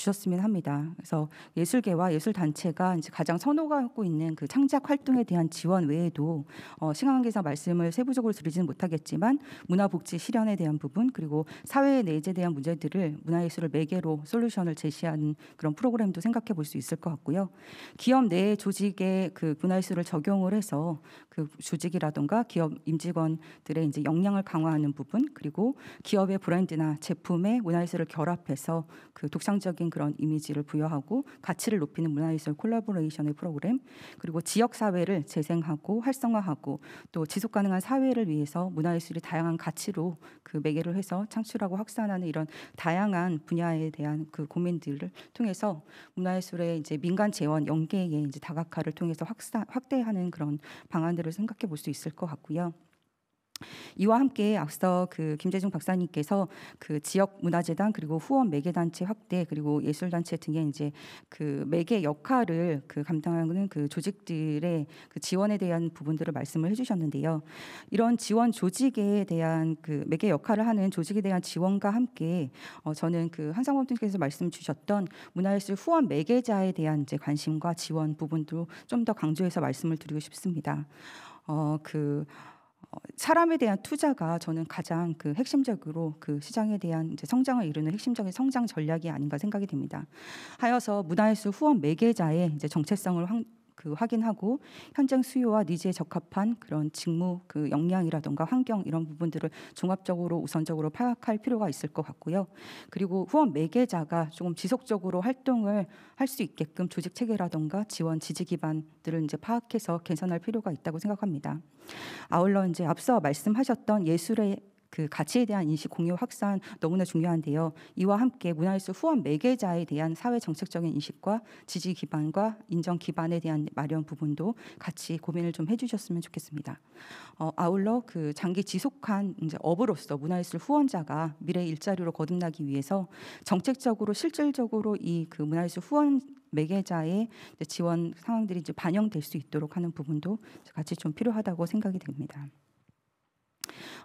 주셨으면 합니다. 그래서 예술계와 예술 단체가 이제 가장 선호하고 있는 그 창작 활동에 대한 지원 외에도 어, 시간 관계상 말씀을 세부적으로 드리지는 못하겠지만 문화복지 실현에 대한 부분 그리고 사회 내재 에 대한 문제들을 문화예술을 매개로 솔루션을 제시하는 그런 프로그램도 생각해 볼 수 있을 것 같고요. 기업 내 조직에 그 문화예술을 적용을 해서 그 조직이라든가 기업 임직원들의 이제 역량을 강화하는 부분 그리고 기업의 브랜드나 제품에 문화예술을 결합해서 그 독창적인 그런 이미지를 부여하고 가치를 높이는 문화예술 콜라보레이션의 프로그램 그리고 지역 사회를 재생하고 활성화하고 또 지속 가능한 사회를 위해서 문화예술이 다양한 가치로 그 매개를 해서 창출하고 확산하는 이런 다양한 분야에 대한 그 고민들을 통해서 문화예술의 이제 민간 재원 연계의 이제 다각화를 통해서 확산 확대하는 그런 방안들을 생각해 볼 수 있을 것 같고요. 이와 함께 앞서 그 김재중 박사님께서 그 지역 문화재단 그리고 후원 매개단체 확대 그리고 예술단체 등의 이제 그 매개 역할을 그 감당하는 그 조직들의 그 지원에 대한 부분들을 말씀을 해주셨는데요. 이런 지원 조직에 대한 그 매개 역할을 하는 조직에 대한 지원과 함께 어 저는 그 한상범 님께서 말씀 주셨던 문화예술 후원 매개자에 대한 이제 관심과 지원 부분도 좀 더 강조해서 말씀을 드리고 싶습니다. 어그 사람에 대한 투자가 저는 가장 그 핵심적으로 그 시장에 대한 이제 성장을 이루는 핵심적인 성장 전략이 아닌가 생각이 됩니다. 하여서 문화예술 후원 매개자의 이제 정체성을 그 확인하고 현장 수요와 니즈에 적합한 그런 직무 그 역량이라든가 환경 이런 부분들을 종합적으로 우선적으로 파악할 필요가 있을 것 같고요. 그리고 후원 매개자가 조금 지속적으로 활동을 할 수 있게끔 조직 체계라든가 지원 지지 기반들을 이제 파악해서 개선할 필요가 있다고 생각합니다. 아울러 이제 앞서 말씀하셨던 예술의 그 가치에 대한 인식 공유 확산 너무나 중요한데요. 이와 함께 문화예술 후원 매개자에 대한 사회 정책적인 인식과 지지 기반과 인정 기반에 대한 마련 부분도 같이 고민을 좀 해주셨으면 좋겠습니다. 어, 아울러 그 장기 지속한 이제 업으로서 문화예술 후원자가 미래 일자리로 거듭나기 위해서 정책적으로 실질적으로 이 그 문화예술 후원 매개자의 지원 상황들이 이제 반영될 수 있도록 하는 부분도 같이 좀 필요하다고 생각이 됩니다.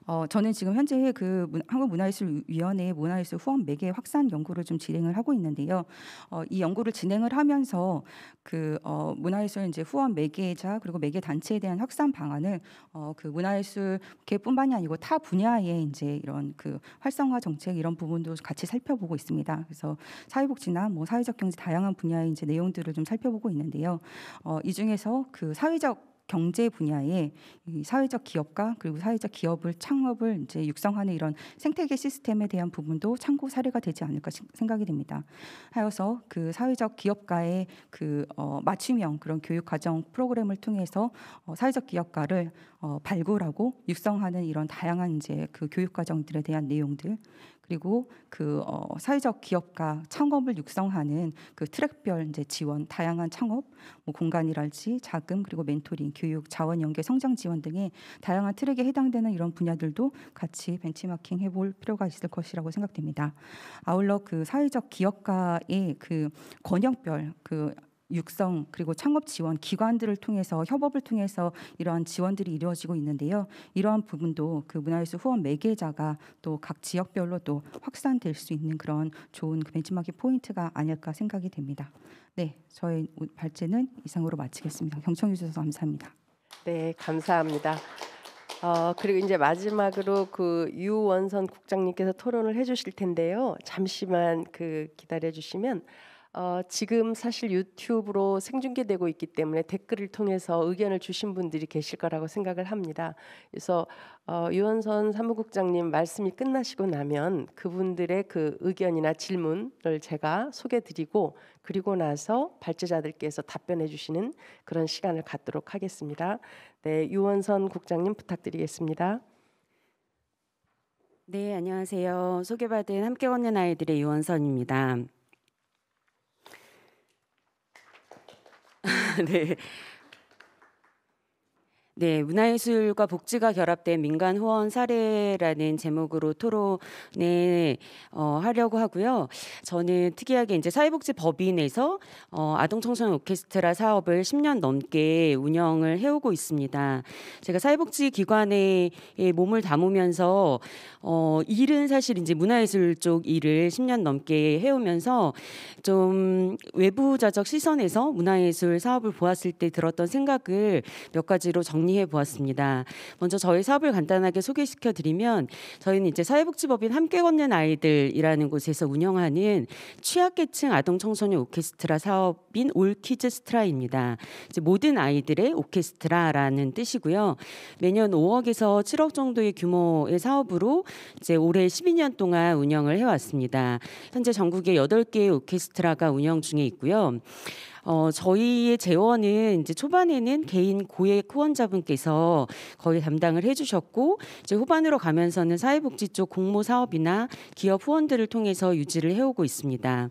어, 저는 지금 현재 그 문, 한국문화예술위원회 문화예술 후원 매개 확산 연구를 좀 진행을 하고 있는데요. 어, 이 연구를 진행을 하면서 그 어, 문화예술 이제 후원 매개자 그리고 매개 단체에 대한 확산 방안을 어, 그 문화예술계뿐만이 아니고 타 분야의 이제 이런 그 활성화 정책 이런 부분도 같이 살펴보고 있습니다. 그래서 사회복지나 뭐 사회적 경제 다양한 분야의 이제 내용들을 좀 살펴보고 있는데요. 어, 이 중에서 그 사회적 경제 분야에 사회적 기업과 그리고 사회적 기업을 창업을 이제 육성하는 이런 생태계 시스템에 대한 부분도 참고 사례가 되지 않을까 생각이 됩니다. 하여서 그 사회적 기업가의 그 어, 맞춤형 그런 교육 과정 프로그램을 통해서 어, 사회적 기업가를 어, 발굴하고 육성하는 이런 다양한 이제 그 교육 과정들에 대한 내용들 그리고 그 어, 사회적 기업가 창업을 육성하는 그 트랙별 이제 지원, 다양한 창업 뭐 공간이랄지 자금 그리고 멘토링, 교육, 자원 연계, 성장 지원 등의 다양한 트랙에 해당되는 이런 분야들도 같이 벤치마킹 해볼 필요가 있을 것이라고 생각됩니다. 아울러 그 사회적 기업가의 그 권역별 그 육성 그리고 창업 지원 기관들을 통해서 협업을 통해서 이러한 지원들이 이루어지고 있는데요. 이러한 부분도 그 문화예술 후원 매개자가 또 각 지역별로 또 확산될 수 있는 그런 좋은 그 벤치마킹 포인트가 아닐까 생각이 됩니다. 네, 저의 발제는 이상으로 마치겠습니다. 경청해 주셔서 감사합니다. 네, 감사합니다. 어, 그리고 이제 마지막으로 그 유원선 국장님께서 토론을 해주실 텐데요. 잠시만 그 기다려 주시면. 어, 지금 사실 유튜브로 생중계되고 있기 때문에 댓글을 통해서 의견을 주신 분들이 계실 거라고 생각을 합니다. 그래서 어, 유원선 사무국장님 말씀이 끝나시고 나면 그분들의 그 의견이나 질문을 제가 소개드리고 그리고 나서 발제자들께서 답변해 주시는 그런 시간을 갖도록 하겠습니다. 네, 유원선 국장님 부탁드리겠습니다. 네, 안녕하세요. 소개받은 함께 걷는 아이들의 유원선입니다. *laughs* 对。 네, 문화예술과 복지가 결합된 민간 후원 사례라는 제목으로 토론을 어, 하려고 하고요. 저는 특이하게 이제 사회복지법인에서 어, 아동 청소년 오케스트라 사업을 10년 넘게 운영을 해오고 있습니다. 제가 사회복지 기관에 몸을 담으면서 어, 일은 사실 이제 문화예술 쪽 일을 10년 넘게 해오면서 좀 외부자적 시선에서 문화예술 사업을 보았을 때 들었던 생각을 몇 가지로 정리 정리해 보았습니다. 먼저 저희 사업을 간단하게 소개시켜 드리면 저희는 이제 사회복지법인 함께 걷는 아이들이라는 곳에서 운영하는 취약계층 아동 청소년 오케스트라 사업인 올키즈 스트라입니다. 이제 모든 아이들의 오케스트라라는 뜻이고요. 매년 5억에서 7억 정도의 규모의 사업으로 이제 올해 12년 동안 운영을 해왔습니다. 현재 전국에 8개의 오케스트라가 운영 중에 있고요. 어, 저희의 재원은 이제 초반에는 개인 고액 후원자분께서 거의 담당을 해주셨고 이제 후반으로 가면서는 사회복지 쪽 공모 사업이나 기업 후원들을 통해서 유지를 해오고 있습니다.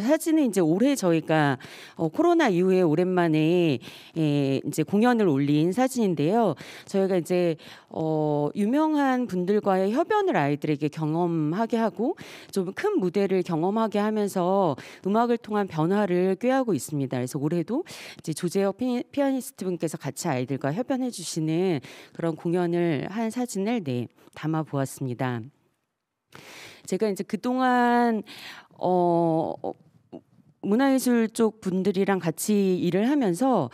사진은 이제 올해 저희가 어, 코로나 이후에 오랜만에 예, 이제 공연을 올린 사진인데요. 저희가 이제 어, 유명한 분들과의 협연을 아이들에게 경험하게 하고 좀 큰 무대를 경험하게 하면서 음악을 통한 변화를 꾀하고 있습니다. 그래서 올해도 이제 조재혁 피, 피아니스트 분께서 같이 아이들과 협연해 주시는 그런 공연을 한 사진을 네, 담아 보았습니다. 제가 이제 그동안 어, 어 문화예술 쪽 분들이랑 같이 일을 하면서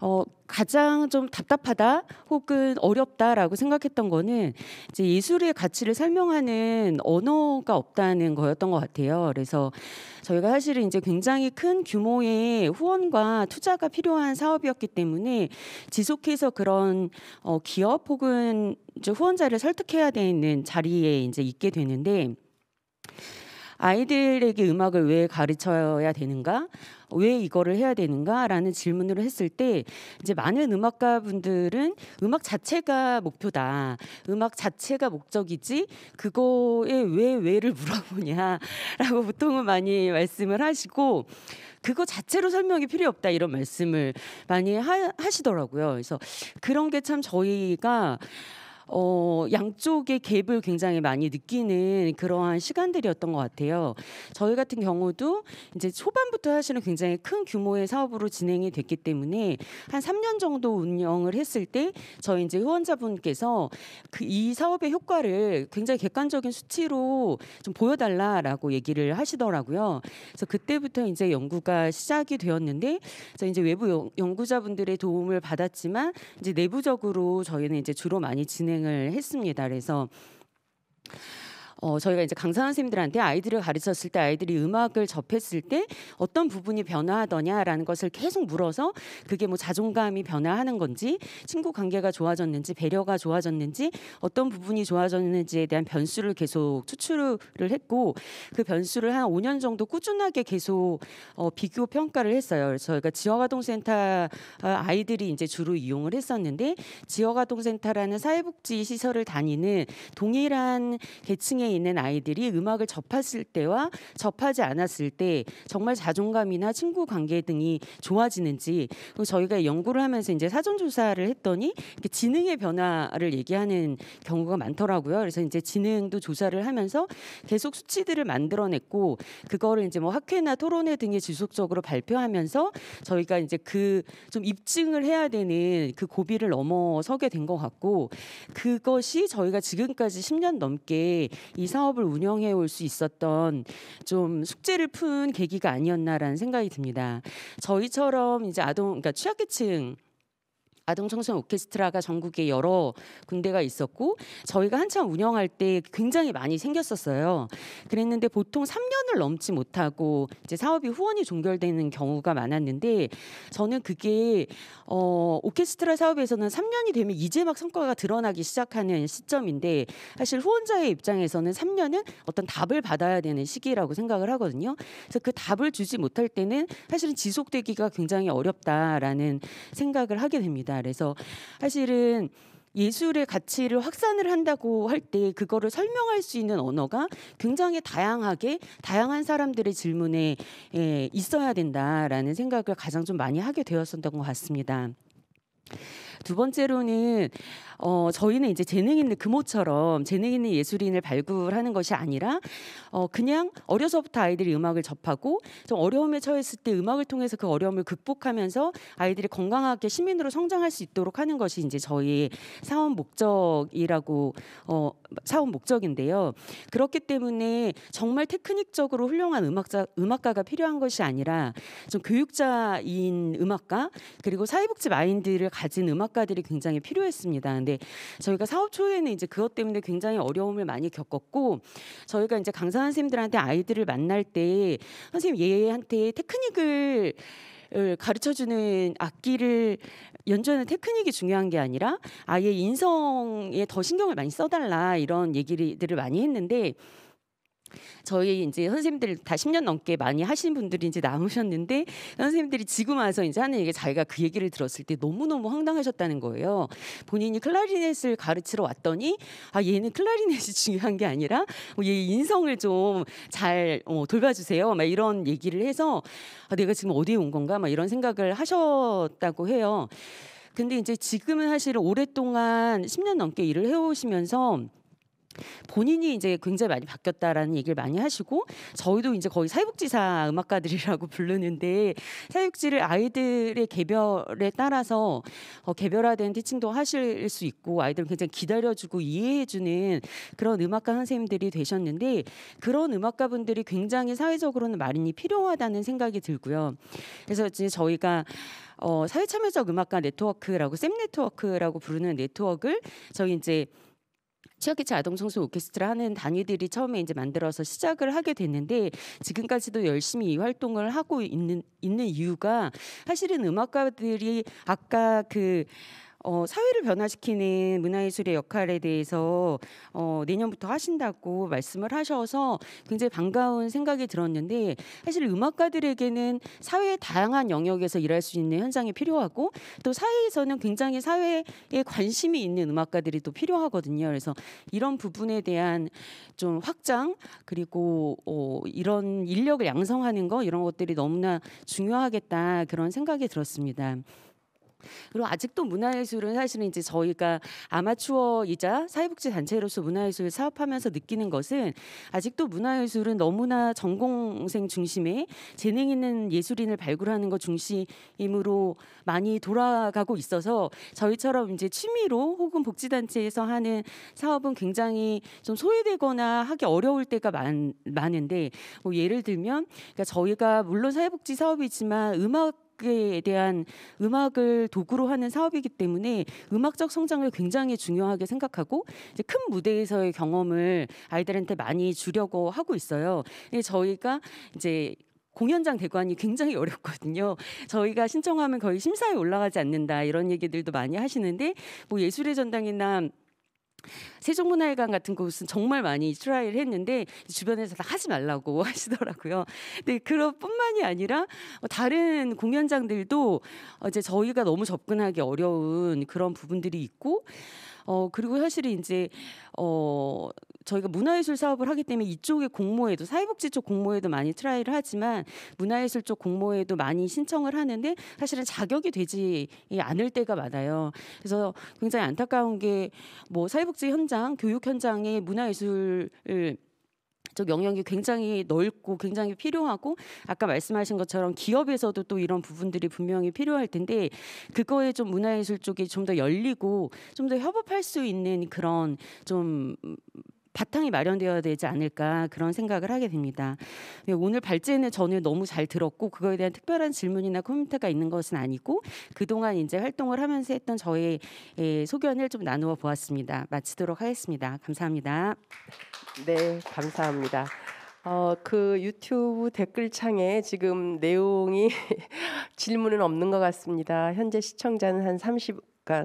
어, 가장 좀 답답하다 혹은 어렵다라고 생각했던 거는 이제 예술의 가치를 설명하는 언어가 없다는 거였던 것 같아요. 그래서 저희가 사실은 이제 굉장히 큰 규모의 후원과 투자가 필요한 사업이었기 때문에 지속해서 그런 어, 기업 혹은 이제 후원자를 설득해야 되는 자리에 이제 있게 되는데 아이들에게 음악을 왜 가르쳐야 되는가? 왜 이거를 해야 되는가라는 질문을 했을 때 이제 많은 음악가 분들은 음악 자체가 목표다. 음악 자체가 목적이지 그거에 왜 왜를 물어보냐라고 *laughs* 보통은 많이 말씀을 하시고 그거 자체로 설명이 필요 없다 이런 말씀을 많이 하, 시더라고요 그래서 그런 게 참 저희가 어, 양쪽의 갭을 굉장히 많이 느끼는 그러한 시간들이었던 것 같아요. 저희 같은 경우도 이제 초반부터 사실은 굉장히 큰 규모의 사업으로 진행이 됐기 때문에 한 3년 정도 운영을 했을 때 저희 이제 후원자분께서 그이 사업의 효과를 굉장히 객관적인 수치로 좀 보여달라라고 얘기를 하시더라고요. 그래서 그때부터 이제 연구가 시작이 되었는데 그 이제 외부 연구자분들의 도움을 받았지만 이제 내부적으로 저희는 이제 주로 많이 진행 진행을 했습니다. 그래서 어, 저희가 이제 강사 선생님들한테 아이들을 가르쳤을 때 아이들이 음악을 접했을 때 어떤 부분이 변화하더냐라는 것을 계속 물어서 그게 뭐 자존감이 변화하는 건지 친구 관계가 좋아졌는지 배려가 좋아졌는지 어떤 부분이 좋아졌는지에 대한 변수를 계속 추출을 했고 그 변수를 한 5년 정도 꾸준하게 계속 어, 비교 평가를 했어요. 저희가 지역아동센터 아, 아이들이 이제 주로 이용을 했었는데 지역아동센터라는 사회복지 시설을 다니는 동일한 계층의 있는 아이들이 음악을 접했을 때와 접하지 않았을 때 정말 자존감이나 친구 관계 등이 좋아지는지 그리고 저희가 연구를 하면서 이제 사전 조사를 했더니 지능의 변화를 얘기하는 경우가 많더라고요. 그래서 이제 지능도 조사를 하면서 계속 수치들을 만들어냈고 그거를 이제 뭐 학회나 토론회 등에 지속적으로 발표하면서 저희가 이제 그 좀 입증을 해야 되는 그 고비를 넘어서게 된 것 같고 그것이 저희가 지금까지 10년 넘게 이 사업을 운영해 올 수 있었던 좀 숙제를 푼 계기가 아니었나라는 생각이 듭니다. 저희처럼 이제 아동 그러니까 취약계층 아동 청소년 오케스트라가 전국에 여러 군데가 있었고 저희가 한참 운영할 때 굉장히 많이 생겼었어요. 그랬는데 보통 3년을 넘지 못하고 이제 사업이 후원이 종결되는 경우가 많았는데 저는 그게 어 오케스트라 사업에서는 3년이 되면 이제 막 성과가 드러나기 시작하는 시점인데 사실 후원자의 입장에서는 3년은 어떤 답을 받아야 되는 시기라고 생각을 하거든요. 그래서 그 답을 주지 못할 때는 사실은 지속되기가 굉장히 어렵다라는 생각을 하게 됩니다. 있다. 그래서 사실은 예술의 가치를 확산을 한다고 할 때 그거를 설명할 수 있는 언어가 굉장히 다양하게 다양한 사람들의 질문에 예, 있어야 된다라는 생각을 가장 좀 많이 하게 되었었던 것 같습니다. 두 번째로는 어 저희는 이제 재능 있는 금호처럼 재능 있는 예술인을 발굴하는 것이 아니라 어 그냥 어려서부터 아이들이 음악을 접하고 좀 어려움에 처했을 때 음악을 통해서 그 어려움을 극복하면서 아이들이 건강하게 시민으로 성장할 수 있도록 하는 것이 이제 저희 사원 목적이라고 어사업 목적인데요. 그렇기 때문에 정말 테크닉적으로 훌륭한 음악자 음악가가 필요한 것이 아니라 좀 교육자인 음악가 그리고 사회복지 마인드를 가진 음악 정학과들이 굉장히 필요했습니다. 근데 저희가 사업 초에는 이제 그것 때문에 굉장히 어려움을 많이 겪었고 저희가 이제 강사 선생님들한테 아이들을 만날 때 선생님 얘한테 테크닉을 가르쳐주는 악기를 연주하는 테크닉이 중요한 게 아니라 아예 인성에 더 신경을 많이 써달라 이런 얘기들을 많이 했는데 저희 이제 선생님들 다 10년 넘게 많이 하신 분들이 이제 남으셨는데 선생님들이 지금 와서 이제 하는 얘기 자기가 그 얘기를 들었을 때 너무너무 황당하셨다는 거예요. 본인이 클라리넷을 가르치러 왔더니 아 얘는 클라리넷이 *laughs* 중요한 게 아니라 뭐얘 인성을 좀잘 어, 돌봐주세요. 막 이런 얘기를 해서 아, 내가 지금 어디에 온 건가 막 이런 생각을 하셨다고 해요. 근데 이제 지금은 사실 오랫동안 10년 넘게 일을 해오시면서 본인이 이제 굉장히 많이 바뀌었다라는 얘기를 많이 하시고 저희도 이제 거의 사회복지사 음악가들이라고 *laughs* 부르는데 사육지를 아이들의 개별에 따라서 어, 개별화된 티칭도 하실 수 있고 아이들을 굉장히 기다려주고 이해해주는 그런 음악가 선생님들이 되셨는데 그런 음악가분들이 굉장히 사회적으로는 많이 필요하다는 생각이 들고요. 그래서 이제 저희가 어, 사회참여적 음악가 네트워크라고 쌤 네트워크라고 부르는 네트워크를 저희 이제 취약계층 아동 청소 오케스트라 하는 단위들이 처음에 이제 만들어서 시작을 하게 됐는데 지금까지도 열심히 이 활동을 하고 있는 있는 이유가 사실은 음악가들이 아까 그 어, 사회를 변화시키는 문화예술의 역할에 대해서 어, 내년부터 하신다고 말씀을 하셔서 굉장히 반가운 생각이 들었는데 사실 음악가들에게는 사회의 다양한 영역에서 일할 수 있는 현장이 필요하고 또 사회에서는 굉장히 사회에 관심이 있는 음악가들이 또 필요하거든요. 그래서 이런 부분에 대한 좀 확장 그리고 어, 이런 인력을 양성하는 거 이런 것들이 너무나 중요하겠다 그런 생각이 들었습니다. 그리고 아직도 문화예술은 사실은 이제 저희가 아마추어이자 사회복지 단체로서 문화예술 을 사업하면서 느끼는 것은 아직도 문화예술은 너무나 전공생 중심의 재능 있는 예술인을 발굴하는 것 중심으로 많이 돌아가고 있어서 저희처럼 이제 취미로 혹은 복지단체에서 하는 사업은 굉장히 좀 소외되거나 하기 어려울 때가 많, 많은데 뭐 예를 들면 그러니까 저희가 물론 사회복지 사업이지만 음악 음악에 대한 음악을 도구로 하는 사업이기 때문에 음악적 성장을 굉장히 중요하게 생각하고 이제 큰 무대에서의 경험을 아이들한테 많이 주려고 하고 있어요. 예, 저희가 이제 공연장 대관이 굉장히 어렵거든요. 저희가 신청하면 거의 심사에 올라가지 않는다 이런 얘기들도 많이 하시는데 뭐 예술의 전당이나 세종문화회관 같은 곳은 정말 많이 트라이를 했는데 주변에서 다 하지 말라고 *laughs* 하시더라고요. 근 그것뿐만이 아니라 다른 공연장들도 이제 저희가 너무 접근하기 어려운 그런 부분들이 있고 어 그리고 사실은 이제 어 저희가 문화예술 사업을 하기 때문에 이쪽의 공모에도 사회복지 쪽 공모에도 많이 트라이를 하지만 문화예술 쪽 공모에도 많이 신청을 하는데 사실은 자격이 되지 않을 때가 많아요. 그래서 굉장히 안타까운 게 뭐 사회복지 현장, 교육 현장의 문화예술을 적 영역이 굉장히 넓고 굉장히 필요하고 아까 말씀하신 것처럼 기업에서도 또 이런 부분들이 분명히 필요할 텐데 그거에 좀 문화예술 쪽이 좀 더 열리고 좀 더 협업할 수 있는 그런 좀 바탕이 마련되어야 되지 않을까 그런 생각을 하게 됩니다. 네, 오늘 발제는 저는 너무 잘 들었고 그거에 대한 특별한 질문이나 코멘트가 있는 것은 아니고 그동안 이제 활동을 하면서 했던 저의 예, 소견을 좀 나누어 보았습니다. 마치도록 하겠습니다. 감사합니다. 네, 감사합니다. 어, 그 유튜브 댓글창에 지금 내용이 *laughs* 질문은 없는 것 같습니다. 현재 시청자는 한가 그러니까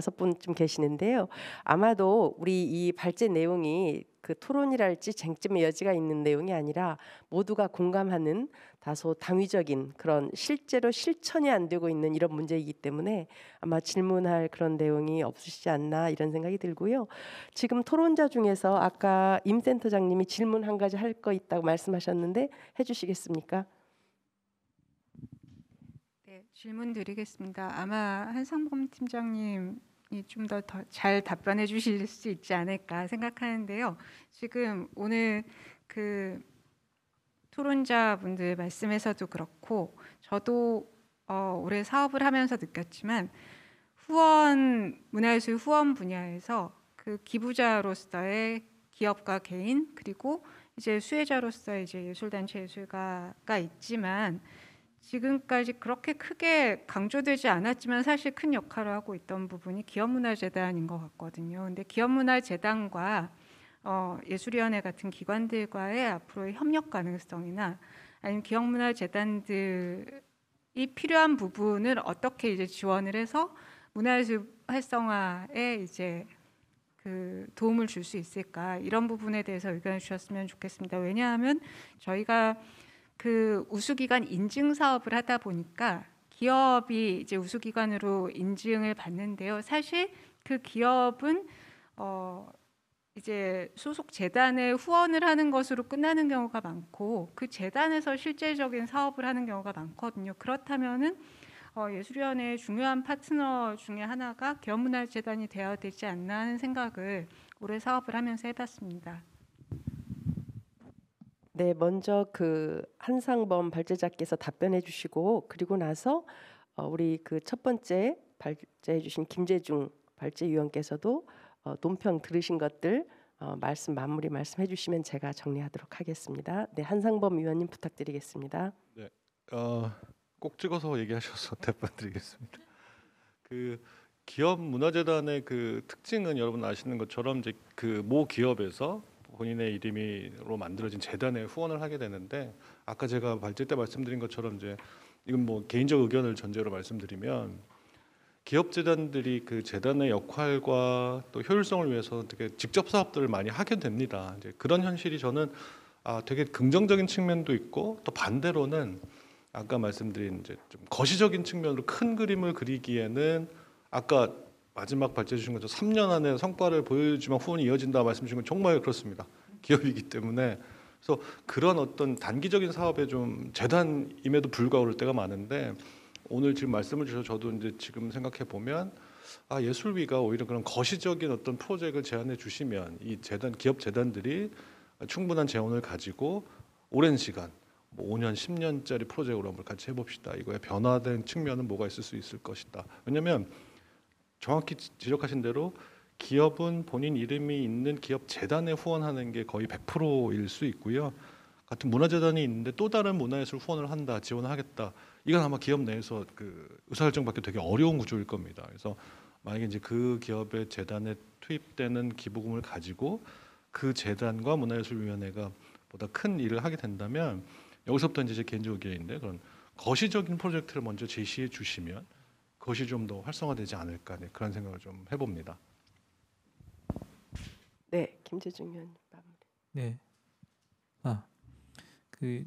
35분쯤 계시는데요. 아마도 우리 이 발제 내용이 그 토론이랄지 쟁점의 여지가 있는 내용이 아니라 모두가 공감하는 다소 당위적인 그런 실제로 실천이 안 되고 있는 이런 문제이기 때문에 아마 질문할 그런 내용이 없으시지 않나 이런 생각이 들고요. 지금 토론자 중에서 아까 임센터장님이 질문 한 가지 할 거 있다고 말씀하셨는데 해주시겠습니까? 질문 드리겠습니다. 아마 한상범 팀장님이 좀 더 잘 답변해 주실 수 있지 않을까 생각하는데요. 지금 오늘 그 토론자분들 말씀에서도 그렇고 저도 어, 올해 사업을 하면서 느꼈지만 후원 문화예술 후원 분야에서 그 기부자로서의 기업과 개인 그리고 이제 수혜자로서 이제 예술단체 예술가가 있지만 지금까지 그렇게 크게 강조되지 않았지만 사실 큰 역할을 하고 있던 부분이 기업문화재단인 것 같거든요. 근데 기업문화재단과 어, 예술위원회 같은 기관들과의 앞으로의 협력 가능성이나 아니면 기업문화재단들이 필요한 부분을 어떻게 이제 지원을 해서 문화예술 활성화에 이제 그 도움을 줄 수 있을까 이런 부분에 대해서 의견을 주셨으면 좋겠습니다. 왜냐하면 저희가 그 우수기관 인증 사업을 하다 보니까 기업이 이제 우수기관으로 인증을 받는데요. 사실 그 기업은 어 이제 소속 재단에 후원을 하는 것으로 끝나는 경우가 많고 그 재단에서 실제적인 사업을 하는 경우가 많거든요. 그렇다면은 어, 예술위원회의 중요한 파트너 중에 하나가 기업문화재단이 되어야 되지 않나 하는 생각을 올해 사업을 하면서 해봤습니다. 네, 먼저 그 한상범 발제자께서 답변해 주시고 그리고 나서 어, 우리 그 첫 번째 발제해 주신 김재중 발제 위원께서도 어, 논평 들으신 것들 어, 말씀 마무리 말씀해 주시면 제가 정리하도록 하겠습니다. 네, 한상범 위원님 부탁드리겠습니다. 네, 어, 꼭 찍어서 얘기하셔서 *laughs* 답변드리겠습니다. 그 기업 문화재단의 그 특징은 여러분 아시는 것처럼 이제 그 모 기업에서 본인의 이름이로 만들어진 재단에 후원을 하게 되는데 아까 제가 발제 때 말씀드린 것처럼 이제 이건 뭐 개인적 의견을 전제로 말씀드리면 기업 재단들이 그 재단의 역할과 또 효율성을 위해서 되게 직접 사업들을 많이 하게 됩니다. 이제 그런 현실이 저는 아 되게 긍정적인 측면도 있고 또 반대로는 아까 말씀드린 이제 좀 거시적인 측면으로 큰 그림을 그리기에는 아까 마지막 발제 주신 것처럼 3년 안에 성과를 보여주면 후원이 이어진다 말씀 주신 건 정말 그렇습니다. 기업이기 때문에 그래서 그런 어떤 단기적인 사업에 좀 재단임에도 불구하고 그 때가 많은데 오늘 지금 말씀을 주셔 저도 이제 지금 생각해 보면 아 예술비가 오히려 그런 거시적인 어떤 프로젝트를 제안해 주시면 이 재단 기업 재단들이 충분한 재원을 가지고 오랜 시간 뭐 5년 10년짜리 프로젝트로 한번 같이 해봅시다 이거에 변화된 측면은 뭐가 있을 수 있을 것이다 왜냐하면 정확히 지적하신 대로 기업은 본인 이름이 있는 기업 재단에 후원하는 게 거의 100%일 수 있고요. 같은 문화재단이 있는데 또 다른 문화예술 후원을 한다, 지원하겠다. 이건 아마 기업 내에서 그 의사결정 받기 되게 어려운 구조일 겁니다. 그래서 만약에 이제 그 기업의 재단에 투입되는 기부금을 가지고 그 재단과 문화예술위원회가 보다 큰 일을 하게 된다면 여기서부터 이제 제 개인적 의견인데 그런 거시적인 프로젝트를 먼저 제시해 주시면 그것이 좀 더 활성화되지 않을까 네, 그런 생각을 좀 해봅니다. 네, 김재중 위원 마무리. 네, 아그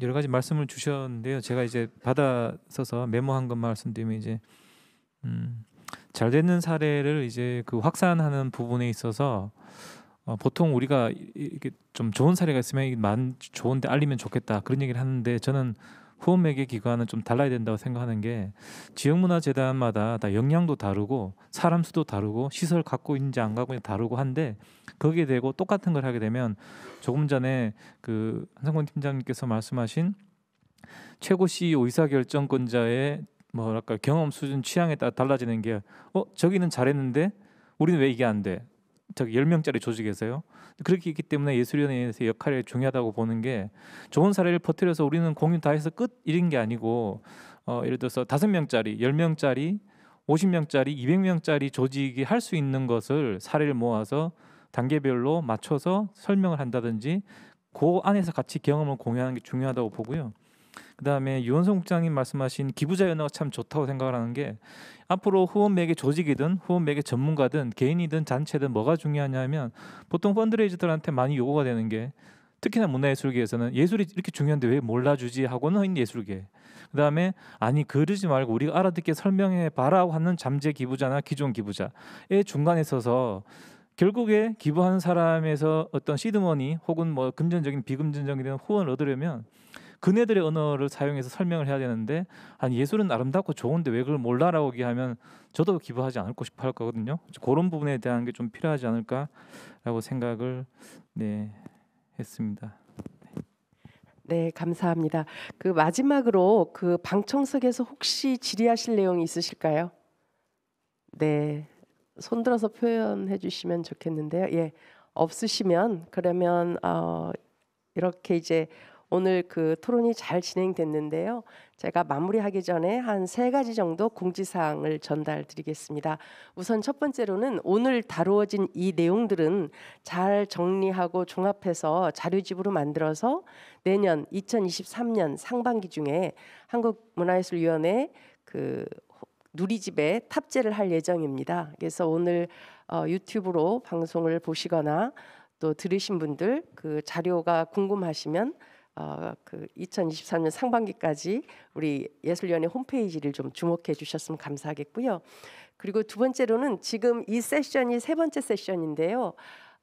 여러 가지 말씀을 주셨는데요. 제가 이제 받아서서 메모한 것만 말씀드리면 이제 음, 잘 되는 사례를 이제 그 확산하는 부분에 있어서 어, 보통 우리가 이게좀 좋은 사례가 있으면 만 좋은데 알리면 좋겠다 그런 얘기를 하는데 저는 후원매개 기관은 좀 달라야 된다고 생각하는 게 지역문화재단마다 다 역량도 다르고 사람 수도 다르고 시설 갖고 있는지 안 갖고 있는지 다르고 한데 거기에 대고 똑같은 걸 하게 되면 조금 전에 그한성권 팀장님께서 말씀하신 최고 CEO 의사결정권자의 뭐랄까 경험 수준 취향에 따라 달라지는 게 어 저기는 잘했는데 우리는 왜 이게 안 돼? 저기 10명짜리 조직에서요. 그렇게 있기 때문에 예술위원회에서 역할이 중요하다고 보는 게 좋은 사례를 퍼뜨려서 우리는 공연 다 해서 끝 이런 게 아니고 어 예를 들어서 5명짜리, 10명짜리, 50명짜리, 200명짜리 조직이 할 수 있는 것을 사례를 모아서 단계별로 맞춰서 설명을 한다든지 그 안에서 같이 경험을 공유하는 게 중요하다고 보고요. 그다음에 유원성 국장님 말씀하신 기부자 연어가참 좋다고 생각하는 게 앞으로 후원맥의 조직이든 후원맥의 전문가든 개인이든 잔체든 뭐가 중요하냐면 보통 펀드레이저들한테 많이 요구가 되는 게 특히나 문화예술계에서는 예술이 이렇게 중요한데 왜 몰라주지 하고는 예술계 그다음에 아니 그러지 말고 우리가 알아듣게 설명해 봐라고 하는 잠재 기부자나 기존 기부자의 중간에 서서 결국에 기부하는 사람에서 어떤 시드머니 혹은 뭐 금전적인 비금전적인 후원을 얻으려면 그네들의 언어를 사용해서 설명을 해야 되는데 한 예술은 아름답고 좋은데 왜 그걸 몰라라고 얘기하면 저도 기부하지 않을고 싶어 할 거거든요. 그런 부분에 대한 게 좀 필요하지 않을까라고 생각을 네 했습니다. 네, 감사합니다. 그 마지막으로 그 방청석에서 혹시 질의하실 내용이 있으실까요? 네. 손 들어서 표현해 주시면 좋겠는데요. 예. 없으시면 그러면 어 이렇게 이제 오늘 그 토론이 잘 진행됐는데요. 제가 마무리하기 전에 한 세 가지 정도 공지사항을 전달드리겠습니다. 우선 첫 번째로는 오늘 다루어진 이 내용들은 잘 정리하고 종합해서 자료집으로 만들어서 내년 2023년 상반기 중에 한국문화예술위원회 그 누리집에 탑재를 할 예정입니다. 그래서 오늘 어, 유튜브로 방송을 보시거나 또 들으신 분들 그 자료가 궁금하시면 어, 그 2023년 상반기까지 우리 예술위원회 홈페이지를 좀 주목해 주셨으면 감사하겠고요. 그리고 두 번째로는 지금 이 세션이 세 번째 세션인데요.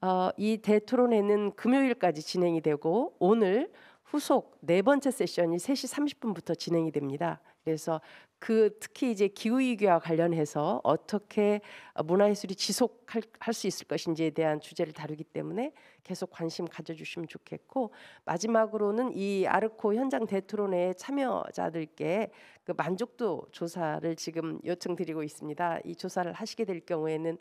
어, 이 대토론회는 금요일까지 진행이 되고 오늘 후속 네 번째 세션이 3시 30분부터 진행이 됩니다. 그래서 그 특히 이제 기후 위기와 관련해서 어떻게 문화예술이 지속할 수 있을 것인지에 대한 주제를 다루기 때문에 계속 관심 가져주시면 좋겠고 마지막으로는 이 아르코 현장 대토론에 참여자들께 그 만족도 조사를 지금 요청드리고 있습니다. 이 조사를 하시게 될 경우에는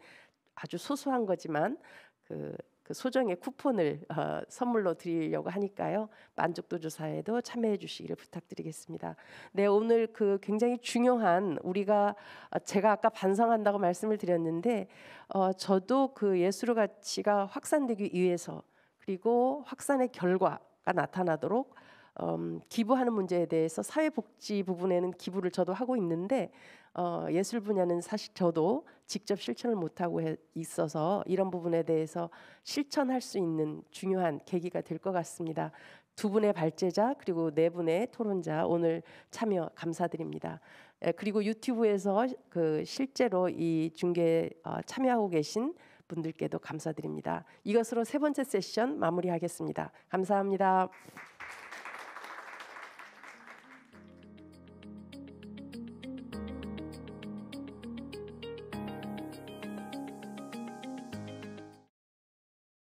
아주 소소한 거지만 그그 소정의 쿠폰을 어, 선물로 드리려고 하니까요. 만족도 조사에도 참여해 주시기를 부탁드리겠습니다. 네, 오늘 그 굉장히 중요한 우리가 어, 제가 아까 반성한다고 말씀을 드렸는데 어, 저도 그 예술의 가치가 확산되기 위해서 그리고 확산의 결과가 나타나도록 음, 기부하는 문제에 대해서 사회복지 부분에는 기부를 저도 하고 있는데 어, 예술 분야는 사실 저도 직접 실천을 못하고 있어서 이런 부분에 대해서 실천할 수 있는 중요한 계기가 될 것 같습니다. 두 분의 발제자 그리고 네 분의 토론자 오늘 참여 감사드립니다. 그리고 유튜브에서 그 실제로 이 중계 어, 참여하고 계신 분들께도 감사드립니다. 이것으로 세 번째 세션 마무리하겠습니다. 감사합니다.